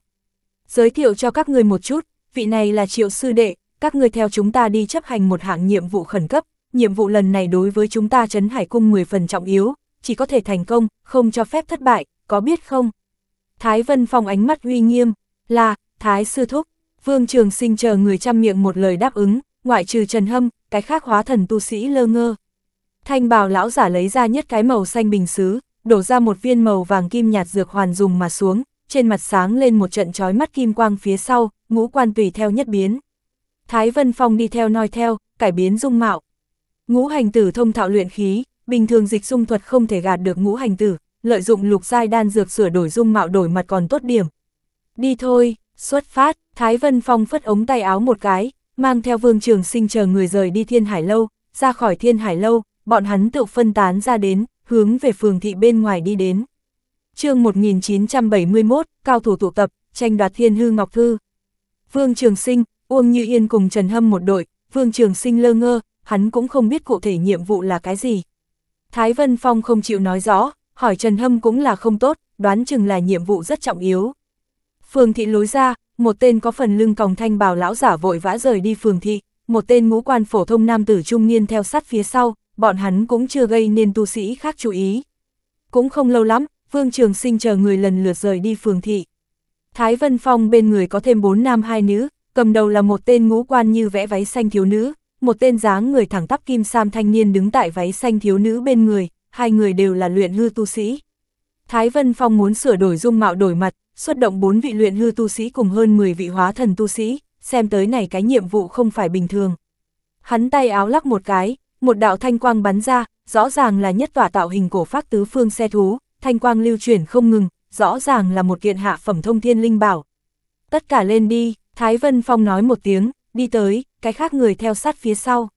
Giới thiệu cho các người một chút, vị này là triệu sư đệ, các người theo chúng ta đi chấp hành một hạng nhiệm vụ khẩn cấp, nhiệm vụ lần này đối với chúng ta trấn hải cung 10 phần trọng yếu, chỉ có thể thành công, không cho phép thất bại, có biết không? Thái Vân Phong ánh mắt uy nghiêm, là, Thái Sư Thúc, Vương Trường Sinh chờ người chăm miệng một lời đáp ứng, ngoại trừ Trần Hâm, cái khác hóa thần tu sĩ lơ ngơ. Thanh bào lão giả lấy ra nhất cái màu xanh bình xứ, đổ ra một viên màu vàng kim nhạt dược hoàn dùng mà xuống, trên mặt sáng lên một trận chói mắt kim quang phía sau, ngũ quan tùy theo nhất biến. Thái Vân Phong đi theo noi theo, cải biến dung mạo. Ngũ hành tử thông thạo luyện khí, bình thường dịch dung thuật không thể gạt được ngũ hành tử, lợi dụng lục giai đan dược sửa đổi dung mạo đổi mặt còn tốt điểm. Đi thôi, xuất phát, Thái Vân Phong phất ống tay áo một cái, mang theo vương trường sinh chờ người rời đi thiên hải lâu, ra khỏi thiên hải lâu, bọn hắn tự phân tán ra đến, hướng về phường thị bên ngoài đi đến. chương 1971, cao thủ tụ tập, tranh đoạt thiên hư ngọc thư. Vương Trường Sinh, Uông Như Yên cùng Trần Hâm một đội, Vương Trường Sinh lơ ngơ, hắn cũng không biết cụ thể nhiệm vụ là cái gì. Thái Vân Phong không chịu nói rõ, hỏi Trần Hâm cũng là không tốt, đoán chừng là nhiệm vụ rất trọng yếu. Phường thị lối ra, một tên có phần lưng còng thanh bào lão giả vội vã rời đi phường thị, một tên ngũ quan phổ thông nam tử trung niên theo sát phía sau, bọn hắn cũng chưa gây nên tu sĩ khác chú ý. Cũng không lâu lắm, Vương Trường Sinh chờ người lần lượt rời đi phường thị. Thái Vân Phong bên người có thêm bốn nam hai nữ, cầm đầu là một tên ngũ quan như vẽ váy xanh thiếu nữ, một tên dáng người thẳng tắp kim sam thanh niên đứng tại váy xanh thiếu nữ bên người, hai người đều là luyện hư tu sĩ. Thái Vân Phong muốn sửa đổi dung mạo đổi mặt, xuất động bốn vị luyện hư tu sĩ cùng hơn 10 vị hóa thần tu sĩ, xem tới này cái nhiệm vụ không phải bình thường. Hắn tay áo lắc một cái, một đạo thanh quang bắn ra, rõ ràng là nhất tỏa tạo hình cổ phát tứ phương xe thú, thanh quang lưu chuyển không ngừng, rõ ràng là một kiện hạ phẩm thông thiên linh bảo. Tất cả lên đi, Thái Vân Phong nói một tiếng, đi tới, cái khác người theo sát phía sau.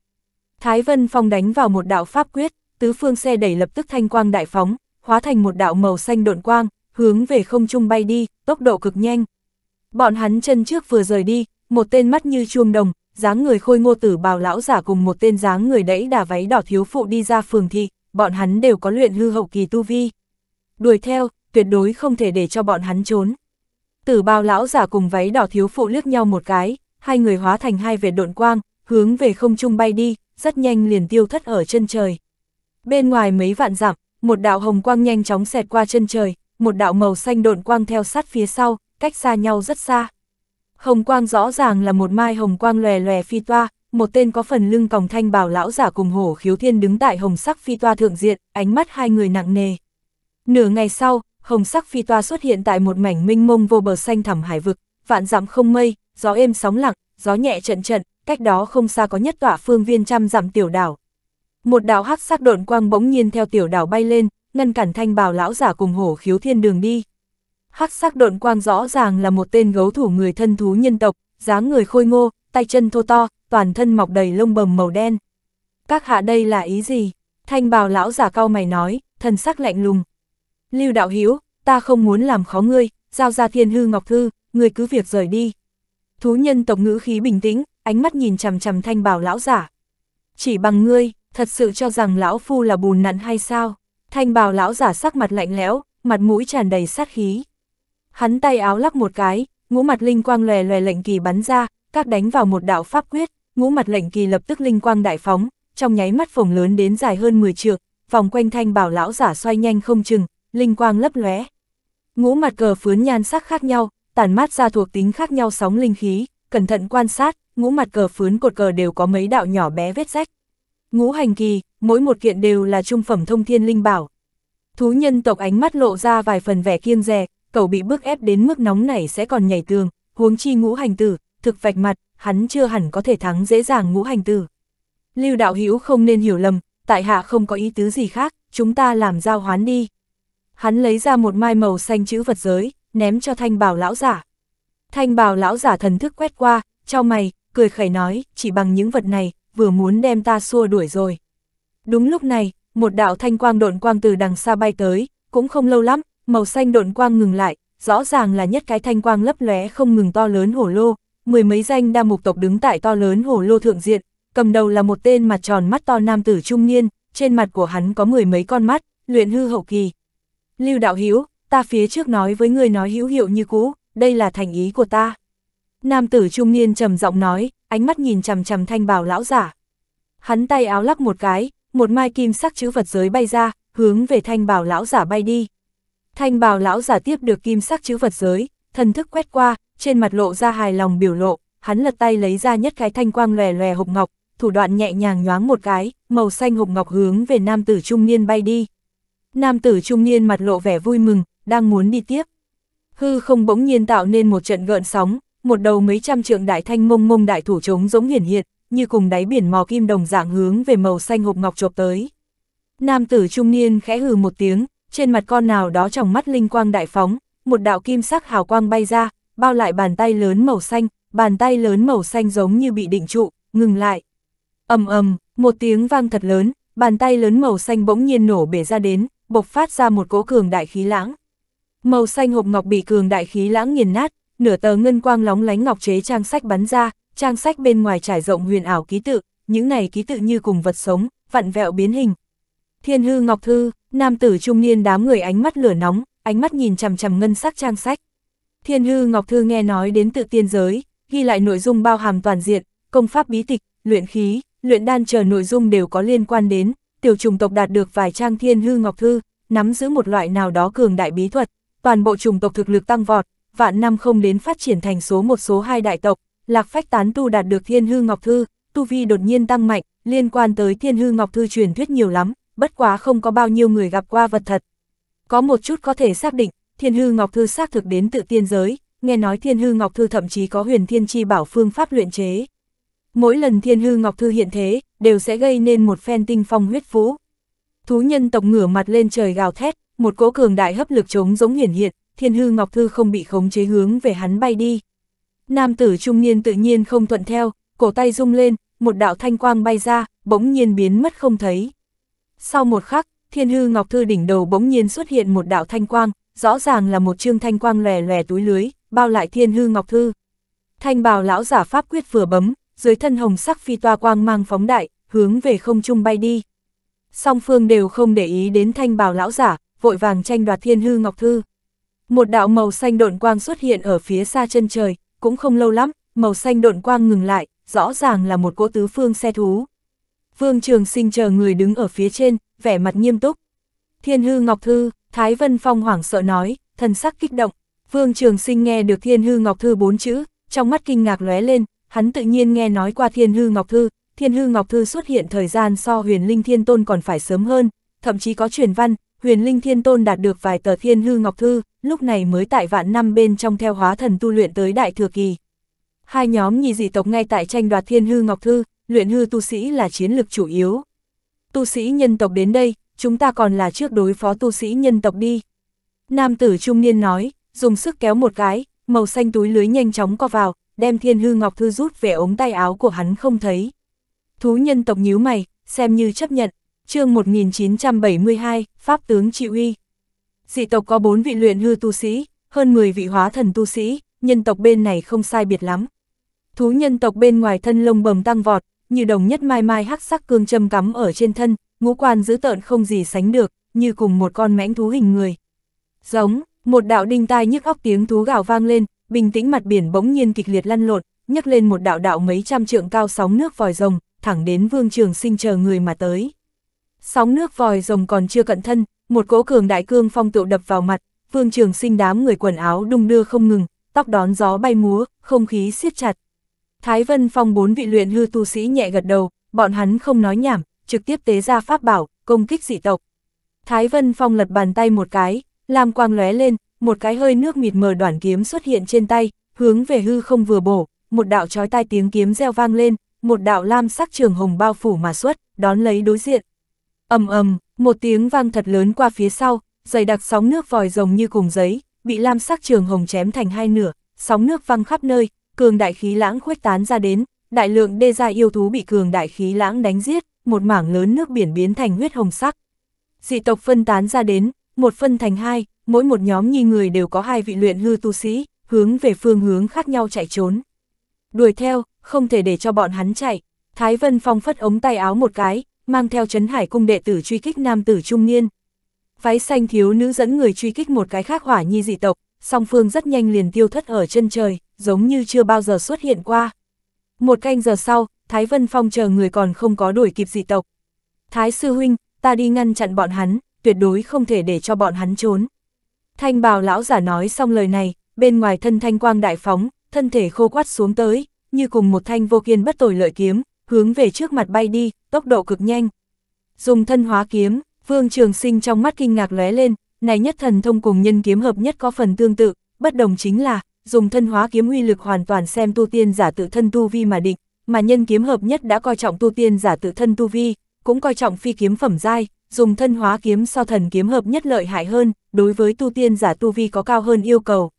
Thái Vân Phong đánh vào một đạo pháp quyết, tứ phương xe đẩy lập tức thanh quang đại phóng, hóa thành một đạo màu xanh độn quang, hướng về không trung bay đi, tốc độ cực nhanh. Bọn hắn chân trước vừa rời đi, một tên mắt như chuông đồng, dáng người khôi ngô tử bào lão giả cùng một tên dáng người đẫy đà váy đỏ thiếu phụ đi ra phường thị, bọn hắn đều có luyện hư hậu kỳ tu vi. Đuổi theo, tuyệt đối không thể để cho bọn hắn trốn. Tử bao lão giả cùng váy đỏ thiếu phụ liếc nhau một cái, hai người hóa thành hai vệt độn quang, hướng về không trung bay đi, rất nhanh liền tiêu thất ở chân trời. Bên ngoài mấy vạn dặm, một đạo hồng quang nhanh chóng xẹt qua chân trời, một đạo màu xanh độn quang theo sát phía sau, cách xa nhau rất xa. Hồng quang rõ ràng là một mai hồng quang lòe lòe phi toa, một tên có phần lưng còng thanh bào lão giả cùng hổ khiếu thiên đứng tại hồng sắc phi toa thượng diện, ánh mắt hai người nặng nề. Nửa ngày sau, hồng sắc phi toa xuất hiện tại một mảnh minh mông vô bờ xanh thẳm hải vực, vạn dặm không mây, gió êm sóng lặng, gió nhẹ trận trận, cách đó không xa có nhất tỏa phương viên trăm dặm tiểu đảo. Một đạo hắc sắc độn quang bỗng nhiên theo tiểu đảo bay lên, ngăn cản thanh bào lão giả cùng hổ khiếu thiên đường đi. Hắc sắc độn quang rõ ràng là một tên gấu thủ người thân thú nhân tộc, dáng người khôi ngô, tay chân thô to, toàn thân mọc đầy lông bầm màu đen. Các hạ đây là ý gì? Thanh bào lão giả cao mày nói, thần sắc lạnh lùng, Lưu Đạo Hiếu, ta không muốn làm khó ngươi, giao ra thiên hư ngọc thư, ngươi cứ việc rời đi. Thú nhân tộc ngữ khí bình tĩnh, ánh mắt nhìn chằm chằm thanh bảo lão giả. Chỉ bằng ngươi, thật sự cho rằng lão phu là bùn nặn hay sao? Thanh bào lão giả sắc mặt lạnh lẽo, mặt mũi tràn đầy sát khí. Hắn tay áo lắc một cái, ngũ mặt linh quang lòe lòe lệnh kỳ bắn ra, các đánh vào một đạo pháp quyết, ngũ mặt lệnh kỳ lập tức linh quang đại phóng, trong nháy mắt phồng lớn đến dài hơn 10 trượng, vòng quanh thanh bảo lão giả xoay nhanh không chừng, linh quang lấp lóe. Ngũ mặt cờ phướn nhan sắc khác nhau, tản mát ra thuộc tính khác nhau sóng linh khí, cẩn thận quan sát, ngũ mặt cờ phướn cột cờ đều có mấy đạo nhỏ bé vết rách. Ngũ hành kỳ, mỗi một kiện đều là trung phẩm thông thiên linh bảo. Thú nhân tộc ánh mắt lộ ra vài phần vẻ kiêng dè, cậu bị bức ép đến mức nóng nảy sẽ còn nhảy tường, huống chi ngũ hành tử, thực vạch mặt, hắn chưa hẳn có thể thắng dễ dàng ngũ hành tử. Lưu đạo hữu không nên hiểu lầm, tại hạ không có ý tứ gì khác, chúng ta làm giao hoán đi hắn lấy ra một mai màu xanh chữ vật giới, ném cho thanh bảo lão giả. Thanh bảo lão giả thần thức quét qua, cho mày, cười khẩy nói, chỉ bằng những vật này, vừa muốn đem ta xua đuổi rồi. Đúng lúc này, một đạo thanh quang độn quang từ đằng xa bay tới, cũng không lâu lắm, màu xanh độn quang ngừng lại, rõ ràng là nhất cái thanh quang lấp lóe không ngừng to lớn hổ lô, mười mấy danh đa mục tộc đứng tại to lớn hổ lô thượng diện, cầm đầu là một tên mặt tròn mắt to nam tử trung niên, trên mặt của hắn có mười mấy con mắt, luyện hư hậu kỳ, Lưu Đạo Hiếu, ta phía trước nói với người nói hữu hiệu như cũ, đây là thành ý của ta. Nam tử trung niên trầm giọng nói, ánh mắt nhìn chằm chằm thanh bào lão giả. Hắn tay áo lắc một cái, một mai kim sắc chữ vật giới bay ra, hướng về thanh bào lão giả bay đi. Thanh bào lão giả tiếp được kim sắc chữ vật giới, thần thức quét qua, trên mặt lộ ra hài lòng biểu lộ, hắn lật tay lấy ra nhất cái thanh quang lòe lòe hộp ngọc, thủ đoạn nhẹ nhàng nhoáng một cái, màu xanh hộp ngọc hướng về nam tử trung niên bay đi. Nam tử trung niên mặt lộ vẻ vui mừng, đang muốn đi tiếp. Hư không bỗng nhiên tạo nên một trận gợn sóng, một đầu mấy trăm trượng đại thanh mông mông đại thủ trống giống hiển hiện, như cùng đáy biển mò kim đồng dạng hướng về màu xanh hộp ngọc chộp tới. Nam tử trung niên khẽ hừ một tiếng, trên mặt con nào đó trong mắt linh quang đại phóng, một đạo kim sắc hào quang bay ra, bao lại bàn tay lớn màu xanh, bàn tay lớn màu xanh giống như bị định trụ, ngừng lại. ầm ầm, một tiếng vang thật lớn, bàn tay lớn màu xanh bỗng nhiên nổ bể ra đến, bộc phát ra một cỗ cường đại khí lãng. Màu xanh hộp ngọc bị cường đại khí lãng nghiền nát, nửa tờ ngân quang lóng lánh ngọc chế trang sách bắn ra, trang sách bên ngoài trải rộng huyền ảo ký tự, những này ký tự như cùng vật sống, vặn vẹo biến hình. Thiên hư ngọc thư, nam tử trung niên đám người ánh mắt lửa nóng, ánh mắt nhìn chằm chằm ngân sắc trang sách. Thiên hư ngọc thư nghe nói đến tự tiên giới, ghi lại nội dung bao hàm toàn diện, công pháp bí tịch, luyện khí, luyện đan chờ nội dung đều có liên quan đến, tiểu trùng tộc đạt được vài trang thiên hư ngọc thư, nắm giữ một loại nào đó cường đại bí thuật, toàn bộ trùng tộc thực lực tăng vọt, vạn năm không đến phát triển thành số một số hai đại tộc, lạc phách tán tu đạt được thiên hư ngọc thư, tu vi đột nhiên tăng mạnh, liên quan tới thiên hư ngọc thư truyền thuyết nhiều lắm, bất quá không có bao nhiêu người gặp qua vật thật. Có một chút có thể xác định, thiên hư ngọc thư xác thực đến tự tiên giới, nghe nói thiên hư ngọc thư thậm chí có huyền thiên chi bảo phương pháp luyện chế. Mỗi lần thiên hư ngọc thư hiện thế, đều sẽ gây nên một phen tinh phong huyết vũ. Thú nhân tộc ngửa mặt lên trời gào thét, một cỗ cường đại hấp lực chống giống hiển hiện, thiên hư ngọc thư không bị khống chế hướng về hắn bay đi. Nam tử trung niên tự nhiên không thuận theo, cổ tay rung lên, một đạo thanh quang bay ra, bỗng nhiên biến mất không thấy. Sau một khắc, thiên hư ngọc thư đỉnh đầu bỗng nhiên xuất hiện một đạo thanh quang, rõ ràng là một chương thanh quang lè lè túi lưới, bao lại thiên hư ngọc thư. Thanh bào lão giả pháp quyết vừa bấm, dưới thân hồng sắc phi toa quang mang phóng đại, hướng về không trung bay đi. Song phương đều không để ý đến thanh bào lão giả, vội vàng tranh đoạt thiên hư ngọc thư. Một đạo màu xanh độn quang xuất hiện ở phía xa chân trời, cũng không lâu lắm, màu xanh độn quang ngừng lại, rõ ràng là một cỗ tứ phương xe thú. Vương Trường Sinh chờ người đứng ở phía trên, vẻ mặt nghiêm túc. Thiên hư ngọc thư, Thái Vân Phong hoảng sợ nói, thần sắc kích động. Vương Trường Sinh nghe được Thiên hư ngọc thư bốn chữ, trong mắt kinh ngạc lóe lên, hắn tự nhiên nghe nói qua Thiên Hư Ngọc Thư, Thiên Hư Ngọc Thư xuất hiện thời gian so huyền linh thiên tôn còn phải sớm hơn, thậm chí có truyền văn, huyền linh thiên tôn đạt được vài tờ Thiên Hư Ngọc Thư, lúc này mới tại vạn năm bên trong theo hóa thần tu luyện tới đại thừa kỳ. Hai nhóm nhị dị tộc ngay tại tranh đoạt Thiên Hư Ngọc Thư, luyện hư tu sĩ là chiến lực chủ yếu. Tu sĩ nhân tộc đến đây, chúng ta còn là trước đối phó tu sĩ nhân tộc đi. Nam tử trung niên nói, dùng sức kéo một cái, màu xanh túi lưới nhanh chóng co vào, đem thiên hư ngọc thư rút về ống tay áo của hắn không thấy. Thú nhân tộc nhíu mày, xem như chấp nhận, chương 1972, Pháp tướng trị uy. Dị tộc có 4 vị luyện hư tu sĩ, hơn 10 vị hóa thần tu sĩ, nhân tộc bên này không sai biệt lắm. Thú nhân tộc bên ngoài thân lông bầm tăng vọt, như đồng nhất mai mai hắc sắc cương châm cắm ở trên thân, ngũ quan dữ tợn không gì sánh được, như cùng một con mãnh thú hình người. Giống, một đạo đinh tai nhức óc tiếng thú gào vang lên, bình tĩnh mặt biển bỗng nhiên kịch liệt lăn lộn, nhấc lên một đạo đạo mấy trăm trượng cao sóng nước vòi rồng, thẳng đến Vương Trường Sinh chờ người mà tới. Sóng nước vòi rồng còn chưa cận thân, một cỗ cường đại cương phong tụ đập vào mặt, Vương Trường Sinh đám người quần áo đung đưa không ngừng, tóc đón gió bay múa, không khí siết chặt. Thái Vân Phong bốn vị luyện hư tu sĩ nhẹ gật đầu, bọn hắn không nói nhảm, trực tiếp tế ra pháp bảo, công kích dị tộc. Thái Vân Phong lật bàn tay một cái, làm quang lóe lên, một cái hơi nước mịt mờ đoản kiếm xuất hiện trên tay, hướng về hư không vừa bổ, một đạo chói tai tiếng kiếm reo vang lên, một đạo lam sắc trường hồng bao phủ mà xuất, đón lấy đối diện. ầm ầm, một tiếng vang thật lớn qua phía sau, dày đặc sóng nước vòi rồng như cùng giấy, bị lam sắc trường hồng chém thành hai nửa, sóng nước văng khắp nơi, cường đại khí lãng khuếch tán ra đến, đại lượng đê gia yêu thú bị cường đại khí lãng đánh giết, một mảng lớn nước biển biến thành huyết hồng sắc. Dị tộc phân tán ra đến, một phân thành hai, mỗi một nhóm nhi người đều có hai vị luyện hư tu sĩ, hướng về phương hướng khác nhau chạy trốn. Đuổi theo, không thể để cho bọn hắn chạy. Thái Vân Phong phất ống tay áo một cái, mang theo chấn hải cung đệ tử truy kích nam tử trung niên. Váy xanh thiếu nữ dẫn người truy kích một cái khác hỏa nhi dị tộc, song phương rất nhanh liền tiêu thất ở chân trời, giống như chưa bao giờ xuất hiện qua. Một canh giờ sau, Thái Vân Phong chờ người còn không có đuổi kịp dị tộc. Thái Sư Huynh, ta đi ngăn chặn bọn hắn, tuyệt đối không thể để cho bọn hắn trốn. Thanh bào lão giả nói xong lời này, bên ngoài thân thanh quang đại phóng, thân thể khô quắt xuống tới, như cùng một thanh vô kiên bất tồi lợi kiếm, hướng về trước mặt bay đi, tốc độ cực nhanh. Dùng thân hóa kiếm, Vương Trường Sinh trong mắt kinh ngạc lóe lên, này nhất thần thông cùng nhân kiếm hợp nhất có phần tương tự, bất đồng chính là, dùng thân hóa kiếm uy lực hoàn toàn xem tu tiên giả tự thân tu vi mà định, mà nhân kiếm hợp nhất đã coi trọng tu tiên giả tự thân tu vi, cũng coi trọng phi kiếm phẩm giai, dùng thân hóa kiếm so thần kiếm hợp nhất lợi hại hơn, đối với tu tiên giả tu vi có cao hơn yêu cầu.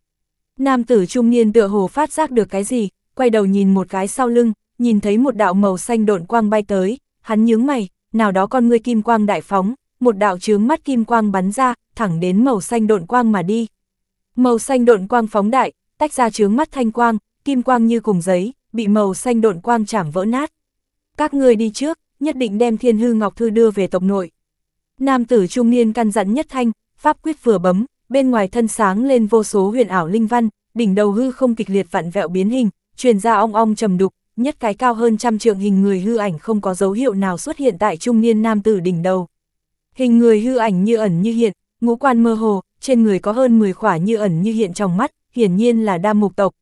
Nam tử trung niên tựa hồ phát giác được cái gì, quay đầu nhìn một cái sau lưng, nhìn thấy một đạo màu xanh độn quang bay tới, hắn nhướng mày, nào đó con ngươi kim quang đại phóng, một đạo chướng mắt kim quang bắn ra, thẳng đến màu xanh độn quang mà đi. Màu xanh độn quang phóng đại, tách ra chướng mắt thanh quang, kim quang như cùng giấy, bị màu xanh độn quang chảm vỡ nát. Các ngươi đi trước, nhất định đem thiên hư ngọc thư đưa về tộc nội. Nam tử trung niên căn dặn nhất thanh, pháp quyết vừa bấm, bên ngoài thân sáng lên vô số huyền ảo linh văn, đỉnh đầu hư không kịch liệt vặn vẹo biến hình, truyền ra ong ong trầm đục, nhất cái cao hơn trăm trượng hình người hư ảnh không có dấu hiệu nào xuất hiện tại trung niên nam tử đỉnh đầu. Hình người hư ảnh như ẩn như hiện, ngũ quan mơ hồ, trên người có hơn 10 khỏa như ẩn như hiện trong mắt, hiển nhiên là đa mục tộc.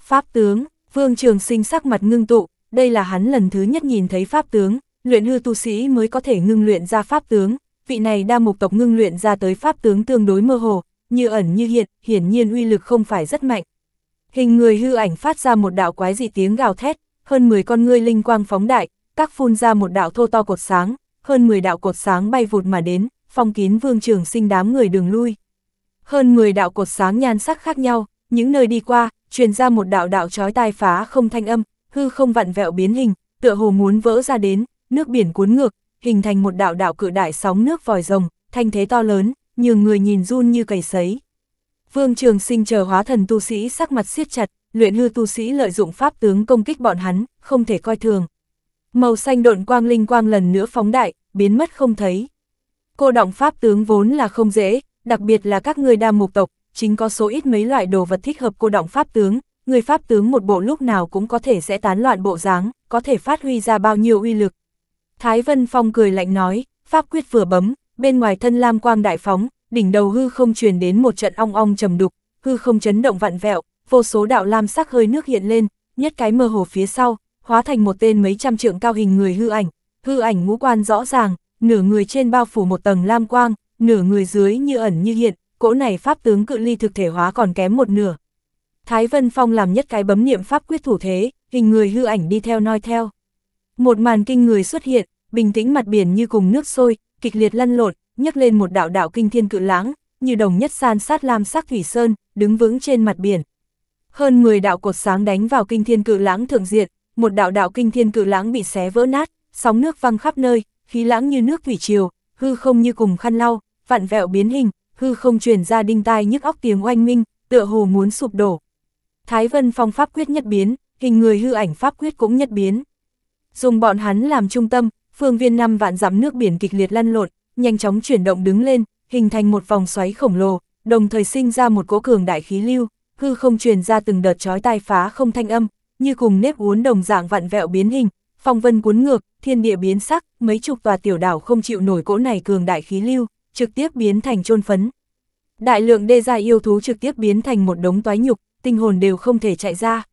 Pháp tướng, Vương Trường Sinh sắc mặt ngưng tụ, đây là hắn lần thứ nhất nhìn thấy pháp tướng, luyện hư tu sĩ mới có thể ngưng luyện ra pháp tướng, vị này đa mục tộc ngưng luyện ra tới pháp tướng tương đối mơ hồ, như ẩn như hiện, hiển nhiên uy lực không phải rất mạnh. Hình người hư ảnh phát ra một đạo quái dị tiếng gào thét, hơn 10 con ngươi linh quang phóng đại, các phun ra một đạo thô to cột sáng, hơn 10 đạo cột sáng bay vụt mà đến, phong kín vương trường sinh đám người đường lui. Hơn 10 đạo cột sáng nhan sắc khác nhau, những nơi đi qua, truyền ra một đạo đạo chói tai phá không thanh âm, hư không vặn vẹo biến hình, tựa hồ muốn vỡ ra đến, nước biển cuốn ngược, hình thành một đạo đạo cự đại sóng nước vòi rồng, thanh thế to lớn, nhường người nhìn run như cầy sấy. Vương Trường Sinh chờ hóa thần tu sĩ sắc mặt siết chặt, luyện hư tu sĩ lợi dụng pháp tướng công kích bọn hắn, không thể coi thường. Màu xanh độn quang linh quang lần nữa phóng đại, biến mất không thấy. Cô động pháp tướng vốn là không dễ, đặc biệt là các người đa mục tộc, chính có số ít mấy loại đồ vật thích hợp cô động pháp tướng, người pháp tướng một bộ lúc nào cũng có thể sẽ tán loạn bộ dáng, có thể phát huy ra bao nhiêu uy lực, Thái Vân Phong cười lạnh nói, pháp quyết vừa bấm, bên ngoài thân lam quang đại phóng, đỉnh đầu hư không truyền đến một trận ong ong trầm đục, hư không chấn động vặn vẹo, vô số đạo lam sắc hơi nước hiện lên, nhất cái mơ hồ phía sau, hóa thành một tên mấy trăm trượng cao hình người hư ảnh, hư ảnh ngũ quan rõ ràng, nửa người trên bao phủ một tầng lam quang, nửa người dưới như ẩn như hiện, cỗ này pháp tướng cự ly thực thể hóa còn kém một nửa. Thái Vân Phong làm nhất cái bấm niệm pháp quyết thủ thế, hình người hư ảnh đi theo noi theo. Một màn kinh người xuất hiện, bình tĩnh mặt biển như cùng nước sôi, kịch liệt lăn lộn, nhấc lên một đạo đạo kinh thiên cự lãng, như đồng nhất san sát lam sắc thủy sơn, đứng vững trên mặt biển. Hơn 10 đạo cột sáng đánh vào kinh thiên cự lãng thượng diện, một đạo đạo kinh thiên cự lãng bị xé vỡ nát, sóng nước văng khắp nơi, khí lãng như nước thủy triều, hư không như cùng khăn lau, vạn vẹo biến hình, hư không truyền ra đinh tai nhức óc tiếng oanh minh, tựa hồ muốn sụp đổ. Thái Vân Phong pháp quyết nhất biến, hình người hư ảnh pháp quyết cũng nhất biến dùng bọn hắn làm trung tâm, phương viên năm vạn dặm nước biển kịch liệt lăn lộn, nhanh chóng chuyển động đứng lên, hình thành một vòng xoáy khổng lồ, đồng thời sinh ra một cỗ cường đại khí lưu, hư không truyền ra từng đợt chói tai phá không thanh âm, như cùng nếp uốn đồng dạng vạn vẹo biến hình, phong vân cuốn ngược, thiên địa biến sắc, mấy chục tòa tiểu đảo không chịu nổi cỗ này cường đại khí lưu, trực tiếp biến thành chôn phấn. Đại lượng đê gia yêu thú trực tiếp biến thành một đống toái nhục, tinh hồn đều không thể chạy ra.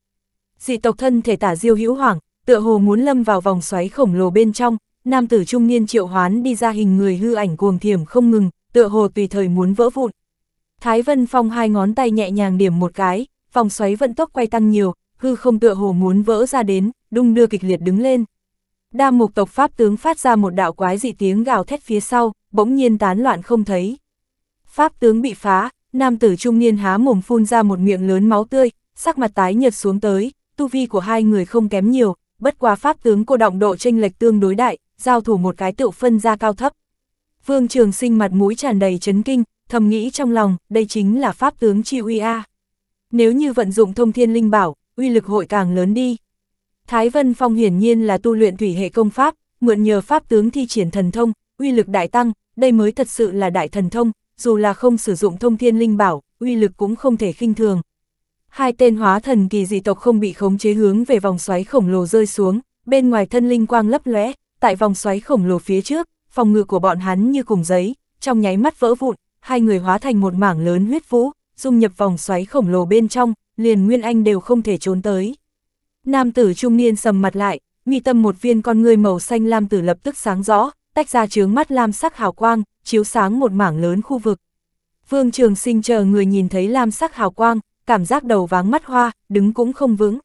Dị tộc thân thể tả Diêu Hữu Hoàng, tựa hồ muốn lâm vào vòng xoáy khổng lồ bên trong, nam tử trung niên triệu hoán đi ra hình người hư ảnh cuồng thiểm không ngừng, tựa hồ tùy thời muốn vỡ vụn. Thái Vân Phong hai ngón tay nhẹ nhàng điểm một cái, vòng xoáy vận tốc quay tăng nhiều, hư không tựa hồ muốn vỡ ra đến, đung đưa kịch liệt đứng lên. Đa mục tộc pháp tướng phát ra một đạo quái dị tiếng gào thét phía sau, bỗng nhiên tán loạn không thấy. Pháp tướng bị phá, nam tử trung niên há mồm phun ra một miệng lớn máu tươi, sắc mặt tái nhợt xuống tới, tu vi của hai người không kém nhiều, bất quá pháp tướng cô động độ tranh lệch tương đối đại, giao thủ một cái tự phân ra cao thấp. Vương Trường Sinh mặt mũi tràn đầy chấn kinh, thầm nghĩ trong lòng, đây chính là pháp tướng chi uy a. Nếu như vận dụng thông thiên linh bảo, uy lực hội càng lớn đi. Thái Vân Phong hiển nhiên là tu luyện thủy hệ công pháp, mượn nhờ pháp tướng thi triển thần thông, uy lực đại tăng, đây mới thật sự là đại thần thông, dù là không sử dụng thông thiên linh bảo, uy lực cũng không thể khinh thường, hai tên hóa thần kỳ dị tộc không bị khống chế hướng về vòng xoáy khổng lồ rơi xuống, bên ngoài thân linh quang lấp lóe, tại vòng xoáy khổng lồ phía trước, phòng ngự của bọn hắn như cùng giấy, trong nháy mắt vỡ vụn, hai người hóa thành một mảng lớn huyết vũ, dung nhập vòng xoáy khổng lồ bên trong, liền Nguyên Anh đều không thể trốn tới. Nam tử trung niên sầm mặt lại, mi tâm một viên con người màu xanh lam tử lập tức sáng rõ, tách ra chướng mắt lam sắc hào quang, chiếu sáng một mảng lớn khu vực. Vương Trường Sinh chờ người nhìn thấy lam sắc hào quang, cảm giác đầu váng mắt hoa, đứng cũng không vững.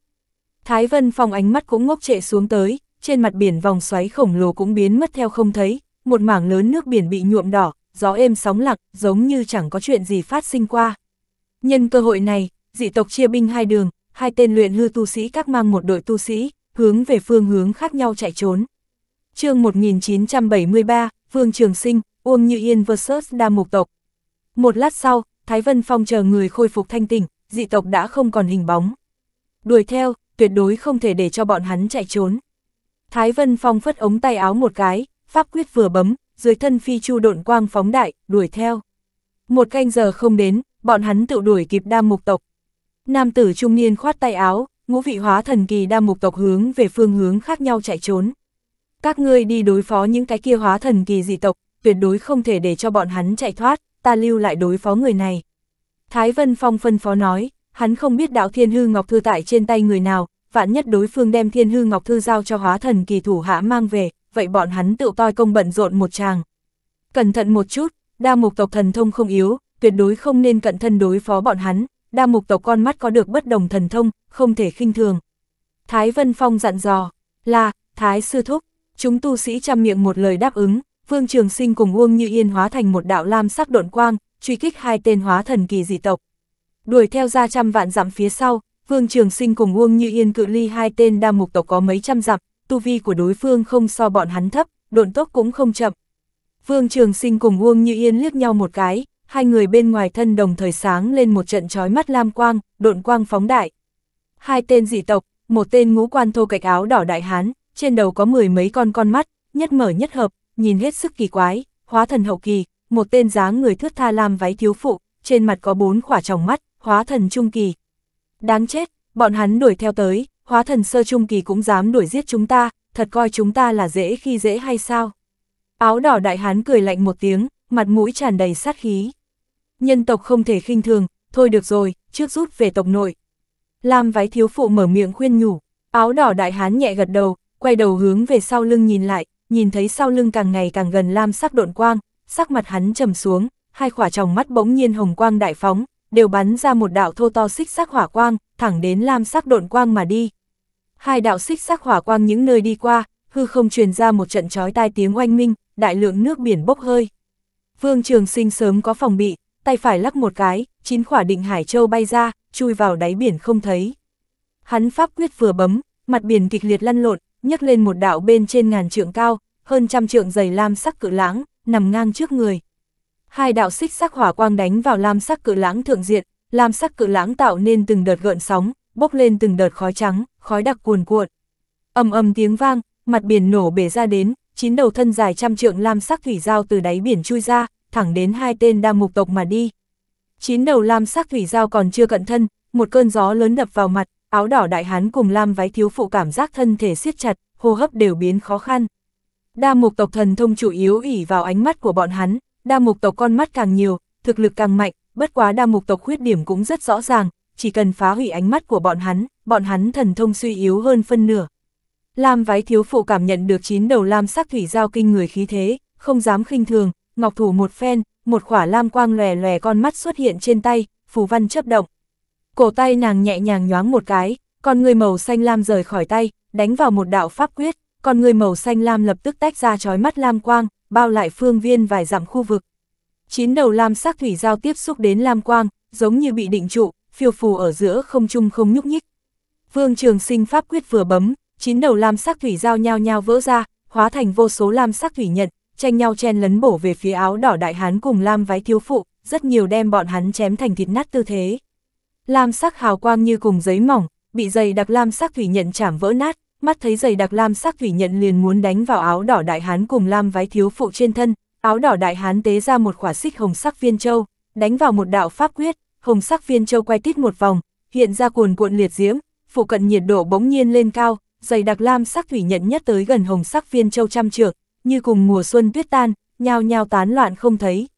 Thái Vân Phong ánh mắt cũng ngốc trệ xuống tới, trên mặt biển vòng xoáy khổng lồ cũng biến mất theo không thấy, một mảng lớn nước biển bị nhuộm đỏ, gió êm sóng lặng, giống như chẳng có chuyện gì phát sinh qua. Nhân cơ hội này, dị tộc chia binh hai đường, hai tên luyện hư tu sĩ các mang một đội tu sĩ, hướng về phương hướng khác nhau chạy trốn. chương 1973, Vương Trường Sinh, Uông Như Yên vs Đa Mục Tộc. Một lát sau, Thái Vân Phong chờ người khôi phục thanh tỉnh, dị tộc đã không còn hình bóng. Đuổi theo, tuyệt đối không thể để cho bọn hắn chạy trốn. Thái Vân Phong phất ống tay áo một cái, pháp quyết vừa bấm, dưới thân phi chu độn quang phóng đại, đuổi theo. Một canh giờ không đến, bọn hắn tự đuổi kịp đam mục tộc. Nam tử trung niên khoát tay áo, ngũ vị hóa thần kỳ đam mục tộc hướng về phương hướng khác nhau chạy trốn. Các ngươi đi đối phó những cái kia hóa thần kỳ dị tộc, tuyệt đối không thể để cho bọn hắn chạy thoát, ta lưu lại đối phó người này. Thái Vân Phong phân phó nói, hắn không biết đạo thiên hư ngọc thư tại trên tay người nào, vạn nhất đối phương đem thiên hư ngọc thư giao cho hóa thần kỳ thủ hã mang về, vậy bọn hắn tự toi công bận rộn một chàng. Cẩn thận một chút, đa mục tộc thần thông không yếu, tuyệt đối không nên cận thân đối phó bọn hắn, đa mục tộc con mắt có được bất đồng thần thông, không thể khinh thường. Thái Vân Phong dặn dò, là, Thái Sư Thúc, chúng tu sĩ chăm miệng một lời đáp ứng, Vương Trường Sinh cùng Uông Như Yên hóa thành một đạo lam sắc độn quang, truy kích hai tên hóa thần kỳ dị tộc. Đuổi theo ra trăm vạn dặm phía sau, Vương Trường Sinh cùng Uông Như Yên cự ly hai tên đa mục tộc có mấy trăm dặm, tu vi của đối phương không so bọn hắn thấp, độn tốc cũng không chậm. Vương Trường Sinh cùng Uông Như Yên liếc nhau một cái, hai người bên ngoài thân đồng thời sáng lên một trận chói mắt lam quang, độn quang phóng đại. Hai tên dị tộc, một tên ngũ quan thô cạch áo đỏ đại hán, trên đầu có mười mấy con con mắt, nhất mở nhất hợp, nhìn hết sức kỳ quái, hóa thần hậu kỳ, một tên dáng người thướt tha lam váy thiếu phụ, trên mặt có bốn khỏa tròng mắt, hóa thần trung kỳ. Đáng chết, bọn hắn đuổi theo tới, hóa thần sơ trung kỳ cũng dám đuổi giết chúng ta, thật coi chúng ta là dễ khi dễ hay sao? Áo đỏ đại hán cười lạnh một tiếng, mặt mũi tràn đầy sát khí. Nhân tộc không thể khinh thường, thôi được rồi, trước rút về tộc nội. Lam váy thiếu phụ mở miệng khuyên nhủ, áo đỏ đại hán nhẹ gật đầu, quay đầu hướng về sau lưng nhìn lại, nhìn thấy sau lưng càng ngày càng gần lam sắc độn quang, sắc mặt hắn trầm xuống, hai khỏa tròng mắt bỗng nhiên hồng quang đại phóng, đều bắn ra một đạo thô to xích sắc hỏa quang, thẳng đến lam sắc độn quang mà đi. Hai đạo xích sắc hỏa quang những nơi đi qua, hư không truyền ra một trận chói tai tiếng oanh minh, đại lượng nước biển bốc hơi. Vương Trường Sinh sớm có phòng bị, tay phải lắc một cái, chín khỏa định hải châu bay ra, chui vào đáy biển không thấy. Hắn pháp quyết vừa bấm, mặt biển kịch liệt lăn lộn, nhấc lên một đạo bên trên ngàn trượng cao, hơn trăm trượng dày lam sắc cự lãng, nằm ngang trước người. Hai đạo xích sắc hỏa quang đánh vào lam sắc cự lãng thượng diện, lam sắc cự lãng tạo nên từng đợt gợn sóng, bốc lên từng đợt khói trắng, khói đặc cuồn cuộn. Ầm ầm tiếng vang, mặt biển nổ bể ra đến, chín đầu thân dài trăm trượng lam sắc thủy giao từ đáy biển chui ra, thẳng đến hai tên đa mục tộc mà đi. Chín đầu lam sắc thủy giao còn chưa cận thân, một cơn gió lớn đập vào mặt, áo đỏ đại hán cùng lam váy thiếu phụ cảm giác thân thể siết chặt, hô hấp đều biến khó khăn. Đa mục tộc thần thông chủ yếu ỉ vào ánh mắt của bọn hắn, đa mục tộc con mắt càng nhiều, thực lực càng mạnh, bất quá đa mục tộc khuyết điểm cũng rất rõ ràng, chỉ cần phá hủy ánh mắt của bọn hắn, bọn hắn thần thông suy yếu hơn phân nửa. Lam vái thiếu phụ cảm nhận được chín đầu lam sắc thủy giao kinh người khí thế, không dám khinh thường, ngọc thủ một phen, một khỏa lam quang lòe lòe con mắt xuất hiện trên tay, phù văn chấp động. Cổ tay nàng nhẹ nhàng nhoáng một cái, con người màu xanh lam rời khỏi tay, đánh vào một đạo pháp quyết, còn người màu xanh lam lập tức tách ra chói mắt lam quang, bao lại phương viên vài dặm khu vực. Chín đầu lam sắc thủy giao tiếp xúc đến lam quang, giống như bị định trụ, phiêu phù ở giữa không trung không nhúc nhích. Vương Trường Sinh pháp quyết vừa bấm, chín đầu lam sắc thủy giao nhao nhao vỡ ra, hóa thành vô số lam sắc thủy nhận, tranh nhau chen lấn bổ về phía áo đỏ đại hán cùng lam váy thiếu phụ, rất nhiều đem bọn hắn chém thành thịt nát tư thế. Lam sắc hào quang như cùng giấy mỏng, bị dày đặc lam sắc thủy nhận chảm vỡ nát, mắt thấy giày đặc lam sắc thủy nhận liền muốn đánh vào áo đỏ đại hán cùng lam vái thiếu phụ trên thân, áo đỏ đại hán tế ra một khỏa xích hồng sắc viên châu, đánh vào một đạo pháp quyết, hồng sắc viên châu quay tít một vòng, hiện ra cuồn cuộn liệt diễm, phụ cận nhiệt độ bỗng nhiên lên cao, giày đặc lam sắc thủy nhận nhất tới gần hồng sắc viên châu trăm trượng, như cùng mùa xuân tuyết tan, nhao nhao tán loạn không thấy.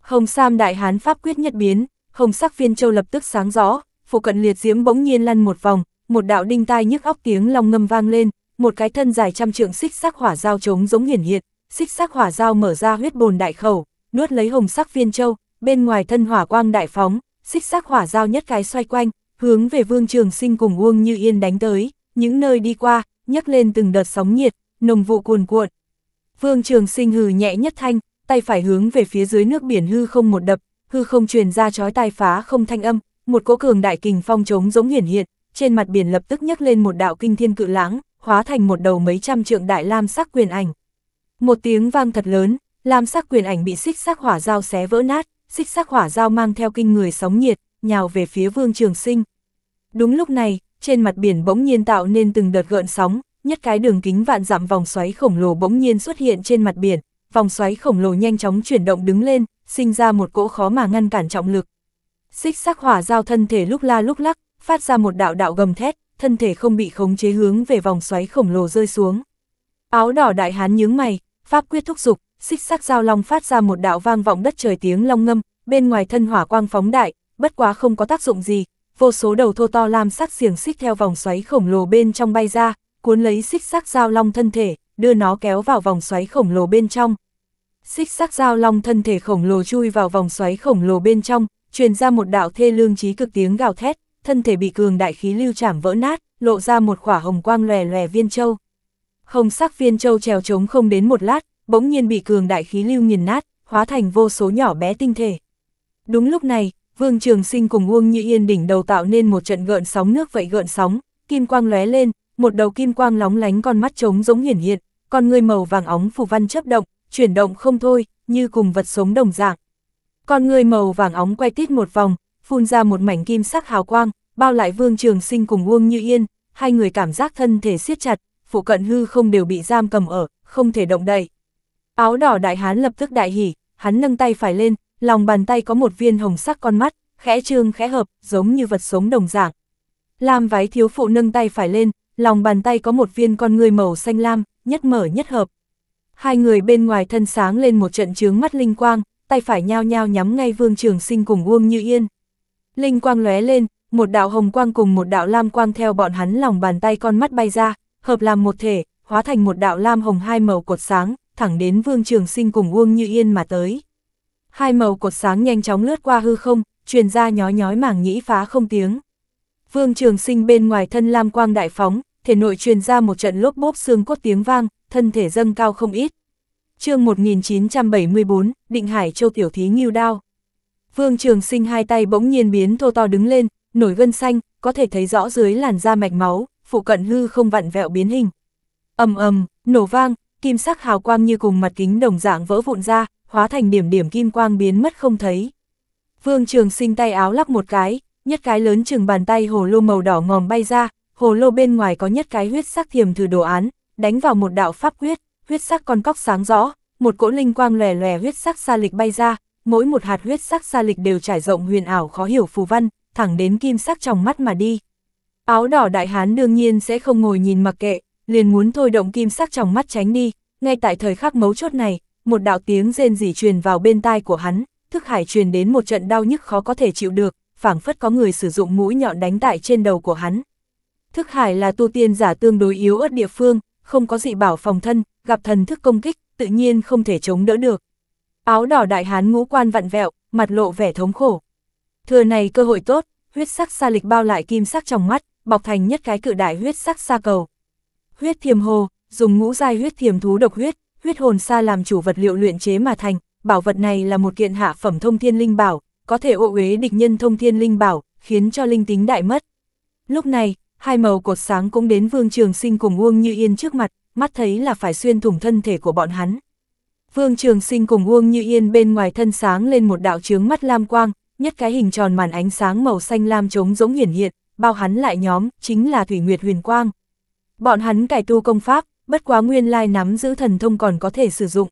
Hồng Sam đại hán pháp quyết nhất biến, hồng sắc viên châu lập tức sáng rõ, phụ cận liệt diễm bỗng nhiên lăn một vòng, một đạo đinh tai nhức óc tiếng long ngâm vang lên, một cái thân dài trăm trượng xích sắc hỏa dao trống giống hiển hiện, xích sắc hỏa dao mở ra huyết bồn đại khẩu, nuốt lấy hồng sắc viên châu, bên ngoài thân hỏa quang đại phóng, xích sắc hỏa dao nhất cái xoay quanh, hướng về Vương Trường Sinh cùng Uông Như Yên đánh tới, những nơi đi qua, nhấc lên từng đợt sóng nhiệt, nồng vụ cuồn cuộn. Vương Trường Sinh hừ nhẹ nhất thanh, tay phải hướng về phía dưới nước biển hư không một đập, hư không truyền ra chói tai phá không thanh âm, một cỗ cường đại kình phong trống giống hiển hiện, trên mặt biển lập tức nhấc lên một đạo kinh thiên cự lãng, hóa thành một đầu mấy trăm trượng đại lam sắc quyền ảnh. Một tiếng vang thật lớn, lam sắc quyền ảnh bị xích sắc hỏa dao xé vỡ nát, xích sắc hỏa dao mang theo kinh người sóng nhiệt, nhào về phía Vương Trường Sinh. Đúng lúc này, trên mặt biển bỗng nhiên tạo nên từng đợt gợn sóng, nhất cái đường kính vạn dặm vòng xoáy khổng lồ bỗng nhiên xuất hiện trên mặt biển, vòng xoáy khổng lồ nhanh chóng chuyển động đứng lên, sinh ra một cỗ khó mà ngăn cản trọng lực. Xích sắc hỏa giao thân thể lúc la lúc lắc, phát ra một đạo đạo gầm thét, thân thể không bị khống chế hướng về vòng xoáy khổng lồ rơi xuống. Áo đỏ đại hán nhướng mày, pháp quyết thúc dục, xích sắc giao long phát ra một đạo vang vọng đất trời tiếng long ngâm, bên ngoài thân hỏa quang phóng đại, bất quá không có tác dụng gì, vô số đầu thô to lam sắc xiềng xích theo vòng xoáy khổng lồ bên trong bay ra, cuốn lấy xích sắc giao long thân thể, đưa nó kéo vào vòng xoáy khổng lồ bên trong. Xích sắc giao long thân thể khổng lồ chui vào vòng xoáy khổng lồ bên trong, truyền ra một đạo thê lương trí cực tiếng gào thét, thân thể bị cường đại khí lưu chảm vỡ nát, lộ ra một quả hồng quang lòe lòe viên châu. Hồng sắc viên châu trèo trống không đến một lát, bỗng nhiên bị cường đại khí lưu nghiền nát, hóa thành vô số nhỏ bé tinh thể. Đúng lúc này, Vương Trường Sinh cùng Uông Như Yên đỉnh đầu tạo nên một trận gợn sóng nước vậy gợn sóng, kim quang lóe lên, một đầu kim quang lóng lánh con mắt trống giống hiển hiện, con người màu vàng óng phù văn chấp động, chuyển động không thôi, như cùng vật sống đồng dạng. Con người màu vàng óng quay tít một vòng, phun ra một mảnh kim sắc hào quang, bao lại Vương Trường Sinh cùng Uông Như Yên, hai người cảm giác thân thể siết chặt, phụ cận hư không đều bị giam cầm ở, không thể động đậy. Áo đỏ đại hán lập tức đại hỉ, hắn nâng tay phải lên, lòng bàn tay có một viên hồng sắc con mắt, khẽ trương khẽ hợp, giống như vật sống đồng dạng. Lam váy thiếu phụ nâng tay phải lên, lòng bàn tay có một viên con người màu xanh lam, nhất mở nhất hợp. Hai người bên ngoài thân sáng lên một trận chướng mắt linh quang, tay phải nhao nhao nhắm ngay Vương Trường Sinh cùng Uông Như Yên. Linh quang lóe lên, một đạo hồng quang cùng một đạo lam quang theo bọn hắn lòng bàn tay con mắt bay ra, hợp làm một thể, hóa thành một đạo lam hồng hai màu cột sáng, thẳng đến Vương Trường Sinh cùng Uông Như Yên mà tới. Hai màu cột sáng nhanh chóng lướt qua hư không, truyền ra nhói nhói màng nhĩ phá không tiếng. Vương Trường Sinh bên ngoài thân lam quang đại phóng, thể nội truyền ra một trận lốp bốp xương cốt tiếng vang, thân thể dâng cao không ít. Chương 1974, Định Hải Châu tiểu thí Ngưu Đao. Vương Trường Sinh hai tay bỗng nhiên biến thô to đứng lên, nổi gân xanh, có thể thấy rõ dưới làn da mạch máu, phụ cận hư không vặn vẹo biến hình. Ầm ầm, nổ vang, kim sắc hào quang như cùng mặt kính đồng dạng vỡ vụn ra, hóa thành điểm điểm kim quang biến mất không thấy. Vương Trường Sinh tay áo lắc một cái, nhất cái lớn chừng bàn tay hồ lô màu đỏ ngòm bay ra, hồ lô bên ngoài có nhất cái huyết sắc thiểm thử đồ án, đánh vào một đạo pháp quyết, huyết sắc con cóc sáng rõ, một cỗ linh quang lòe lòe huyết sắc xa lịch bay ra, mỗi một hạt huyết sắc xa lịch đều trải rộng huyền ảo khó hiểu phù văn, thẳng đến kim sắc trong mắt mà đi. Áo đỏ đại hán đương nhiên sẽ không ngồi nhìn mặc kệ, liền muốn thôi động kim sắc trong mắt tránh đi, ngay tại thời khắc mấu chốt này, một đạo tiếng rên rỉ truyền vào bên tai của hắn, thức hải truyền đến một trận đau nhức khó có thể chịu được, phảng phất có người sử dụng mũi nhọn đánh tại trên đầu của hắn. Thức hải là tu tiên giả tương đối yếu ớt địa phương, không có dị bảo phòng thân, gặp thần thức công kích, tự nhiên không thể chống đỡ được, Áo đỏ đại hán ngũ quan vặn vẹo, mặt lộ vẻ thống khổ. Thừa này cơ hội tốt, huyết sắc xa lịch bao lại kim sắc trong mắt, bọc thành nhất cái cự đại huyết sắc xa cầu. Huyết thiềm hồ, dùng ngũ giai huyết thiềm thú độc huyết, huyết hồn xa làm chủ vật liệu luyện chế mà thành, bảo vật này là một kiện hạ phẩm thông thiên linh bảo, có thể ô uế địch nhân thông thiên linh bảo, khiến cho linh tính đại mất. Lúc này, hai màu cột sáng cũng đến Vương Trường Sinh cùng Uông Như Yên trước mặt, mắt thấy là phải xuyên thủng thân thể của bọn hắn. Vương Trường Sinh cùng Uông Như Yên bên ngoài thân sáng lên một đạo chướng mắt lam quang, nhất cái hình tròn màn ánh sáng màu xanh lam trống giống hiển hiện, bao hắn lại nhóm, chính là Thủy Nguyệt Huyền Quang. Bọn hắn cải tu công pháp, bất quá nguyên lai nắm giữ thần thông còn có thể sử dụng.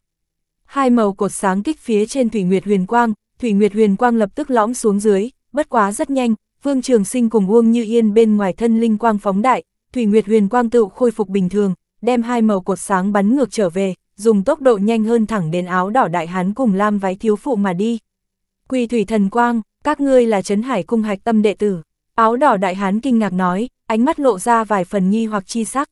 Hai màu cột sáng kích phía trên Thủy Nguyệt Huyền Quang, Thủy Nguyệt Huyền Quang lập tức lõm xuống dưới, bất quá rất nhanh, Vương Trường Sinh cùng Uông Như Yên bên ngoài thân linh quang phóng đại, Thủy Nguyệt Huyền Quang tự khôi phục bình thường, đem hai màu cột sáng bắn ngược trở về, dùng tốc độ nhanh hơn thẳng đến áo đỏ đại hán cùng lam váy thiếu phụ mà đi. Quỳ thủy thần quang, các ngươi là Trấn Hải cung hạch tâm đệ tử. Áo đỏ đại hán kinh ngạc nói, ánh mắt lộ ra vài phần nghi hoặc chi sắc.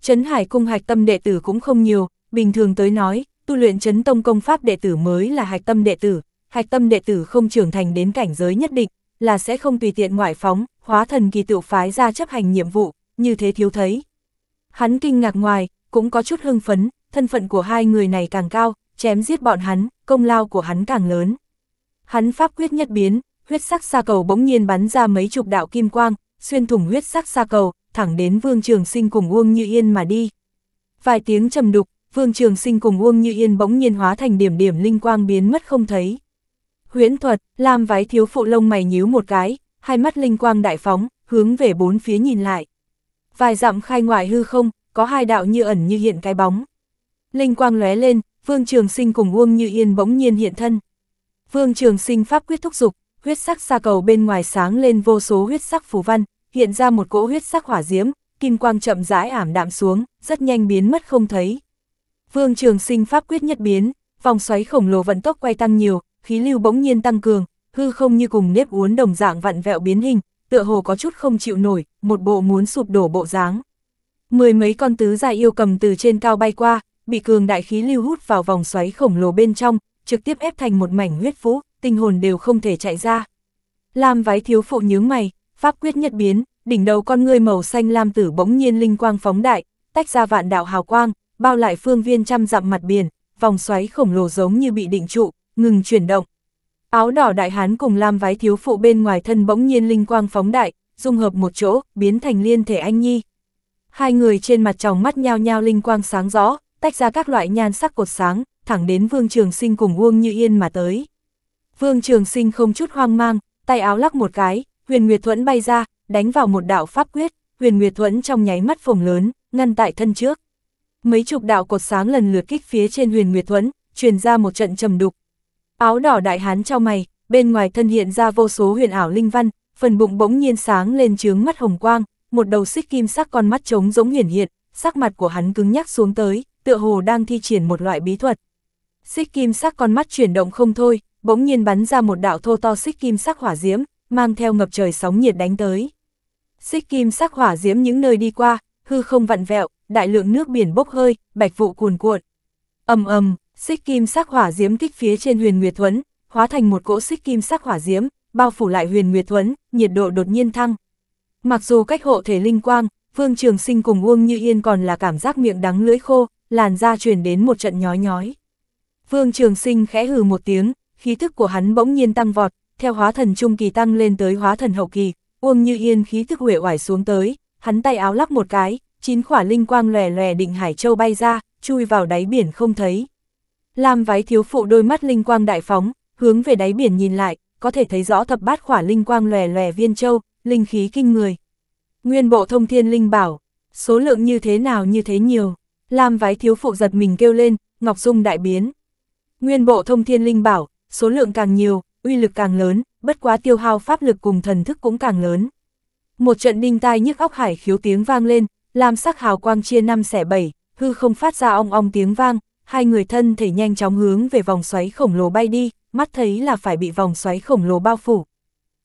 Trấn Hải cung hạch tâm đệ tử cũng không nhiều, bình thường tới nói, tu luyện Trấn Tông công pháp đệ tử mới là hạch tâm đệ tử, hạch tâm đệ tử không trưởng thành đến cảnh giới nhất định, là sẽ không tùy tiện ngoại phóng, hóa thần kỳ tựu phái ra chấp hành nhiệm vụ, như thế thiếu thấy. Hắn kinh ngạc ngoài, cũng có chút hưng phấn, thân phận của hai người này càng cao, chém giết bọn hắn, công lao của hắn càng lớn. Hắn pháp quyết nhất biến, huyết sắc xa cầu bỗng nhiên bắn ra mấy chục đạo kim quang, xuyên thủng huyết sắc xa cầu, thẳng đến Vương Trường Sinh cùng Uông Như Yên mà đi. Vài tiếng trầm đục, Vương Trường Sinh cùng Uông Như Yên bỗng nhiên hóa thành điểm điểm linh quang biến mất không thấy. Huyễn thuật, Lam Vái thiếu phụ lông mày nhíu một cái, hai mắt linh quang đại phóng, hướng về bốn phía nhìn lại. Vài dặm khai ngoại hư không, có hai đạo như ẩn như hiện cái bóng. Linh quang lóe lên, Vương Trường Sinh cùng Uông Như Yên bỗng nhiên hiện thân. Vương Trường Sinh pháp quyết thúc dục, huyết sắc xa cầu bên ngoài sáng lên vô số huyết sắc phù văn, hiện ra một cỗ huyết sắc hỏa diễm, kim quang chậm rãi ảm đạm xuống, rất nhanh biến mất không thấy. Vương Trường Sinh pháp quyết nhất biến, vòng xoáy khổng lồ vận tốc quay tăng nhiều, khí lưu bỗng nhiên tăng cường, hư không như cùng nếp uốn đồng dạng vặn vẹo biến hình, tựa hồ có chút không chịu nổi, một bộ muốn sụp đổ bộ dáng. Mười mấy con tứ dài yêu cầm từ trên cao bay qua, bị cường đại khí lưu hút vào vòng xoáy khổng lồ bên trong, trực tiếp ép thành một mảnh huyết vũ, tinh hồn đều không thể chạy ra. Lam vái thiếu phụ nhướng mày, pháp quyết nhất biến, đỉnh đầu con ngươi màu xanh lam tử bỗng nhiên linh quang phóng đại, tách ra vạn đạo hào quang, bao lại phương viên trăm dặm mặt biển, vòng xoáy khổng lồ giống như bị định trụ, ngừng chuyển động. Áo đỏ đại hán cùng lam vái thiếu phụ bên ngoài thân bỗng nhiên linh quang phóng đại, dung hợp một chỗ, biến thành liên thể anh nhi. Hai người trên mặt tròng mắt nhao nhao linh quang sáng rõ, tách ra các loại nhan sắc cột sáng, thẳng đến Vương Trường Sinh cùng Uông Như Yên mà tới. Vương Trường Sinh không chút hoang mang, tay áo lắc một cái, Huyền Nguyệt Thuẫn bay ra, đánh vào một đạo pháp quyết, Huyền Nguyệt Thuẫn trong nháy mắt phồng lớn, ngăn tại thân trước. Mấy chục đạo cột sáng lần lượt kích phía trên Huyền Nguyệt Thuẫn, truyền ra một trận trầm đục. Áo đỏ đại hán trao mày, bên ngoài thân hiện ra vô số huyền ảo linh văn, phần bụng bỗng nhiên sáng lên trướng mắt hồng quang, một đầu xích kim sắc con mắt trống rỗng hiển hiện, sắc mặt của hắn cứng nhắc xuống tới, tựa hồ đang thi triển một loại bí thuật. Xích kim sắc con mắt chuyển động không thôi, bỗng nhiên bắn ra một đạo thô to xích kim sắc hỏa diễm, mang theo ngập trời sóng nhiệt đánh tới. Xích kim sắc hỏa diễm những nơi đi qua, hư không vặn vẹo, đại lượng nước biển bốc hơi, bạch vụ cuồn cuộn. Ầm ầm, xích kim sắc hỏa diễm kích phía trên Huyền Nguyệt Thuấn, hóa thành một cỗ xích kim sắc hỏa diễm, bao phủ lại Huyền Nguyệt Thuấn, nhiệt độ đột nhiên thăng. Mặc dù cách hộ thể linh quang, Vương Trường Sinh cùng Uông Như Yên còn là cảm giác miệng đắng lưỡi khô, làn da truyền đến một trận nhói nhói. Vương Trường Sinh khẽ hừ một tiếng, khí thức của hắn bỗng nhiên tăng vọt, theo hóa thần trung kỳ tăng lên tới hóa thần hậu kỳ, Uông Như Yên khí thức huệ oải xuống tới, hắn tay áo lắc một cái, chín khỏa linh quang lòe lòe định hải châu bay ra, chui vào đáy biển không thấy. Lam váy thiếu phụ đôi mắt linh quang đại phóng, hướng về đáy biển nhìn lại, có thể thấy rõ thập bát khỏa linh quang lòe lòe viên châu, linh khí kinh người. Nguyên bộ thông thiên linh bảo, số lượng như thế nào như thế nhiều. Lam Vái Thiếu Phụ giật mình kêu lên, Ngọc Dung đại biến. Nguyên bộ thông thiên linh bảo, số lượng càng nhiều, uy lực càng lớn, bất quá tiêu hao pháp lực cùng thần thức cũng càng lớn. Một trận đinh tai nhức óc hải khiếu tiếng vang lên, Lam sắc hào quang chia năm xẻ bảy, hư không phát ra ong ong tiếng vang, hai người thân thể nhanh chóng hướng về vòng xoáy khổng lồ bay đi, mắt thấy là phải bị vòng xoáy khổng lồ bao phủ.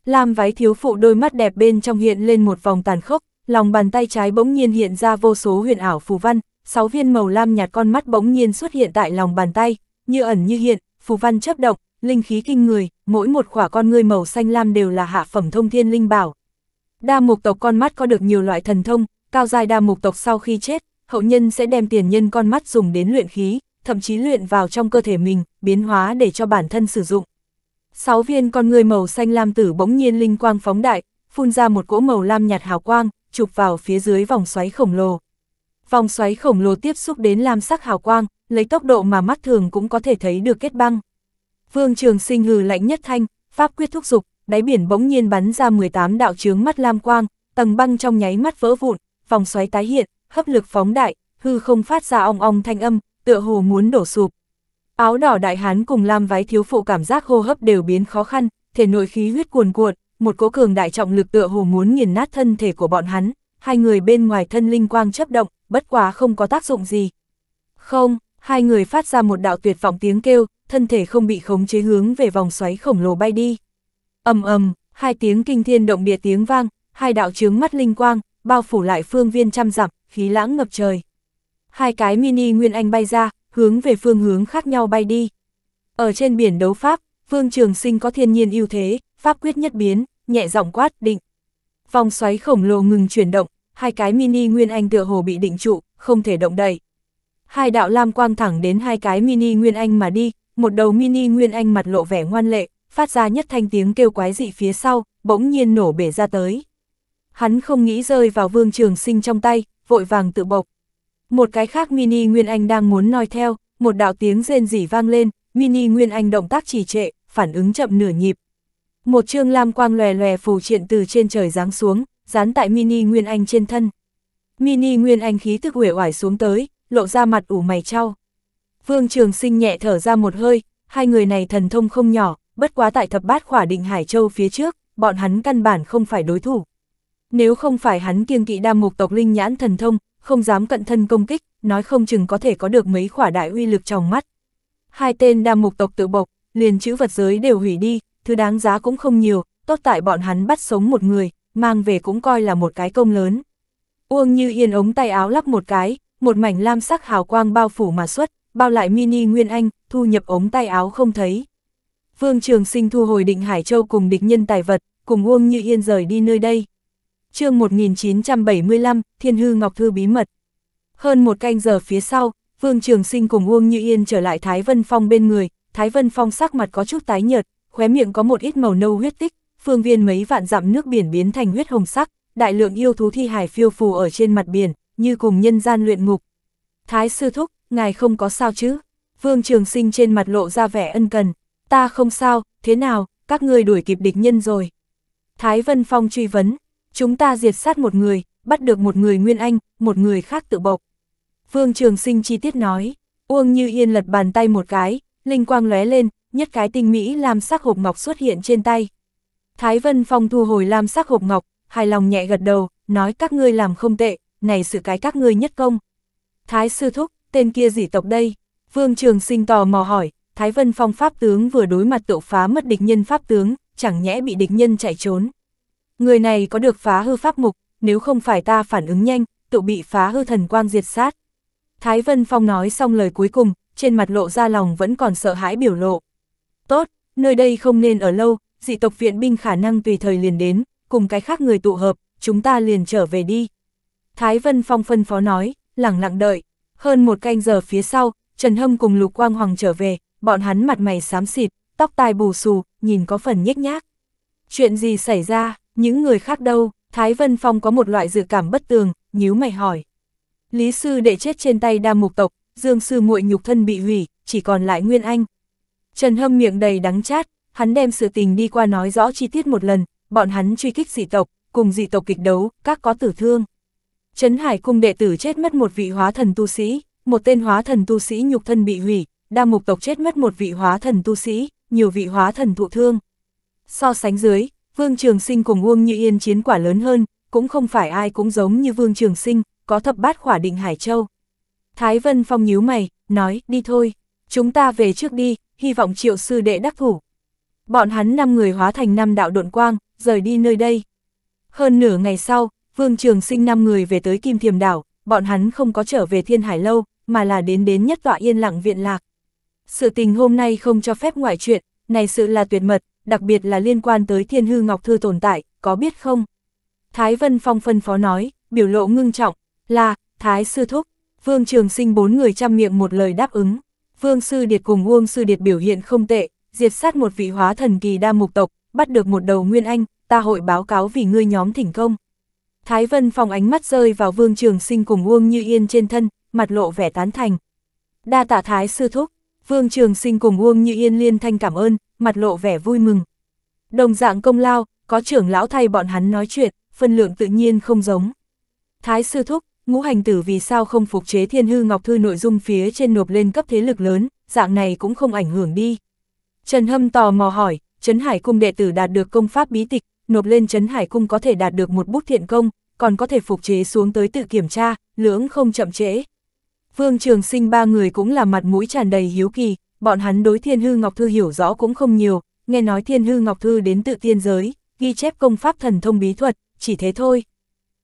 Lam vái thiếu phụ đôi mắt đẹp bên trong hiện lên một vòng tàn khốc, lòng bàn tay trái bỗng nhiên hiện ra vô số huyền ảo phù văn, sáu viên màu lam nhạt con mắt bỗng nhiên xuất hiện tại lòng bàn tay, như ẩn như hiện, phù văn chấp động, linh khí kinh người, mỗi một khỏa con ngươi màu xanh lam đều là hạ phẩm thông thiên linh bảo. Đa mục tộc con mắt có được nhiều loại thần thông, cao dài đa mục tộc sau khi chết, hậu nhân sẽ đem tiền nhân con mắt dùng đến luyện khí, thậm chí luyện vào trong cơ thể mình, biến hóa để cho bản thân sử dụng. Sáu viên con người màu xanh lam tử bỗng nhiên linh quang phóng đại, phun ra một cỗ màu lam nhạt hào quang, chụp vào phía dưới vòng xoáy khổng lồ, vòng xoáy khổng lồ tiếp xúc đến lam sắc hào quang, lấy tốc độ mà mắt thường cũng có thể thấy được kết băng. Vương Trường Sinh hừ lạnh nhất thanh, pháp quyết thúc dục, đáy biển bỗng nhiên bắn ra 18 đạo chướng mắt lam quang, tầng băng trong nháy mắt vỡ vụn, vòng xoáy tái hiện, hấp lực phóng đại, hư không phát ra ong ong thanh âm, tựa hồ muốn đổ sụp. Áo đỏ đại hán cùng lam váy thiếu phụ cảm giác hô hấp đều biến khó khăn, thể nội khí huyết cuồn cuộn, một cỗ cường đại trọng lực tựa hồ muốn nghiền nát thân thể của bọn hắn, hai người bên ngoài thân linh quang chấp động, bất quá không có tác dụng gì. Không, hai người phát ra một đạo tuyệt vọng tiếng kêu, thân thể không bị khống chế hướng về vòng xoáy khổng lồ bay đi. ầm ầm, hai tiếng kinh thiên động địa tiếng vang, hai đạo trướng mắt linh quang, bao phủ lại phương viên trăm dặm, khí lãng ngập trời. Hai cái mini nguyên anh bay ra, hướng về phương hướng khác nhau bay đi. Ở trên biển đấu pháp, Vương Trường Sinh có thiên nhiên ưu thế, pháp quyết nhất biến, nhẹ giọng quát định. Vòng xoáy khổng lồ ngừng chuyển động, hai cái mini nguyên anh tựa hồ bị định trụ, không thể động đậy. Hai đạo lam quang thẳng đến hai cái mini nguyên anh mà đi, một đầu mini nguyên anh mặt lộ vẻ ngoan lệ, phát ra nhất thanh tiếng kêu quái dị phía sau, bỗng nhiên nổ bể ra tới. Hắn không nghĩ rơi vào vương trường sinh trong tay, vội vàng tự bộc. Một cái khác mini nguyên anh đang muốn noi theo, một đạo tiếng rên rỉ vang lên, mini nguyên anh động tác trì trệ, phản ứng chậm nửa nhịp. Một chương lam quang lòe lòe phù triện từ trên trời giáng xuống, dán tại mini Nguyên Anh trên thân. Mini Nguyên Anh khí tức uể oải xuống tới, lộ ra mặt ủ mày trao. Vương Trường Sinh nhẹ thở ra một hơi, hai người này thần thông không nhỏ, bất quá tại thập bát khỏa định Hải Châu phía trước, bọn hắn căn bản không phải đối thủ. Nếu không phải hắn kiêng kỵ đa mục tộc linh nhãn thần thông, không dám cận thân công kích, nói không chừng có thể có được mấy khỏa đại uy lực trong mắt. Hai tên đa mục tộc tự bộc, liền chữ vật giới đều hủy đi, thứ đáng giá cũng không nhiều, tốt tại bọn hắn bắt sống một người, mang về cũng coi là một cái công lớn. Uông Như Yên ống tay áo lắp một cái, một mảnh lam sắc hào quang bao phủ mà xuất, bao lại mini Nguyên Anh, thu nhập ống tay áo không thấy. Vương Trường Sinh thu hồi định Hải Châu cùng địch nhân tài vật, cùng Uông Như Yên rời đi nơi đây. chương 1975, Thiên Hư Ngọc Thư bí mật. Hơn một canh giờ phía sau, Vương Trường Sinh cùng Uông Như Yên trở lại Thái Vân Phong bên người, Thái Vân Phong sắc mặt có chút tái nhợt, khóe miệng có một ít màu nâu huyết tích, phương viên mấy vạn dặm nước biển biến thành huyết hồng sắc, đại lượng yêu thú thi hải phiêu phù ở trên mặt biển, như cùng nhân gian luyện ngục. Thái sư thúc, ngài không có sao chứ? Vương Trường Sinh trên mặt lộ ra vẻ ân cần, ta không sao, thế nào, các ngươi đuổi kịp địch nhân rồi. Thái Vân Phong truy vấn, chúng ta diệt sát một người, bắt được một người Nguyên Anh, một người khác tự bộc. Vương Trường Sinh chi tiết nói, Uông Như Yên lật bàn tay một cái, linh quang lóe lên, nhất cái tinh mỹ làm sắc hộp ngọc xuất hiện trên tay. Thái Vân Phong thu hồi lam sắc hộp ngọc, hài lòng nhẹ gật đầu, nói các ngươi làm không tệ, này sự cái các ngươi nhất công. Thái Sư Thúc, tên kia gì tộc đây? Vương Trường Sinh tò mò hỏi, Thái Vân Phong pháp tướng vừa đối mặt tự phá mất địch nhân pháp tướng, chẳng nhẽ bị địch nhân chạy trốn. Người này có được phá hư pháp mục, nếu không phải ta phản ứng nhanh, tự bị phá hư thần quang diệt sát. Thái Vân Phong nói xong lời cuối cùng, trên mặt lộ ra lòng vẫn còn sợ hãi biểu lộ. Tốt, nơi đây không nên ở lâu, dị tộc viện binh khả năng tùy thời liền đến, cùng cái khác người tụ hợp, chúng ta liền trở về đi. Thái Vân Phong phân phó nói, lẳng lặng đợi, hơn một canh giờ phía sau, Trần Hâm cùng Lục Quang Hoàng trở về, bọn hắn mặt mày xám xịt, tóc tai bù xù, nhìn có phần nhếch nhác. Chuyện gì xảy ra, những người khác đâu, Thái Vân Phong có một loại dự cảm bất tường, nhíu mày hỏi. Lý sư đệ chết trên tay đa mục tộc, dương sư muội nhục thân bị hủy, chỉ còn lại Nguyên Anh. Trần Hâm miệng đầy đắng chát, hắn đem sự tình đi qua nói rõ chi tiết một lần, bọn hắn truy kích dị tộc, cùng dị tộc kịch đấu, các có tử thương. Trấn Hải cung đệ tử chết mất một vị hóa thần tu sĩ, một tên hóa thần tu sĩ nhục thân bị hủy, đa mục tộc chết mất một vị hóa thần tu sĩ, nhiều vị hóa thần thụ thương. So sánh dưới, Vương Trường Sinh cùng Uông Như Yên chiến quả lớn hơn, cũng không phải ai cũng giống như Vương Trường Sinh, có thập bát khỏa định Hải Châu. Thái Vân Phong nhíu mày, nói, đi thôi, chúng ta về trước đi, hy vọng triệu sư đệ đắc thủ. Bọn hắn năm người hóa thành năm đạo độn quang, rời đi nơi đây. Hơn nửa ngày sau, Vương Trường Sinh năm người về tới Kim Thiềm Đảo, bọn hắn không có trở về Thiên Hải Lâu, mà là đến đến nhất tọa yên lặng viện lạc. Sự tình hôm nay không cho phép ngoại chuyện, này sự là tuyệt mật, đặc biệt là liên quan tới Thiên Hư Ngọc Thư tồn tại, có biết không? Thái Vân Phong phân phó nói, biểu lộ ngưng trọng, là, Thái Sư Thúc, Vương Trường Sinh bốn người chăm miệng một lời đáp ứng. Vương Sư Điệt cùng Uông Sư Điệt biểu hiện không tệ, diệt sát một vị hóa thần kỳ đa mục tộc, bắt được một đầu nguyên anh, ta hội báo cáo vì ngươi nhóm thỉnh công. Thái Vân Phong ánh mắt rơi vào Vương Trường Sinh cùng Uông Như Yên trên thân, mặt lộ vẻ tán thành. Đa tạ Thái Sư Thúc, Vương Trường Sinh cùng Uông Như Yên liên thanh cảm ơn, mặt lộ vẻ vui mừng. Đồng dạng công lao, có trưởng lão thay bọn hắn nói chuyện, phân lượng tự nhiên không giống. Thái Sư Thúc, ngũ hành tử vì sao không phục chế thiên hư ngọc thư nội dung phía trên nộp lên cấp thế lực lớn, dạng này cũng không ảnh hưởng đi. Trần Hâm tò mò hỏi, Trấn Hải Cung đệ tử đạt được công pháp bí tịch, nộp lên Trấn Hải Cung có thể đạt được một bút thiện công, còn có thể phục chế xuống tới tự kiểm tra, lưỡng không chậm trễ. Vương Trường Sinh ba người cũng là mặt mũi tràn đầy hiếu kỳ, bọn hắn đối Thiên Hư Ngọc Thư hiểu rõ cũng không nhiều, nghe nói Thiên Hư Ngọc Thư đến tự tiên giới, ghi chép công pháp thần thông bí thuật, chỉ thế thôi.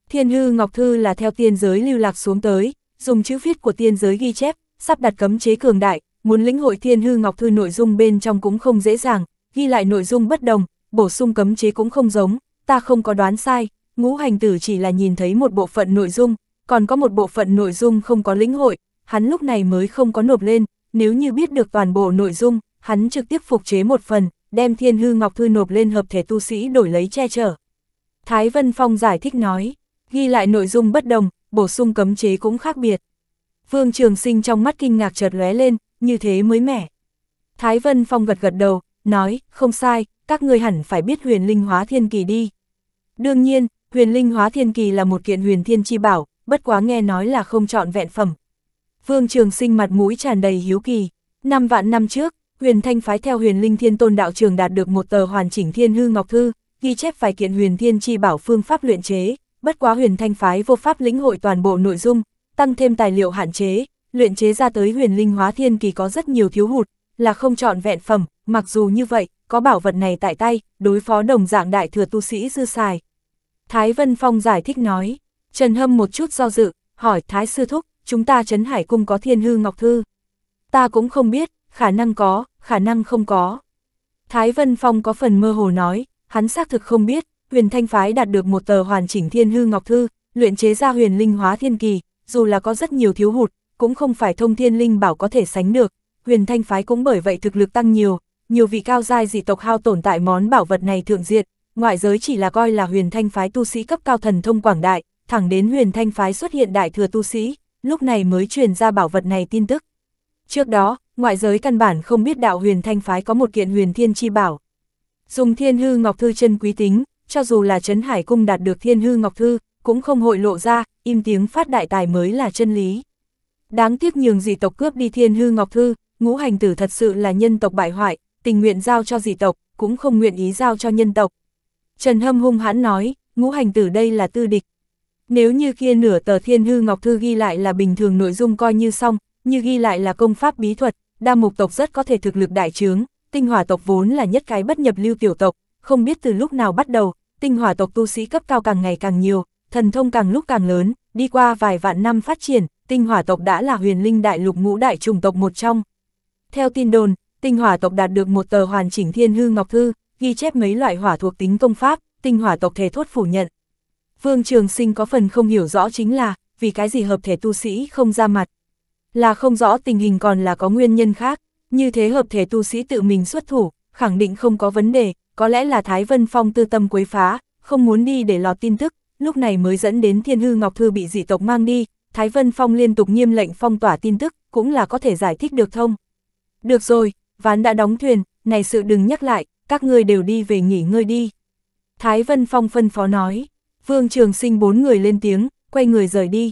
Thiên Hư Ngọc Thư là theo tiên giới lưu lạc xuống tới, dùng chữ viết của tiên giới ghi chép, sắp đặt cấm chế cường đại, muốn lĩnh hội thiên hư ngọc thư nội dung bên trong cũng không dễ dàng, ghi lại nội dung bất đồng, bổ sung cấm chế cũng không giống, ta không có đoán sai, ngũ hành tử chỉ là nhìn thấy một bộ phận nội dung, còn có một bộ phận nội dung không có lĩnh hội, hắn lúc này mới không có nộp lên, nếu như biết được toàn bộ nội dung, hắn trực tiếp phục chế một phần, đem thiên hư ngọc thư nộp lên hợp thể tu sĩ đổi lấy che chở. Thái Vân Phong giải thích nói, ghi lại nội dung bất đồng, bổ sung cấm chế cũng khác biệt. Vương Trường Sinh trong mắt kinh ngạc chợt lóe lên, như thế mới mẻ. Thái Vân Phong gật gật đầu, nói, không sai, các ngươi hẳn phải biết huyền linh hóa thiên kỳ đi. Đương nhiên, huyền linh hóa thiên kỳ là một kiện huyền thiên chi bảo, bất quá nghe nói là không chọn vẹn phẩm. Vương Trường Sinh mặt mũi tràn đầy hiếu kỳ. Năm vạn năm trước, huyền thanh phái theo huyền linh thiên tôn đạo trường đạt được một tờ hoàn chỉnh thiên hư ngọc thư, ghi chép vài kiện huyền thiên chi bảo phương pháp luyện chế, bất quá huyền thanh phái vô pháp lĩnh hội toàn bộ nội dung, tăng thêm tài liệu hạn chế, luyện chế ra tới huyền linh hóa thiên kỳ có rất nhiều thiếu hụt, là không chọn vẹn phẩm, mặc dù như vậy, có bảo vật này tại tay, đối phó đồng dạng đại thừa tu sĩ dư xài. Thái Vân Phong giải thích nói, Trần Hâm một chút do dự, hỏi Thái Sư Thúc, chúng ta Trấn Hải Cung có thiên hư ngọc thư. Ta cũng không biết, khả năng có, khả năng không có. Thái Vân Phong có phần mơ hồ nói, hắn xác thực không biết, huyền thanh phái đạt được một tờ hoàn chỉnh thiên hư ngọc thư, luyện chế ra huyền linh hóa thiên kỳ, dù là có rất nhiều thiếu hụt, cũng không phải thông thiên linh bảo có thể sánh được, huyền thanh phái cũng bởi vậy thực lực tăng nhiều, nhiều vị cao giai dị tộc hao tổn tại món bảo vật này thượng diệt, ngoại giới chỉ là coi là huyền thanh phái tu sĩ cấp cao thần thông quảng đại, thẳng đến huyền thanh phái xuất hiện đại thừa tu sĩ, lúc này mới truyền ra bảo vật này tin tức. Trước đó, ngoại giới căn bản không biết đạo huyền thanh phái có một kiện huyền thiên chi bảo. Dùng thiên hư ngọc thư chân quý tính, cho dù là Trấn Hải Cung đạt được thiên hư ngọc thư, cũng không hội lộ ra, im tiếng phát đại tài mới là chân lý. Đáng tiếc nhường dị tộc cướp đi thiên hư ngọc thư, ngũ hành tử thật sự là nhân tộc bại hoại, tình nguyện giao cho dị tộc, cũng không nguyện ý giao cho nhân tộc. Trần Hâm hung hãn nói, ngũ hành tử đây là tư địch. Nếu như kia nửa tờ thiên hư ngọc thư ghi lại là bình thường nội dung coi như xong, như ghi lại là công pháp bí thuật, đa mục tộc rất có thể thực lực đại trướng, tinh hỏa tộc vốn là nhất cái bất nhập lưu tiểu tộc, không biết từ lúc nào bắt đầu, tinh hỏa tộc tu sĩ cấp cao càng ngày càng nhiều, thần thông càng lúc càng lớn, đi qua vài vạn năm phát triển, tinh hỏa tộc đã là huyền linh đại lục ngũ đại trùng tộc một trong. Theo tin đồn, tinh hỏa tộc đạt được một tờ hoàn chỉnh thiên hư ngọc thư, ghi chép mấy loại hỏa thuộc tính công pháp, tinh hỏa tộc thề thốt phủ nhận. Vương Trường Sinh có phần không hiểu rõ chính là, vì cái gì hợp thể tu sĩ không ra mặt. Là không rõ tình hình còn là có nguyên nhân khác, như thế hợp thể tu sĩ tự mình xuất thủ, khẳng định không có vấn đề, có lẽ là Thái Vân Phong tư tâm quấy phá, không muốn đi để lọt tin tức, lúc này mới dẫn đến Thiên Hư Ngọc Thư bị dị tộc mang đi, Thái Vân Phong liên tục nghiêm lệnh phong tỏa tin tức, cũng là có thể giải thích được thông. Được rồi, ván đã đóng thuyền, này sự đừng nhắc lại, các ngươi đều đi về nghỉ ngơi đi. Thái Vân Phong phân phó nói, Vương Trường Sinh bốn người lên tiếng, quay người rời đi.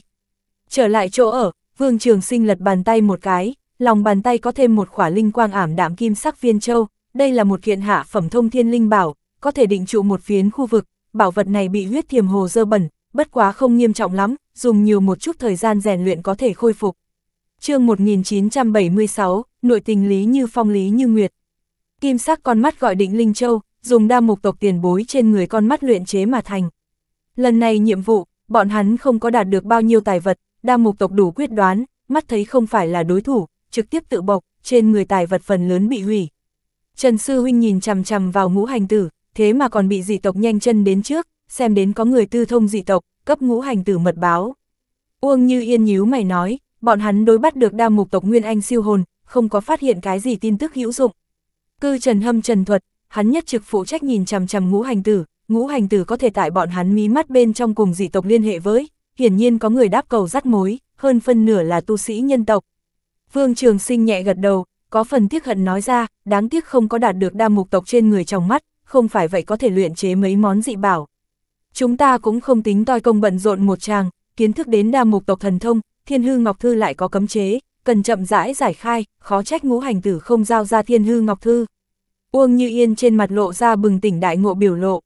Trở lại chỗ ở, Vương Trường Sinh lật bàn tay một cái, lòng bàn tay có thêm một khỏa linh quang ảm đạm kim sắc viên châu, đây là một kiện hạ phẩm thông thiên linh bảo, có thể định trụ một phiến khu vực, bảo vật này bị huyết thiềm hồ dơ bẩn, bất quá không nghiêm trọng lắm, dùng nhiều một chút thời gian rèn luyện có thể khôi phục. chương 1976, nội tình Lý Như Phong Lý Như Nguyệt. Kim sắc con mắt gọi định Linh Châu, dùng đa mục tộc tiền bối trên người con mắt luyện chế mà thành. Lần này nhiệm vụ, bọn hắn không có đạt được bao nhiêu tài vật, đa mục tộc đủ quyết đoán, mắt thấy không phải là đối thủ, trực tiếp tự bộc, trên người tài vật phần lớn bị hủy. Trần Sư Huynh nhìn chằm chằm vào ngũ hành tử, thế mà còn bị dị tộc nhanh chân đến trước, xem đến có người tư thông dị tộc, cấp ngũ hành tử mật báo. Uông Như Yên nhíu mày nói, bọn hắn đối bắt được đa mục tộc Nguyên Anh siêu hồn, không có phát hiện cái gì tin tức hữu dụng. Cư Trần Hâm Trần Thuật, hắn nhất trực phụ trách nhìn chằm chằm ngũ hành tử, ngũ hành tử có thể tại bọn hắn mí mắt bên trong cùng dị tộc liên hệ với, hiển nhiên có người đáp cầu dắt mối, hơn phân nửa là tu sĩ nhân tộc. Vương Trường Sinh nhẹ gật đầu, có phần tiếc hận nói ra, đáng tiếc không có đạt được đa mục tộc trên người trong mắt, không phải vậy có thể luyện chế mấy món dị bảo. Chúng ta cũng không tính toi công bận rộn một chàng, kiến thức đến đa mục tộc thần thông, thiên hư ngọc thư lại có cấm chế, cần chậm rãi giải khai, khó trách ngũ hành tử không giao ra thiên hư ngọc thư. Uông Như Yên trên mặt lộ ra bừng tỉnh đại ngộ biểu lộ.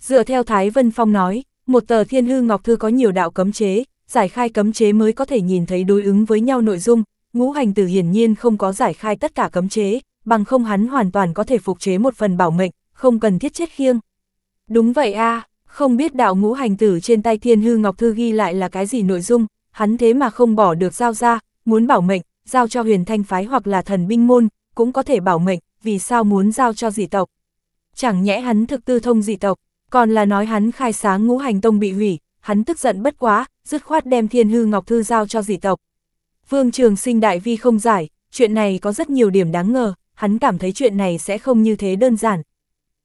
Dựa theo Thái Vân Phong nói, một tờ thiên hư ngọc thư có nhiều đạo cấm chế, giải khai cấm chế mới có thể nhìn thấy đối ứng với nhau nội dung, ngũ hành tử hiển nhiên không có giải khai tất cả cấm chế, bằng không hắn hoàn toàn có thể phục chế một phần bảo mệnh, không cần thiết chết khiêng. Đúng vậy a không biết đạo ngũ hành tử trên tay thiên hư ngọc thư ghi lại là cái gì nội dung, hắn thế mà không bỏ được giao ra, muốn bảo mệnh, giao cho huyền thanh phái hoặc là thần binh môn, cũng có thể bảo mệnh, vì sao muốn giao cho dị tộc. Chẳng nhẽ hắn thực tư thông dị tộc, còn là nói hắn khai sáng ngũ hành tông bị hủy, hắn tức giận bất quá, dứt khoát đem thiên hư ngọc thư giao cho dị tộc. Vương Trường Sinh Đại Vi không giải, chuyện này có rất nhiều điểm đáng ngờ, hắn cảm thấy chuyện này sẽ không như thế đơn giản.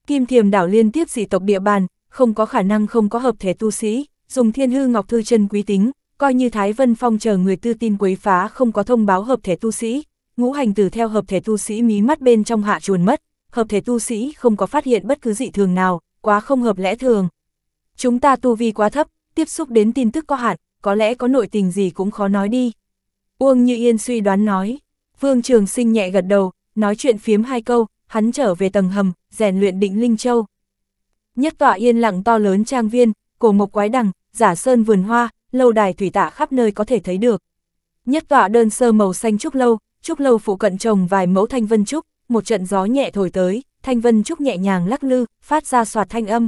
Kim Thiềm đảo liên tiếp dị tộc địa bàn, không có khả năng không có hợp thể tu sĩ, dùng thiên hư ngọc thư chân quý tính, coi như Thái Vân Phong chờ người tư tin quấy phá không có thông báo hợp thể tu sĩ, ngũ hành tử theo hợp thể tu sĩ mí mắt bên trong hạ chuồn mất, hợp thể tu sĩ không có phát hiện bất cứ dị thường nào, quá không hợp lẽ thường. Chúng ta tu vi quá thấp, tiếp xúc đến tin tức có hạn, có lẽ có nội tình gì cũng khó nói đi. Uông Như Yên suy đoán nói, Vương Trường Sinh nhẹ gật đầu, nói chuyện phiếm hai câu, hắn trở về tầng hầm, rèn luyện định Linh Châu nhất tọa yên lặng to lớn trang viên, cổ mộc quái đằng, giả sơn vườn hoa, lâu đài thủy tạ khắp nơi có thể thấy được. Nhất tọa đơn sơ màu xanh trúc lâu, trúc lâu phụ cận trồng vài mẫu thanh vân trúc, một trận gió nhẹ thổi tới, thanh vân trúc nhẹ nhàng lắc lư, phát ra soạt thanh âm.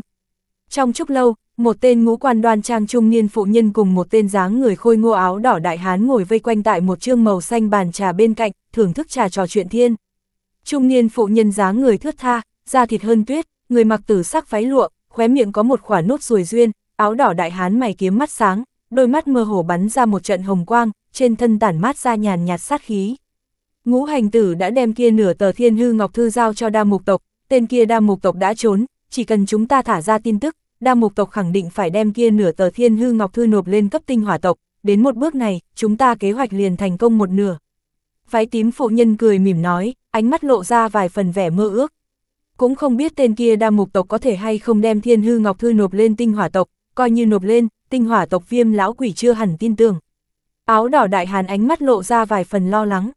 Trong trúc lâu, một tên ngũ quan đoan trang trung niên phụ nhân cùng một tên dáng người khôi ngô áo đỏ đại hán ngồi vây quanh tại một chương màu xanh bàn trà bên cạnh, thưởng thức trà trò chuyện thiên. Trung niên phụ nhân dáng người thướt tha, da thịt hơn tuyết, người mặc tử sắc váy lụa, khóe miệng có một khỏa nốt ruồi duyên, áo đỏ đại hán mày kiếm mắt sáng, đôi mắt mơ hồ bắn ra một trận hồng quang, trên thân tản mát ra nhàn nhạt sát khí. Ngũ hành tử đã đem kia nửa tờ thiên hư ngọc thư giao cho đa mục tộc, tên kia đa mục tộc đã trốn, chỉ cần chúng ta thả ra tin tức, đa mục tộc khẳng định phải đem kia nửa tờ thiên hư ngọc thư nộp lên cấp tinh hỏa tộc, đến một bước này, chúng ta kế hoạch liền thành công một nửa. Phái tím phụ nhân cười mỉm nói, ánh mắt lộ ra vài phần vẻ mơ ước cũng không biết tên kia đa mục tộc có thể hay không đem thiên hư ngọc thư nộp lên tinh hỏa tộc, coi như nộp lên, tinh hỏa tộc viêm lão quỷ chưa hẳn tin tưởng. Áo đỏ đại hàn ánh mắt lộ ra vài phần lo lắng.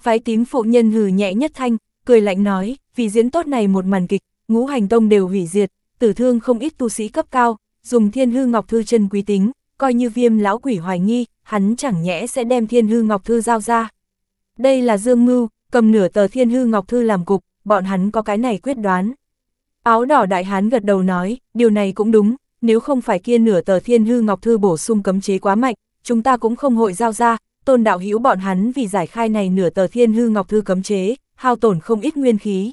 Phái tím phụ nhân hừ nhẹ nhất thanh, cười lạnh nói, vì diễn tốt này một màn kịch, ngũ hành tông đều hủy diệt, tử thương không ít tu sĩ cấp cao, dùng thiên hư ngọc thư chân quý tính, coi như viêm lão quỷ hoài nghi, hắn chẳng nhẽ sẽ đem thiên hư ngọc thư giao ra. Đây là dương mưu, cầm nửa tờ thiên hư ngọc thư làm cục, bọn hắn có cái này quyết đoán. Áo đỏ đại hán gật đầu nói, điều này cũng đúng, nếu không phải kia nửa tờ thiên hư ngọc thư bổ sung cấm chế quá mạnh, chúng ta cũng không hội giao ra, tôn đạo hữu bọn hắn vì giải khai này nửa tờ thiên hư ngọc thư cấm chế, hao tổn không ít nguyên khí.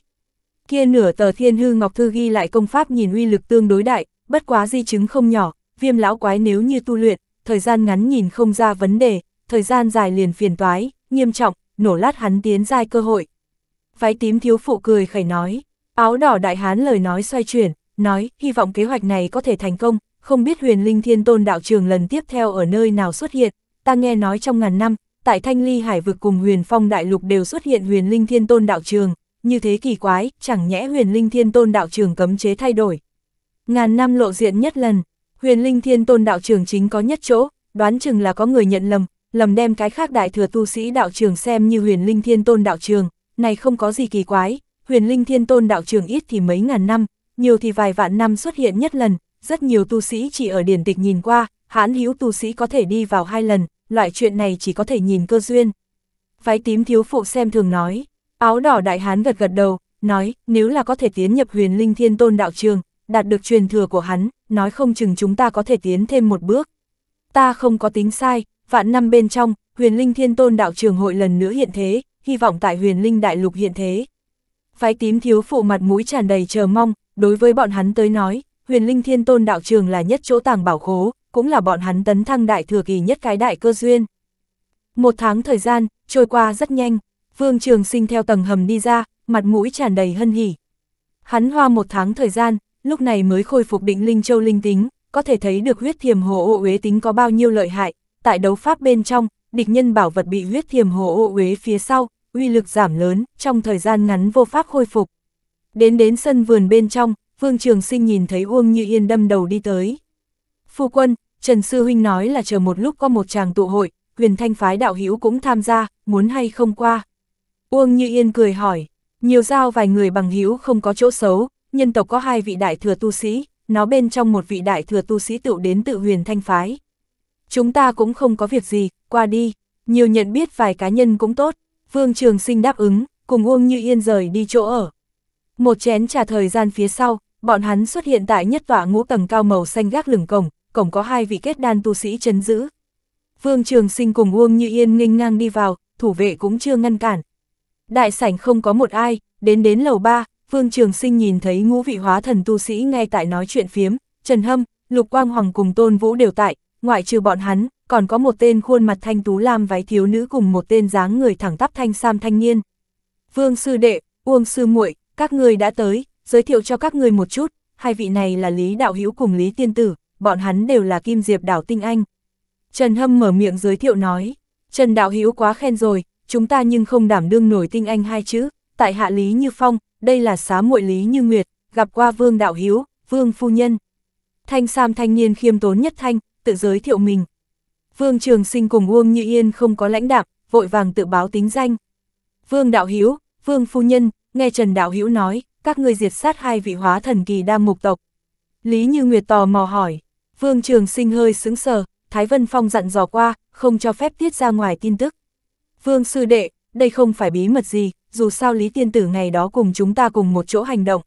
Kia nửa tờ thiên hư ngọc thư ghi lại công pháp nhìn uy lực tương đối đại, bất quá di chứng không nhỏ, viêm lão quái nếu như tu luyện, thời gian ngắn nhìn không ra vấn đề, thời gian dài liền phiền toái, nghiêm trọng, nổ lát hắn tiến giai cơ hội, váy tím thiếu phụ cười khẩy nói, áo đỏ đại hán lời nói xoay chuyển, nói, hy vọng kế hoạch này có thể thành công, không biết huyền linh thiên tôn đạo trường lần tiếp theo ở nơi nào xuất hiện, ta nghe nói trong ngàn năm, tại thanh ly hải vực cùng huyền phong đại lục đều xuất hiện huyền linh thiên tôn đạo trường, như thế kỳ quái, chẳng nhẽ huyền linh thiên tôn đạo trường cấm chế thay đổi. Ngàn năm lộ diện nhất lần, huyền linh thiên tôn đạo trường chính có nhất chỗ, đoán chừng là có người nhận lầm, lầm đem cái khác đại thừa tu sĩ đạo trường xem như huyền linh thiên tôn đạo trường, này không có gì kỳ quái, huyền linh thiên tôn đạo trường ít thì mấy ngàn năm, nhiều thì vài vạn năm xuất hiện nhất lần, rất nhiều tu sĩ chỉ ở điển tịch nhìn qua, hãn hữu tu sĩ có thể đi vào hai lần, loại chuyện này chỉ có thể nhìn cơ duyên. Váy tím thiếu phụ xem thường nói, áo đỏ đại hán gật gật đầu, nói, nếu là có thể tiến nhập huyền linh thiên tôn đạo trường, đạt được truyền thừa của hắn, nói không chừng chúng ta có thể tiến thêm một bước. Ta không có tính sai, vạn năm bên trong, huyền linh thiên tôn đạo trường hội lần nữa hiện thế, hy vọng tại huyền linh đại lục hiện thế. Phái tím thiếu phụ mặt mũi tràn đầy chờ mong, đối với bọn hắn tới nói, huyền linh thiên tôn đạo trường là nhất chỗ tàng bảo khố, cũng là bọn hắn tấn thăng đại thừa kỳ nhất cái đại cơ duyên. Một tháng thời gian, trôi qua rất nhanh, vương trường sinh theo tầng hầm đi ra, mặt mũi tràn đầy hân hỉ. Hắn hoa một tháng thời gian, lúc này mới khôi phục định linh châu linh tính, có thể thấy được huyết thiềm hồ ô uế tính có bao nhiêu lợi hại, tại đấu pháp bên trong, địch nhân bảo vật bị huyết thiềm hồ ô uế phía sau, uy lực giảm lớn, trong thời gian ngắn vô pháp khôi phục. Đến đến sân vườn bên trong, Vương Trường Sinh nhìn thấy Uông Như Yên đâm đầu đi tới. Phu quân, Trần Sư Huynh nói là chờ một lúc có một chàng tụ hội, huyền thanh phái đạo hữu cũng tham gia, muốn hay không qua. Uông Như Yên cười hỏi, nhiều giao vài người bằng hữu không có chỗ xấu, nhân tộc có hai vị đại thừa tu sĩ, nó bên trong một vị đại thừa tu sĩ tự đến tự huyền thanh phái chúng ta cũng không có việc gì, qua đi, nhiều nhận biết vài cá nhân cũng tốt. Vương Trường Sinh đáp ứng, cùng Uông Như Yên rời đi chỗ ở. Một chén trà thời gian phía sau, bọn hắn xuất hiện tại nhất tọa ngũ tầng cao màu xanh gác lửng cổng, cổng có hai vị kết đan tu sĩ chấn giữ. Vương Trường Sinh cùng Uông Như Yên nghênh ngang đi vào, thủ vệ cũng chưa ngăn cản. Đại sảnh không có một ai, đến đến lầu 3, Vương Trường Sinh nhìn thấy ngũ vị hóa thần tu sĩ ngay tại nói chuyện phiếm, Trần Hâm, Lục Quang Hoàng cùng Tôn Vũ đều tại, ngoại trừ bọn hắn, còn có một tên khuôn mặt thanh tú lam váy thiếu nữ cùng một tên dáng người thẳng tắp thanh sam thanh niên. Vương sư đệ, Uông sư muội, các ngươi đã tới, giới thiệu cho các ngươi một chút, hai vị này là Lý Đạo Hữu cùng Lý Tiên Tử, bọn hắn đều là Kim Diệp đảo tinh anh. Trần Hâm mở miệng giới thiệu nói, Trần Đạo Hữu quá khen rồi, chúng ta nhưng không đảm đương nổi tinh anh hai chữ, tại hạ Lý Như Phong, đây là xá muội Lý Như Nguyệt, gặp qua Vương Đạo Hữu, Vương phu nhân. Thanh Sam thanh niên khiêm tốn nhất thanh, tự giới thiệu mình. Vương Trường Sinh cùng Uông Như Yên không có lãnh đạm, vội vàng tự báo tính danh. Vương Đạo Hiếu, Vương Phu Nhân, nghe Trần Đạo Hiếu nói, các ngươi diệt sát hai vị hóa thần kỳ đa mục tộc. Lý Như Nguyệt tò mò hỏi, Vương Trường Sinh hơi sững sờ, Thái Vân Phong dặn dò qua, không cho phép tiết ra ngoài tin tức. Vương Sư Đệ, đây không phải bí mật gì, dù sao Lý Tiên Tử ngày đó cùng chúng ta cùng một chỗ hành động.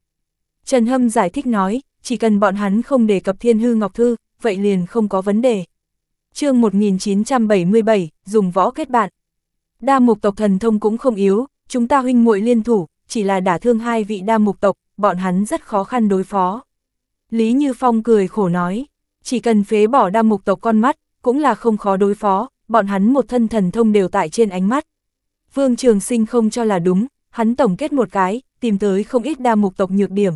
Trần Hâm giải thích nói, chỉ cần bọn hắn không đề cập thiên hư ngọc thư, vậy liền không có vấn đề. chương 1977, dùng võ kết bạn. Đa mục tộc thần thông cũng không yếu, chúng ta huynh muội liên thủ, chỉ là đả thương hai vị đa mục tộc, bọn hắn rất khó khăn đối phó. Lý Như Phong cười khổ nói, chỉ cần phế bỏ đa mục tộc con mắt, cũng là không khó đối phó, bọn hắn một thân thần thông đều tại trên ánh mắt. Vương Trường Sinh không cho là đúng, hắn tổng kết một cái, tìm tới không ít đa mục tộc nhược điểm,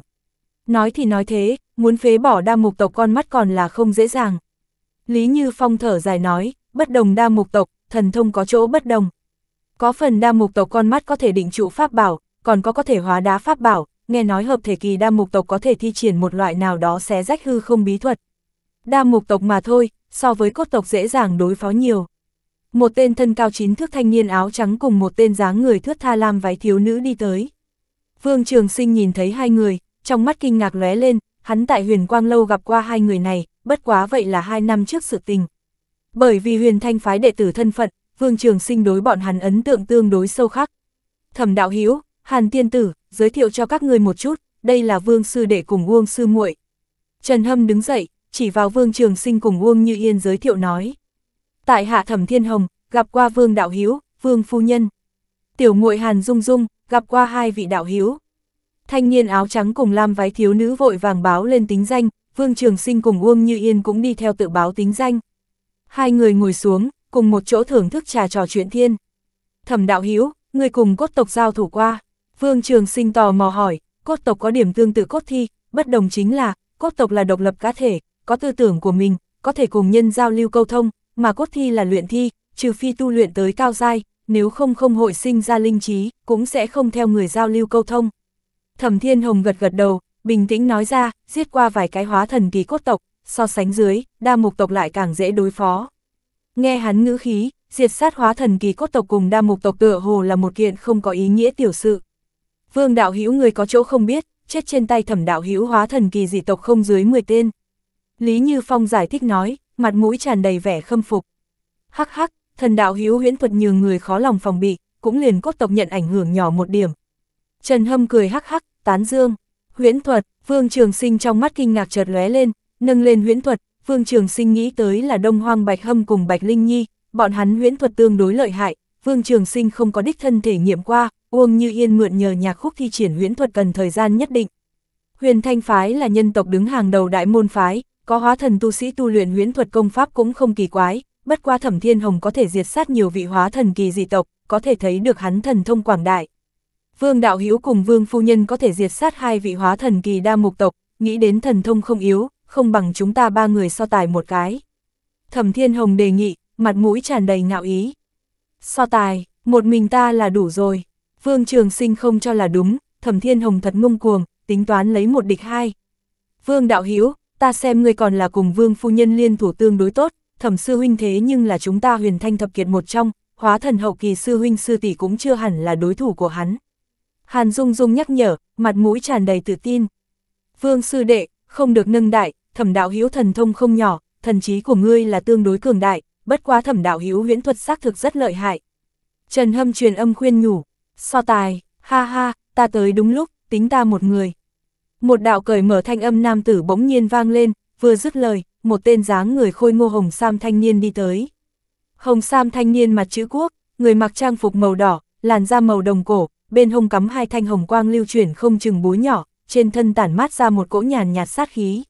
Nói thì nói thế, muốn phế bỏ đa mục tộc con mắt còn là không dễ dàng. Lý Như Phong thở dài nói, bất đồng đa mục tộc, thần thông có chỗ bất đồng. Có phần đa mục tộc con mắt có thể định trụ pháp bảo, còn có có thể hóa đá pháp bảo, nghe nói hợp thể kỳ đa mục tộc có thể thi triển một loại nào đó xé rách hư không bí thuật. Đa mục tộc mà thôi, so với cốt tộc dễ dàng đối phó nhiều. Một tên thân cao chín thước thanh niên áo trắng cùng một tên dáng người thướt tha lam váy thiếu nữ đi tới. Vương Trường Sinh nhìn thấy hai người, trong mắt kinh ngạc lóe lên, hắn tại huyền quang lâu gặp qua hai người này, bất quá vậy là hai năm trước sự tình. Bởi vì huyền thanh phái đệ tử thân phận, Vương Trường Sinh đối bọn hắn ấn tượng tương đối sâu khắc. Thẩm đạo hữu Hàn tiên tử, giới thiệu cho các người một chút, đây là Vương sư đệ cùng Uông sư muội. Trần Hâm đứng dậy, chỉ vào Vương Trường Sinh cùng Uông Như Yên giới thiệu nói. Tại Hạ Thẩm Thiên Hồng, gặp qua Vương đạo hữu, Vương phu nhân. Tiểu muội Hàn Dung Dung, gặp qua hai vị đạo hữu. Thanh niên áo trắng cùng lam váy thiếu nữ vội vàng báo lên tính danh, Vương Trường Sinh cùng Uông Như Yên cũng đi theo tự báo tính danh. Hai người ngồi xuống, cùng một chỗ thưởng thức trà trò chuyện thiên. Thẩm đạo Hiếu, người cùng cốt tộc giao thủ qua. Vương Trường Sinh tò mò hỏi, cốt tộc có điểm tương tự cốt thi, bất đồng chính là, cốt tộc là độc lập cá thể, có tư tưởng của mình, có thể cùng nhân giao lưu câu thông, mà cốt thi là luyện thi, trừ phi tu luyện tới cao giai, nếu không không hội sinh ra linh trí, cũng sẽ không theo người giao lưu câu thông. Thẩm Thiên Hồng gật gật đầu, bình tĩnh nói ra, giết qua vài cái hóa thần kỳ cốt tộc, so sánh dưới, đa mục tộc lại càng dễ đối phó. Nghe hắn ngữ khí, diệt sát hóa thần kỳ cốt tộc cùng đa mục tộc tựa hồ là một kiện không có ý nghĩa tiểu sự. Vương đạo hữu người có chỗ không biết, chết trên tay thẩm đạo hữu hóa thần kỳ dị tộc không dưới 10 tên. Lý Như Phong giải thích nói, mặt mũi tràn đầy vẻ khâm phục. Hắc hắc, thần đạo hữu huyễn thuật nhường người khó lòng phòng bị, cũng liền cốt tộc nhận ảnh hưởng nhỏ một điểm, Trần Hâm cười hắc hắc, tán dương. Huyễn thuật, Vương Trường Sinh trong mắt kinh ngạc chợt lóe lên, nâng lên huyễn thuật, Vương Trường Sinh nghĩ tới là Đông Hoang Bạch Hâm cùng Bạch Linh Nhi, bọn hắn huyễn thuật tương đối lợi hại, Vương Trường Sinh không có đích thân thể nghiệm qua, Uông Như Yên mượn nhờ nhạc khúc thi triển huyễn thuật cần thời gian nhất định. Huyền Thanh phái là nhân tộc đứng hàng đầu đại môn phái, có hóa thần tu sĩ tu luyện huyễn thuật công pháp cũng không kỳ quái, bất qua Thẩm Thiên Hồng có thể diệt sát nhiều vị hóa thần kỳ dị tộc, có thể thấy được hắn thần thông quảng đại. Vương Đạo Hiếu cùng Vương Phu Nhân có thể diệt sát hai vị hóa thần kỳ đa mục tộc, nghĩ đến thần thông không yếu, không bằng chúng ta ba người so tài một cái. Thẩm Thiên Hồng đề nghị, mặt mũi tràn đầy ngạo ý. So tài, một mình ta là đủ rồi. Vương Trường Sinh không cho là đúng, Thẩm Thiên Hồng thật ngông cuồng, tính toán lấy một địch hai. Vương Đạo Hiếu, ta xem ngươi còn là cùng Vương Phu Nhân liên thủ tương đối tốt, Thẩm Sư Huynh thế nhưng là chúng ta huyền thanh thập kiệt một trong, hóa thần hậu kỳ Sư Huynh Sư Tỷ cũng chưa hẳn là đối thủ của hắn. Hàn Dung Dung nhắc nhở, mặt mũi tràn đầy tự tin. Vương sư đệ, không được nâng đại, thẩm đạo hữu thần thông không nhỏ, thần trí của ngươi là tương đối cường đại, bất quá thẩm đạo hữu huyễn thuật xác thực rất lợi hại. Trần Hâm truyền âm khuyên nhủ, so tài, ha ha, ta tới đúng lúc, tính ta một người. Một đạo cởi mở thanh âm nam tử bỗng nhiên vang lên, vừa dứt lời, một tên dáng người khôi ngô hồng sam thanh niên đi tới. Hồng sam thanh niên mặt chữ quốc, người mặc trang phục màu đỏ, làn da màu đồng cổ, bên hông cắm hai thanh hồng quang lưu chuyển không chừng búa nhỏ, trên thân tản mát ra một cỗ nhàn nhạt sát khí.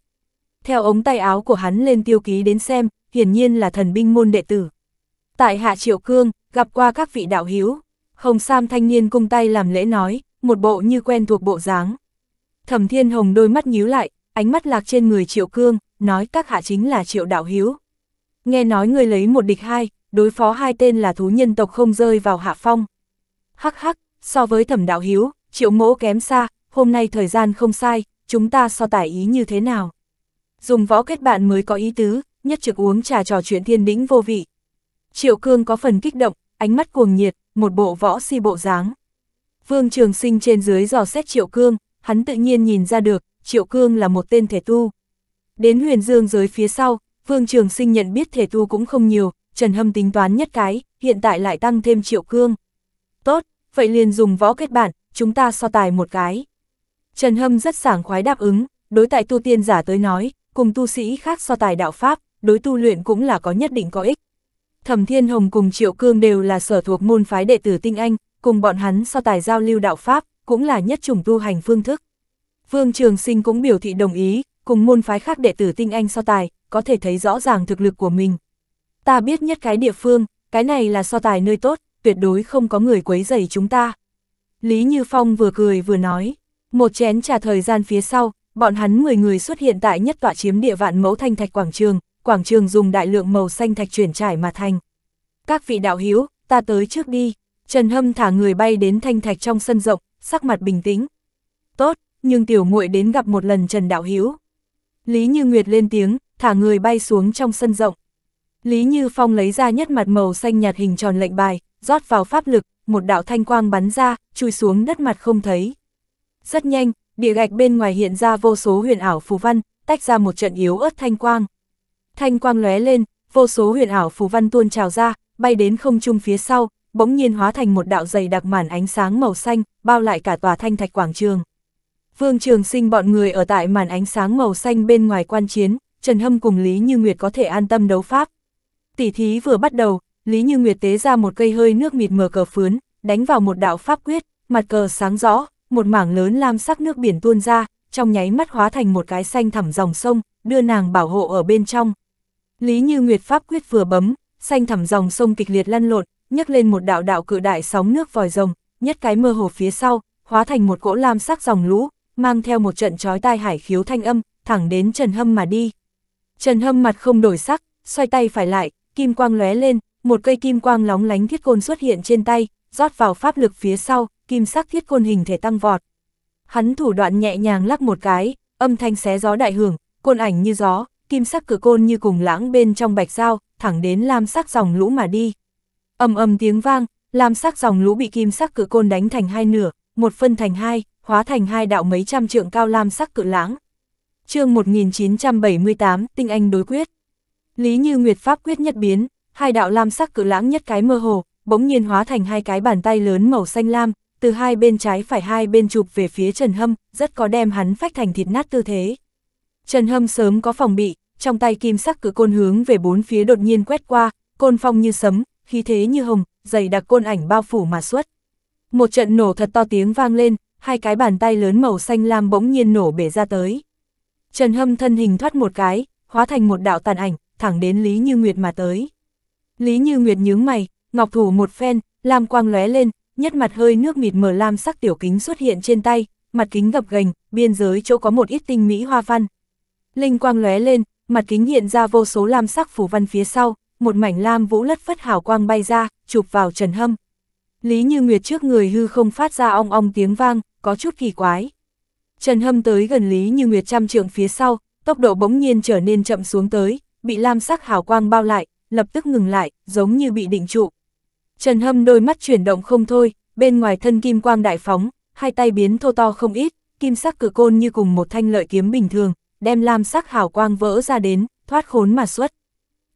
Theo ống tay áo của hắn lên tiêu ký đến xem, hiển nhiên là thần binh môn đệ tử. Tại Hạ Triệu Cương, gặp qua các vị đạo hiếu, Hồng Sam thanh niên cung tay làm lễ nói, một bộ như quen thuộc bộ dáng. Thẩm Thiên Hồng đôi mắt nhíu lại, ánh mắt lạc trên người Triệu Cương, nói các hạ chính là Triệu đạo hiếu. Nghe nói người lấy một địch hai, đối phó hai tên là thú nhân tộc không rơi vào hạ phong. Hắc hắc, so với thẩm đạo hiếu, triệu mỗ kém xa, hôm nay thời gian không sai, chúng ta so tải ý như thế nào. Dùng võ kết bạn mới có ý tứ, nhất trực uống trà trò chuyện thiên đĩnh vô vị. Triệu cương có phần kích động, ánh mắt cuồng nhiệt, một bộ võ si bộ dáng. Vương Trường Sinh trên dưới dò xét Triệu Cương, hắn tự nhiên nhìn ra được, Triệu Cương là một tên thể tu. Đến huyền dương giới phía sau, Vương Trường Sinh nhận biết thể tu cũng không nhiều, Trần Hâm tính toán nhất cái, hiện tại lại tăng thêm Triệu Cương. Tốt, vậy liền dùng võ kết bạn, chúng ta so tài một cái. Trần Hâm rất sảng khoái đáp ứng, đối tại tu tiên giả tới nói, cùng tu sĩ khác so tài đạo Pháp, đối tu luyện cũng là có nhất định có ích. Thẩm Thiên Hồng cùng Triệu Cương đều là sở thuộc môn phái đệ tử tinh anh, cùng bọn hắn so tài giao lưu đạo Pháp, cũng là nhất chủng tu hành phương thức. Vương Trường Sinh cũng biểu thị đồng ý, cùng môn phái khác đệ tử tinh anh so tài, có thể thấy rõ ràng thực lực của mình. Ta biết nhất cái địa phương, cái này là so tài nơi tốt, tuyệt đối không có người quấy rầy chúng ta. Lý Như Phong vừa cười vừa nói, một chén trà thời gian phía sau, bọn hắn 10 người xuất hiện tại nhất tọa chiếm địa vạn mẫu thanh thạch quảng trường, quảng trường dùng đại lượng màu xanh thạch chuyển trải mà thành. Các vị đạo hiếu, ta tới trước đi. Trần Hâm thả người bay đến thanh thạch trong sân rộng, sắc mặt bình tĩnh. Tốt, nhưng tiểu muội đến gặp một lần Trần Đạo Hiếu. Lý Như Nguyệt lên tiếng, thả người bay xuống trong sân rộng. Lý Như Phong lấy ra nhất mặt màu xanh nhạt hình tròn lệnh bài, rót vào pháp lực, một đạo thanh quang bắn ra, chui xuống đất mặt không thấy. Rất nhanh, bìa gạch bên ngoài hiện ra vô số huyền ảo phù văn, tách ra một trận yếu ớt thanh quang. Thanh quang lóe lên, vô số huyền ảo phù văn tuôn trào ra, bay đến không trung phía sau, bỗng nhiên hóa thành một đạo dày đặc màn ánh sáng màu xanh, bao lại cả tòa thanh thạch quảng trường. Vương Trường Sinh bọn người ở tại màn ánh sáng màu xanh bên ngoài quan chiến, Trần Hâm cùng Lý Như Nguyệt có thể an tâm đấu pháp. Tỷ thí vừa bắt đầu, Lý Như Nguyệt tế ra một cây hơi nước mịt mờ cờ phướn, đánh vào một đạo pháp quyết, mặt cờ sáng rõ, một mảng lớn lam sắc nước biển tuôn ra, trong nháy mắt hóa thành một cái xanh thẳm dòng sông, đưa nàng bảo hộ ở bên trong. Lý Như Nguyệt pháp quyết vừa bấm, xanh thẳm dòng sông kịch liệt lăn lộn, nhấc lên một đạo đạo cự đại sóng nước vòi rồng, nhất cái mơ hồ phía sau, hóa thành một cỗ lam sắc dòng lũ, mang theo một trận chói tai hải khiếu thanh âm, thẳng đến Trần Hâm mà đi. Trần Hâm mặt không đổi sắc, xoay tay phải lại, kim quang lóe lên, một cây kim quang lóng lánh thiết côn xuất hiện trên tay, rót vào pháp lực phía sau, kim sắc thiết côn hình thể tăng vọt. Hắn thủ đoạn nhẹ nhàng lắc một cái, âm thanh xé gió đại hưởng, côn ảnh như gió, kim sắc cửa côn như cùng lãng bên trong bạch dao, thẳng đến lam sắc dòng lũ mà đi. âm âm tiếng vang, lam sắc dòng lũ bị kim sắc cửa côn đánh thành hai nửa, một phân thành hai, hóa thành hai đạo mấy trăm trượng cao lam sắc cự lãng. Chương 1978, tinh anh đối quyết. Lý Như Nguyệt pháp quyết nhất biến, hai đạo lam sắc cự lãng nhất cái mơ hồ, bỗng nhiên hóa thành hai cái bàn tay lớn màu xanh lam, từ hai bên trái phải hai bên chụp về phía Trần Hâm, rất có đem hắn phách thành thịt nát tư thế. Trần Hâm sớm có phòng bị, trong tay kim sắc cự côn hướng về bốn phía đột nhiên quét qua, côn phong như sấm, khí thế như hồng, dày đặc côn ảnh bao phủ mà xuất. Một trận nổ thật to tiếng vang lên, hai cái bàn tay lớn màu xanh lam bỗng nhiên nổ bể ra tới. Trần Hâm thân hình thoát một cái, hóa thành một đạo tàn ảnh, thẳng đến Lý Như Nguyệt mà tới. Lý Như Nguyệt nhướng mày, ngọc thủ một phen, lam quang lóe lên, nhất mặt hơi nước mịt mờ lam sắc tiểu kính xuất hiện trên tay, mặt kính gập gành, biên giới chỗ có một ít tinh mỹ hoa văn. Linh quang lóe lên, mặt kính hiện ra vô số lam sắc phủ văn phía sau, một mảnh lam vũ lất phất hào quang bay ra, chụp vào Trần Hâm. Lý Như Nguyệt trước người hư không phát ra ong ong tiếng vang, có chút kỳ quái. Trần Hâm tới gần Lý Như Nguyệt trăm trượng phía sau, tốc độ bỗng nhiên trở nên chậm xuống tới, bị lam sắc hào quang bao lại, lập tức ngừng lại, giống như bị định trụ. Trần Hâm đôi mắt chuyển động không thôi, bên ngoài thân kim quang đại phóng, hai tay biến thô to không ít, kim sắc cử côn như cùng một thanh lợi kiếm bình thường, đem lam sắc hào quang vỡ ra đến, thoát khốn mà xuất.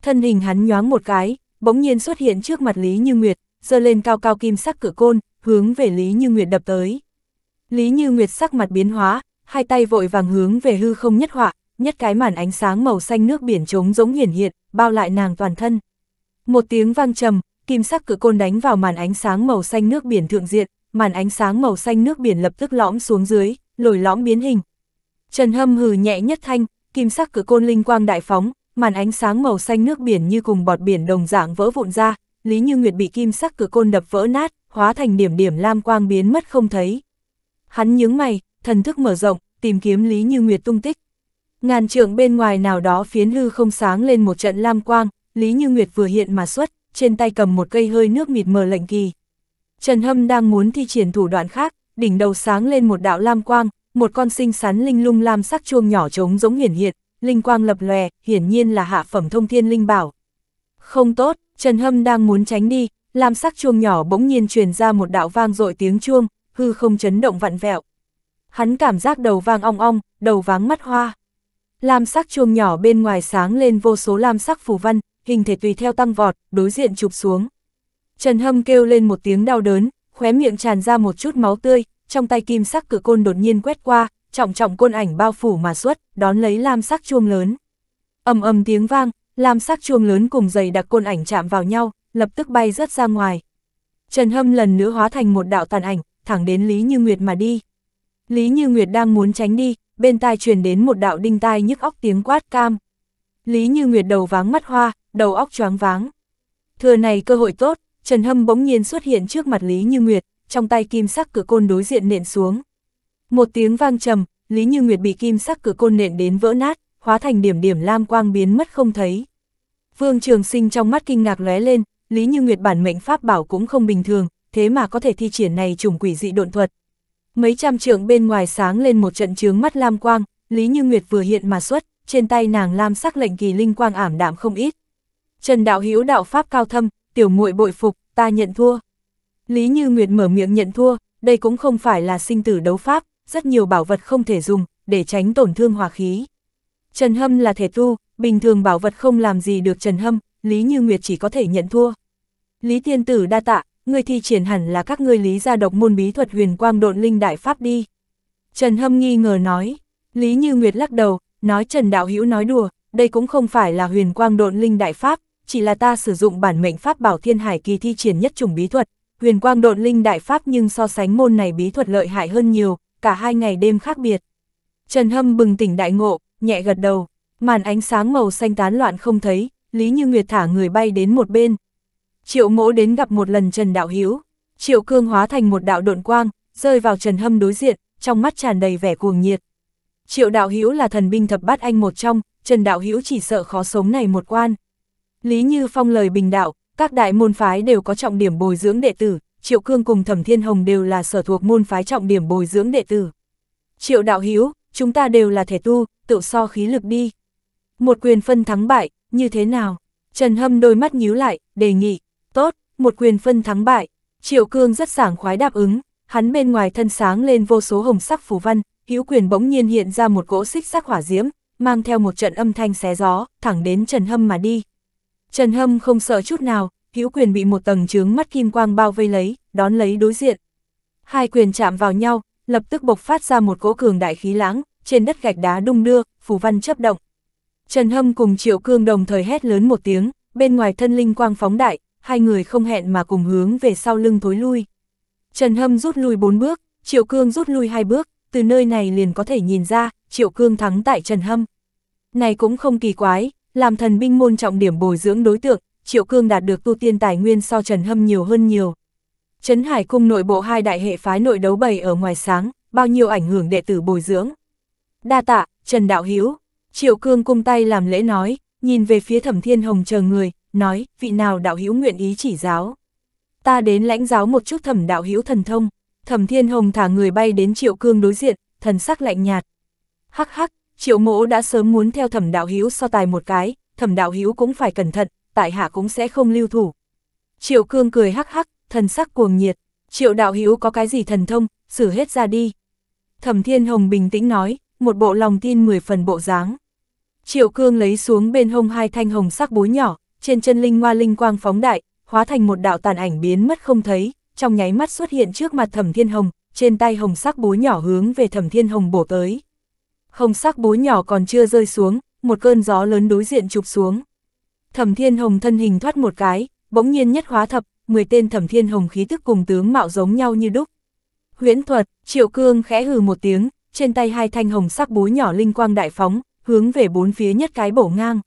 Thân hình hắn nhoáng một cái, bỗng nhiên xuất hiện trước mặt Lý Như Nguyệt, giơ lên cao cao kim sắc cử côn, hướng về Lý Như Nguyệt đập tới. Lý Như Nguyệt sắc mặt biến hóa, hai tay vội vàng hướng về hư không nhất họa, nhất cái màn ánh sáng màu xanh nước biển trống rỗng hiển hiện, bao lại nàng toàn thân. Một tiếng vang trầm, kim sắc cự côn đánh vào màn ánh sáng màu xanh nước biển thượng diện, màn ánh sáng màu xanh nước biển lập tức lõm xuống dưới, lồi lõm biến hình. Trần Hâm hừ nhẹ nhất thanh, kim sắc cự côn linh quang đại phóng, màn ánh sáng màu xanh nước biển như cùng bọt biển đồng dạng vỡ vụn ra, Lý Như Nguyệt bị kim sắc cự côn đập vỡ nát, hóa thành điểm điểm lam quang biến mất không thấy. Hắn nhướng mày, thần thức mở rộng, tìm kiếm Lý Như Nguyệt tung tích. Ngàn trượng bên ngoài nào đó phiến hư không sáng lên một trận lam quang, Lý Như Nguyệt vừa hiện mà xuất, trên tay cầm một cây hơi nước mịt mờ lệnh kỳ. Trần Hâm đang muốn thi triển thủ đoạn khác, đỉnh đầu sáng lên một đạo lam quang, một con sinh sắn linh lung lam sắc chuông nhỏ trống giống hiển hiện, linh quang lập lòe, hiển nhiên là hạ phẩm thông thiên linh bảo. Không tốt, Trần Hâm đang muốn tránh đi, lam sắc chuông nhỏ bỗng nhiên truyền ra một đạo vang dội tiếng chuông, hư không chấn động vặn vẹo. Hắn cảm giác đầu vang ong ong, đầu váng mắt hoa. Lam sắc chuông nhỏ bên ngoài sáng lên vô số lam sắc phù văn, hình thể tùy theo tăng vọt, đối diện chụp xuống. Trần Hâm kêu lên một tiếng đau đớn, khóe miệng tràn ra một chút máu tươi, trong tay kim sắc cử côn đột nhiên quét qua, trọng trọng côn ảnh bao phủ mà xuất, đón lấy lam sắc chuông lớn. Ầm ầm tiếng vang, lam sắc chuông lớn cùng dày đặc côn ảnh chạm vào nhau, lập tức bay rất ra ngoài. Trần Hâm lần nữa hóa thành một đạo tàn ảnh, thẳng đến Lý Như Nguyệt mà đi. Lý Như Nguyệt đang muốn tránh đi, bên tai truyền đến một đạo đinh tai nhức óc tiếng quát cam. Lý Như Nguyệt đầu váng mắt hoa, đầu óc choáng váng. Thừa này cơ hội tốt, Trần Hâm bỗng nhiên xuất hiện trước mặt Lý Như Nguyệt, trong tay kim sắc cửa côn đối diện nện xuống. Một tiếng vang trầm, Lý Như Nguyệt bị kim sắc cửa côn nện đến vỡ nát, hóa thành điểm điểm lam quang biến mất không thấy. Vương Trường Sinh trong mắt kinh ngạc lóe lên, Lý Như Nguyệt bản mệnh pháp bảo cũng không bình thường, thế mà có thể thi triển này trùng quỷ dị độn thuật, Mấy trăm trượng bên ngoài sáng lên một trận chướng mắt lam quang, Lý Như Nguyệt vừa hiện mà xuất, trên tay nàng lam sắc lệnh kỳ linh quang ảm đạm không ít. Trần đạo hữu đạo pháp cao thâm, tiểu muội bội phục, ta nhận thua. Lý Như Nguyệt mở miệng nhận thua, đây cũng không phải là sinh tử đấu pháp, rất nhiều bảo vật không thể dùng, để tránh tổn thương hòa khí. Trần Hâm là thể tu, bình thường bảo vật không làm gì được Trần Hâm, Lý Như Nguyệt chỉ có thể nhận thua. Lý Tiên Tử đa tạ, người thi triển hẳn là các ngươi lý gia độc môn bí thuật huyền quang độn linh đại pháp đi. Trần Hâm nghi ngờ nói, Lý Như Nguyệt lắc đầu, nói Trần Đạo Hữu nói đùa, đây cũng không phải là huyền quang độn linh đại pháp, chỉ là ta sử dụng bản mệnh pháp bảo thiên hải kỳ thi triển nhất chủng bí thuật, huyền quang độn linh đại pháp nhưng so sánh môn này bí thuật lợi hại hơn nhiều, cả hai ngày đêm khác biệt. Trần Hâm bừng tỉnh đại ngộ, nhẹ gật đầu, màn ánh sáng màu xanh tán loạn không thấy, Lý Như Nguyệt thả người bay đến một bên, Triệu mỗ đến gặp một lần Trần Đạo Hiếu, Triệu Cương hóa thành một đạo độn quang, rơi vào Trần Hâm đối diện, trong mắt tràn đầy vẻ cuồng nhiệt. Triệu Đạo Hiếu là thần binh thập bát anh một trong, Trần Đạo Hiếu chỉ sợ khó sống này một quan. Lý Như Phong lời bình đạo, các đại môn phái đều có trọng điểm bồi dưỡng đệ tử, Triệu Cương cùng Thẩm Thiên Hồng đều là sở thuộc môn phái trọng điểm bồi dưỡng đệ tử. Triệu Đạo Hiếu, chúng ta đều là thể tu, tự so khí lực đi. Một quyền phân thắng bại, như thế nào? Trần Hâm đôi mắt nhíu lại, đề nghị. Tốt, một quyền phân thắng bại. Triệu Cương rất sảng khoái đáp ứng, hắn bên ngoài thân sáng lên vô số hồng sắc phù văn, hữu quyền bỗng nhiên hiện ra một cỗ xích sắc hỏa diễm, mang theo một trận âm thanh xé gió, thẳng đến Trần Hâm mà đi. Trần Hâm không sợ chút nào, hữu quyền bị một tầng chướng mắt kim quang bao vây lấy, đón lấy đối diện. Hai quyền chạm vào nhau, lập tức bộc phát ra một cỗ cường đại khí lãng, trên đất gạch đá đung đưa, phù văn chấp động. Trần Hâm cùng Triệu Cương đồng thời hét lớn một tiếng, bên ngoài thân linh quang phóng đại, hai người không hẹn mà cùng hướng về sau lưng thối lui. Trần Hâm rút lui bốn bước, Triệu Cương rút lui hai bước, từ nơi này liền có thể nhìn ra, Triệu Cương thắng tại Trần Hâm. Này cũng không kỳ quái, làm thần binh môn trọng điểm bồi dưỡng đối tượng, Triệu Cương đạt được tu tiên tài nguyên so Trần Hâm nhiều hơn nhiều. Trấn Hải cung nội bộ hai đại hệ phái nội đấu bày ở ngoài sáng, bao nhiêu ảnh hưởng đệ tử bồi dưỡng. Đa tạ, Trần Đạo Hiếu, Triệu Cương cung tay làm lễ nói, nhìn về phía Thẩm Thiên Hồng chờ người, nói, vị nào đạo hữu nguyện ý chỉ giáo. Ta đến lãnh giáo một chút thẩm đạo hữu thần thông, thẩm thiên hồng thả người bay đến triệu cương đối diện, thần sắc lạnh nhạt. Hắc hắc, triệu mỗ đã sớm muốn theo thẩm đạo hữu so tài một cái, thẩm đạo hữu cũng phải cẩn thận, tại hạ cũng sẽ không lưu thủ. Triệu cương cười hắc hắc, thần sắc cuồng nhiệt, triệu đạo hữu có cái gì thần thông, xử hết ra đi. Thẩm thiên hồng bình tĩnh nói, một bộ lòng tin 10 phần bộ dáng. Triệu cương lấy xuống bên hông hai thanh hồng sắc bối nhỏ, trên chân linh hoa linh quang phóng đại, hóa thành một đạo tàn ảnh biến mất không thấy, trong nháy mắt xuất hiện trước mặt Thẩm Thiên Hồng, trên tay hồng sắc búa nhỏ hướng về Thẩm Thiên Hồng bổ tới. Hồng sắc búa nhỏ còn chưa rơi xuống, một cơn gió lớn đối diện chụp xuống. Thẩm Thiên Hồng thân hình thoát một cái, bỗng nhiên nhất hóa thập, 10 tên Thẩm Thiên Hồng khí tức cùng tướng mạo giống nhau như đúc. Huyễn thuật, Triệu Cương khẽ hừ một tiếng, trên tay hai thanh hồng sắc búa nhỏ linh quang đại phóng, hướng về bốn phía nhất cái bổ ngang.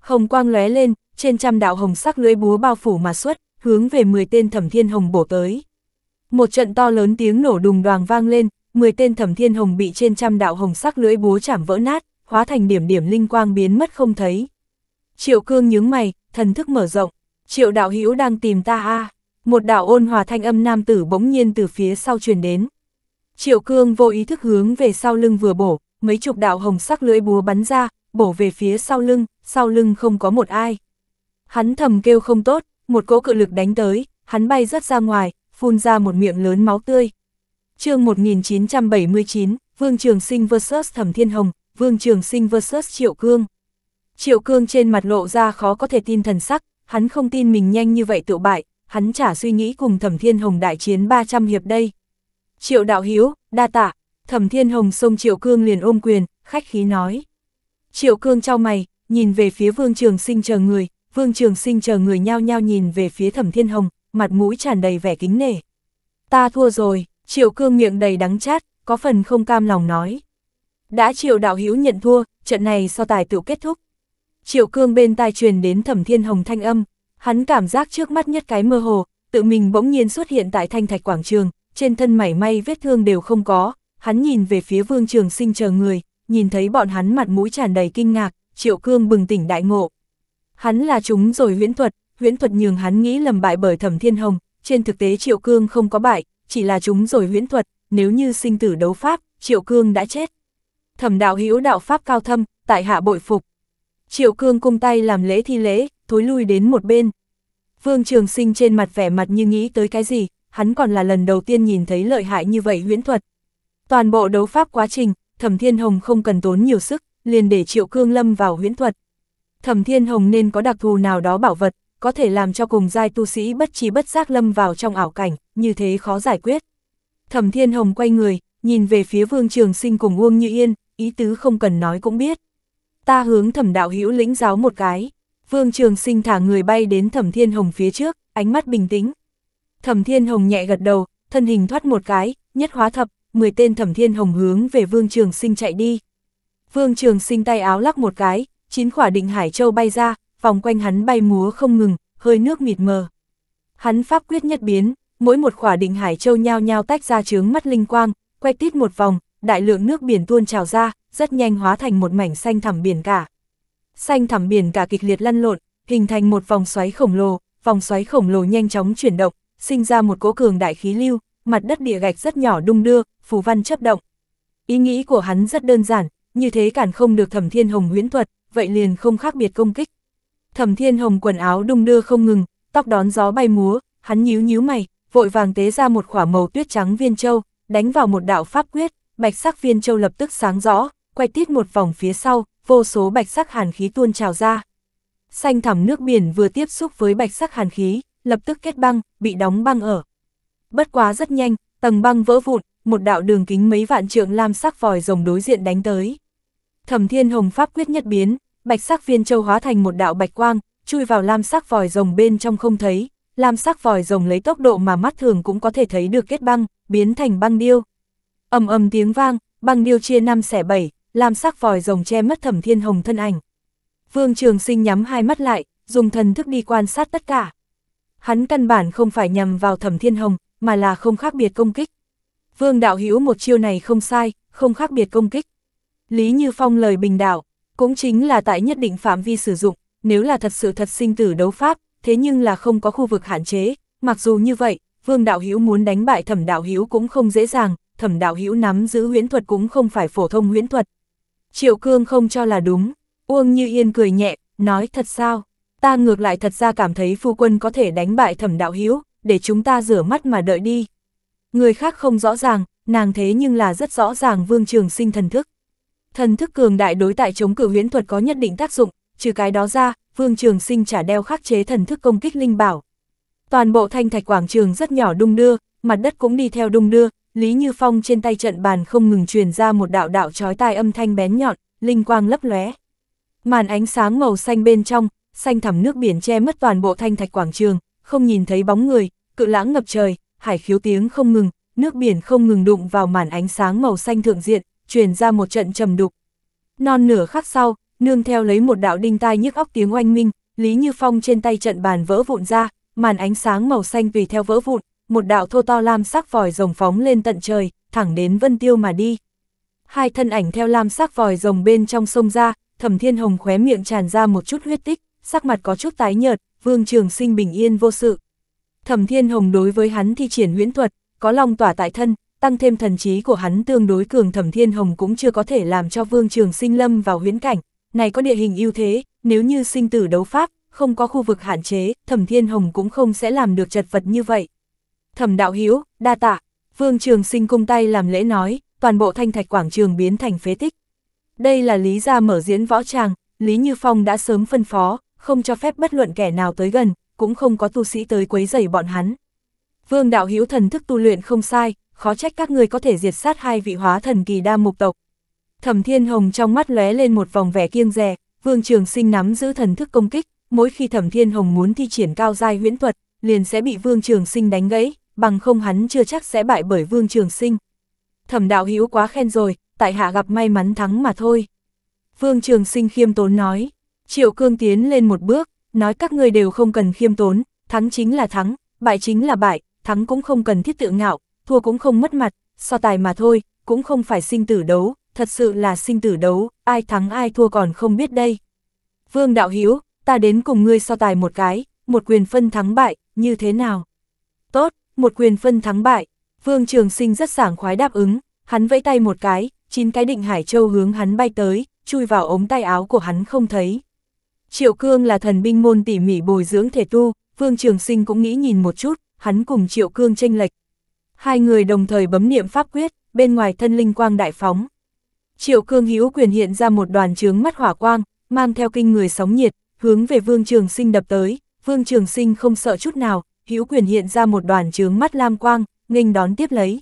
Hồng quang lóe lên, trên trăm đạo hồng sắc lưỡi búa bao phủ mà xuất, hướng về 10 tên thẩm thiên hồng bổ tới. Một trận to lớn tiếng nổ đùng đoàng vang lên, 10 tên thẩm thiên hồng bị trên trăm đạo hồng sắc lưỡi búa chảm vỡ nát, hóa thành điểm điểm linh quang biến mất không thấy. Triệu cương nhướng mày, thần thức mở rộng, triệu đạo hữu đang tìm ta a Một đạo ôn hòa thanh âm nam tử bỗng nhiên từ phía sau truyền đến. Triệu cương vô ý thức hướng về sau lưng vừa bổ, mấy chục đạo hồng sắc lưỡi búa bắn ra, bổ về phía sau lưng, sau lưng không có một ai. Hắn thầm kêu không tốt, một cỗ cự lực đánh tới, hắn bay rất ra ngoài, phun ra một miệng lớn máu tươi. chương 1979, Vương Trường Sinh vs Thẩm Thiên Hồng, Vương Trường Sinh vs Triệu Cương. Triệu Cương trên mặt lộ ra khó có thể tin thần sắc, hắn không tin mình nhanh như vậy tự bại, hắn chả suy nghĩ cùng Thẩm Thiên Hồng đại chiến 300 hiệp đây. Triệu đạo hiếu, đa tạ, Thẩm Thiên Hồng xông Triệu Cương liền ôm quyền, khách khí nói. Triệu Cương trao mày, nhìn về phía Vương Trường Sinh chờ người, Vương Trường Sinh chờ người nhao nhao nhìn về phía Thẩm Thiên Hồng, mặt mũi tràn đầy vẻ kính nể. Ta thua rồi, Triệu Cương miệng đầy đắng chát, có phần không cam lòng nói. Đã Triệu Đạo Hiếu nhận thua, trận này so tài tự kết thúc. Triệu Cương bên tai truyền đến Thẩm Thiên Hồng thanh âm, hắn cảm giác trước mắt nhất cái mơ hồ, tự mình bỗng nhiên xuất hiện tại thanh thạch quảng trường, trên thân mảy may vết thương đều không có, hắn nhìn về phía Vương Trường Sinh chờ người, nhìn thấy bọn hắn mặt mũi tràn đầy kinh ngạc, Triệu Cương bừng tỉnh đại ngộ, Hắn là chúng rồi huyễn thuật, huyễn thuật nhường hắn nghĩ lầm bại bởi thẩm thiên hồng, trên thực tế Triệu Cương không có bại, chỉ là chúng rồi huyễn thuật, nếu như sinh tử đấu pháp, Triệu Cương đã chết. Thẩm đạo hữu đạo pháp cao thâm, tại hạ bội phục. Triệu Cương cung tay làm lễ thi lễ, thối lui đến một bên. Vương Trường Sinh trên mặt vẻ mặt như nghĩ tới cái gì, hắn còn là lần đầu tiên nhìn thấy lợi hại như vậy huyễn thuật. Toàn bộ đấu pháp quá trình, Thẩm Thiên Hồng không cần tốn nhiều sức, liền để Triệu Cương lâm vào huyễn thuật, Thẩm Thiên Hồng nên có đặc thù nào đó bảo vật, có thể làm cho cùng giai tu sĩ bất trí bất giác lâm vào trong ảo cảnh, như thế khó giải quyết. Thẩm Thiên Hồng quay người, nhìn về phía Vương Trường Sinh cùng Uông Như Yên, ý tứ không cần nói cũng biết. Ta hướng Thẩm đạo hữu lĩnh giáo một cái. Vương Trường Sinh thả người bay đến Thẩm Thiên Hồng phía trước, ánh mắt bình tĩnh. Thẩm Thiên Hồng nhẹ gật đầu, thân hình thoát một cái, nhất hóa thập, mười tên Thẩm Thiên Hồng hướng về Vương Trường Sinh chạy đi. Vương Trường Sinh tay áo lắc một cái, chín khỏa định Hải Châu bay ra, vòng quanh hắn bay múa không ngừng, hơi nước mịt mờ. Hắn pháp quyết nhất biến, mỗi một khỏa định Hải Châu nhao nhao tách ra chướng mắt linh quang, quay tít một vòng, đại lượng nước biển tuôn trào ra, rất nhanh hóa thành một mảnh xanh thẳm biển cả. Xanh thẳm biển cả kịch liệt lăn lộn, hình thành một vòng xoáy khổng lồ, vòng xoáy khổng lồ nhanh chóng chuyển động, sinh ra một cỗ cường đại khí lưu, mặt đất địa gạch rất nhỏ đung đưa, phù văn chấp động. Ý nghĩ của hắn rất đơn giản, như thế cản không được Thẩm Thiên Hồng huyễn thuật, vậy liền không khác biệt công kích. Thẩm Thiên Hồng quần áo đung đưa không ngừng, tóc đón gió bay múa, hắn nhíu nhíu mày, vội vàng tế ra một khỏa màu tuyết trắng viên châu, đánh vào một đạo pháp quyết, bạch sắc viên châu lập tức sáng rõ, quay tít một vòng phía sau, vô số bạch sắc hàn khí tuôn trào ra. Xanh thẳm nước biển vừa tiếp xúc với bạch sắc hàn khí, lập tức kết băng, bị đóng băng ở. Bất quá rất nhanh, tầng băng vỡ vụn, một đạo đường kính mấy vạn trượng lam sắc vòi rồng đối diện đánh tới. Thẩm Thiên Hồng pháp quyết nhất biến, bạch sắc viên châu hóa thành một đạo bạch quang, chui vào lam sắc vòi rồng bên trong không thấy, lam sắc vòi rồng lấy tốc độ mà mắt thường cũng có thể thấy được kết băng, biến thành băng điêu. Ầm ầm tiếng vang, băng điêu chia năm xẻ bảy, lam sắc vòi rồng che mất Thẩm Thiên Hồng thân ảnh. Vương Trường Sinh nhắm hai mắt lại, dùng thần thức đi quan sát tất cả. Hắn căn bản không phải nhằm vào Thẩm Thiên Hồng, mà là không khác biệt công kích. Vương đạo hữu một chiêu này không sai, không khác biệt công kích. Lý Như Phong lời bình đảo, cũng chính là tại nhất định phạm vi sử dụng, nếu là thật sự thật sinh tử đấu pháp, thế nhưng là không có khu vực hạn chế, mặc dù như vậy, Vương Đạo Hữu muốn đánh bại Thẩm Đạo Hữu cũng không dễ dàng, Thẩm Đạo Hữu nắm giữ huyễn thuật cũng không phải phổ thông huyễn thuật. Triệu Cương không cho là đúng, Uông Như Yên cười nhẹ, nói thật sao, ta ngược lại thật ra cảm thấy phu quân có thể đánh bại Thẩm Đạo Hữu, để chúng ta rửa mắt mà đợi đi. Người khác không rõ ràng, nàng thế nhưng là rất rõ ràng Vương Trường Sinh thần thức. Thần thức cường đại đối tại chống cử huyễn thuật có nhất định tác dụng, trừ cái đó ra, Vương Trường Sinh trả đeo khắc chế thần thức công kích linh bảo. Toàn bộ thanh thạch quảng trường rất nhỏ đung đưa, mặt đất cũng đi theo đung đưa, Lý Như Phong trên tay trận bàn không ngừng truyền ra một đạo đạo chói tai âm thanh bén nhọn, linh quang lấp lóe. Màn ánh sáng màu xanh bên trong, xanh thẳm nước biển che mất toàn bộ thanh thạch quảng trường, không nhìn thấy bóng người, cự lãng ngập trời, hải khiếu tiếng không ngừng, nước biển không ngừng đụng vào màn ánh sáng màu xanh thượng diện, truyền ra một trận trầm đục. Non nửa khắc sau, nương theo lấy một đạo đinh tai nhức óc tiếng oanh minh, Lý Như Phong trên tay trận bàn vỡ vụn ra, màn ánh sáng màu xanh vì theo vỡ vụn, một đạo thô to lam sắc vòi rồng phóng lên tận trời, thẳng đến Vân Tiêu mà đi. Hai thân ảnh theo lam sắc vòi rồng bên trong sông ra, Thẩm Thiên Hồng khóe miệng tràn ra một chút huyết tích, sắc mặt có chút tái nhợt, Vương Trường Sinh bình yên vô sự. Thẩm Thiên Hồng đối với hắn thi triển huyễn thuật, có long tỏa tại thân, tăng thêm thần trí của hắn tương đối cường thẩm thiên hồng cũng chưa có thể làm cho vương trường sinh lâm vào huyễn cảnh, này có địa hình ưu thế, nếu như sinh tử đấu pháp, không có khu vực hạn chế, thẩm thiên hồng cũng không sẽ làm được chật vật như vậy. Thẩm đạo Hiếu đa tạ, vương trường sinh cung tay làm lễ nói, toàn bộ thanh thạch quảng trường biến thành phế tích. Đây là lý gia mở diễn võ tràng, Lý Như Phong đã sớm phân phó, không cho phép bất luận kẻ nào tới gần, cũng không có tu sĩ tới quấy rầy bọn hắn. Vương đạo Hiếu thần thức tu luyện không sai, khó trách các người có thể diệt sát hai vị hóa thần kỳ đa mục tộc. Thẩm Thiên Hồng trong mắt lóe lên một vòng vẻ kiêng dè, Vương Trường Sinh nắm giữ thần thức công kích, mỗi khi Thẩm Thiên Hồng muốn thi triển cao giai huyễn thuật, liền sẽ bị Vương Trường Sinh đánh gãy, bằng không hắn chưa chắc sẽ bại bởi Vương Trường Sinh. Thẩm đạo hữu quá khen rồi, tại hạ gặp may mắn thắng mà thôi. Vương Trường Sinh khiêm tốn nói, Triệu Cương tiến lên một bước, nói các ngươi đều không cần khiêm tốn, thắng chính là thắng, bại chính là bại, thắng cũng không cần thiết tự ngạo, thua cũng không mất mặt, so tài mà thôi, cũng không phải sinh tử đấu, thật sự là sinh tử đấu, ai thắng ai thua còn không biết đây. Vương Đạo Hiếu, ta đến cùng ngươi so tài một cái, một quyền phân thắng bại, như thế nào? Tốt, một quyền phân thắng bại, Vương Trường Sinh rất sảng khoái đáp ứng, hắn vẫy tay một cái, chín cái định Hải Châu hướng hắn bay tới, chui vào ống tay áo của hắn không thấy. Triệu Cương là thần binh môn tỉ mỉ bồi dưỡng thể tu, Vương Trường Sinh cũng nghĩ nhìn một chút, hắn cùng Triệu Cương tranh lệch, Hai người đồng thời bấm niệm pháp quyết, bên ngoài thân linh quang đại phóng. Triệu Cương hữu quyền hiện ra một đoàn chướng mắt hỏa quang, mang theo kinh người sóng nhiệt, hướng về Vương Trường Sinh đập tới. Vương Trường Sinh không sợ chút nào, hữu quyền hiện ra một đoàn chướng mắt lam quang, nghênh đón tiếp lấy.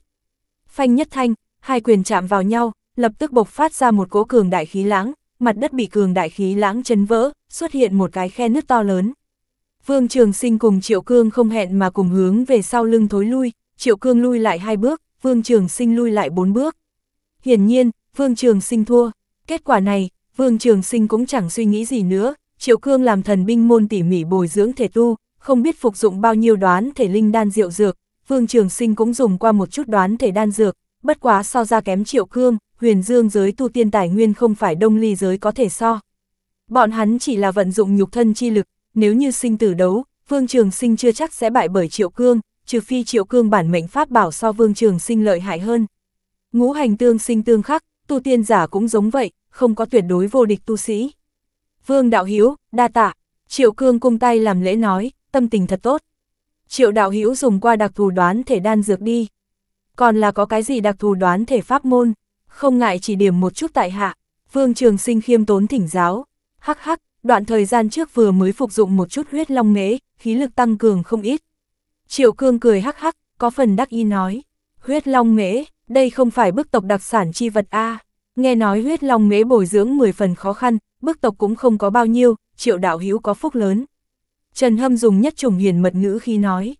Phanh nhất thanh, hai quyền chạm vào nhau, lập tức bộc phát ra một cỗ cường đại khí lãng, mặt đất bị cường đại khí lãng chấn vỡ, xuất hiện một cái khe nứt to lớn. Vương Trường Sinh cùng Triệu Cương không hẹn mà cùng hướng về sau lưng thối lui, Triệu Cương lui lại hai bước, Vương Trường Sinh lui lại bốn bước. Hiển nhiên, Vương Trường Sinh thua. Kết quả này, Vương Trường Sinh cũng chẳng suy nghĩ gì nữa, Triệu Cương làm thần binh môn tỉ mỉ bồi dưỡng thể tu, không biết phục dụng bao nhiêu đoán thể linh đan diệu dược, Vương Trường Sinh cũng dùng qua một chút đoán thể đan dược, bất quá so ra kém Triệu Cương, huyền dương giới tu tiên tài nguyên không phải đông ly giới có thể so. Bọn hắn chỉ là vận dụng nhục thân chi lực, nếu như sinh tử đấu, Vương Trường Sinh chưa chắc sẽ bại bởi Triệu Cương, trừ phi triệu cương bản mệnh pháp bảo so vương trường sinh lợi hại hơn. Ngũ hành tương sinh tương khắc, tu tiên giả cũng giống vậy, không có tuyệt đối vô địch tu sĩ. Vương đạo hiếu, đa tạ, triệu cương cung tay làm lễ nói, tâm tình thật tốt. Triệu đạo hiếu dùng qua đặc thù đoán thể đan dược đi. Còn là có cái gì đặc thù đoán thể pháp môn, không ngại chỉ điểm một chút tại hạ. Vương Trường Sinh khiêm tốn thỉnh giáo, hắc hắc, đoạn thời gian trước vừa mới phục dụng một chút huyết long mễ, khí lực tăng cường không ít. Triệu Cương cười hắc hắc, có phần đắc ý nói, huyết long mễ, đây không phải bức tộc đặc sản chi vật A. Nghe nói huyết long mễ bồi dưỡng 10 phần khó khăn, bức tộc cũng không có bao nhiêu, triệu đạo hữu có phúc lớn. Trần Hâm dùng nhất trùng hiền mật ngữ khi nói,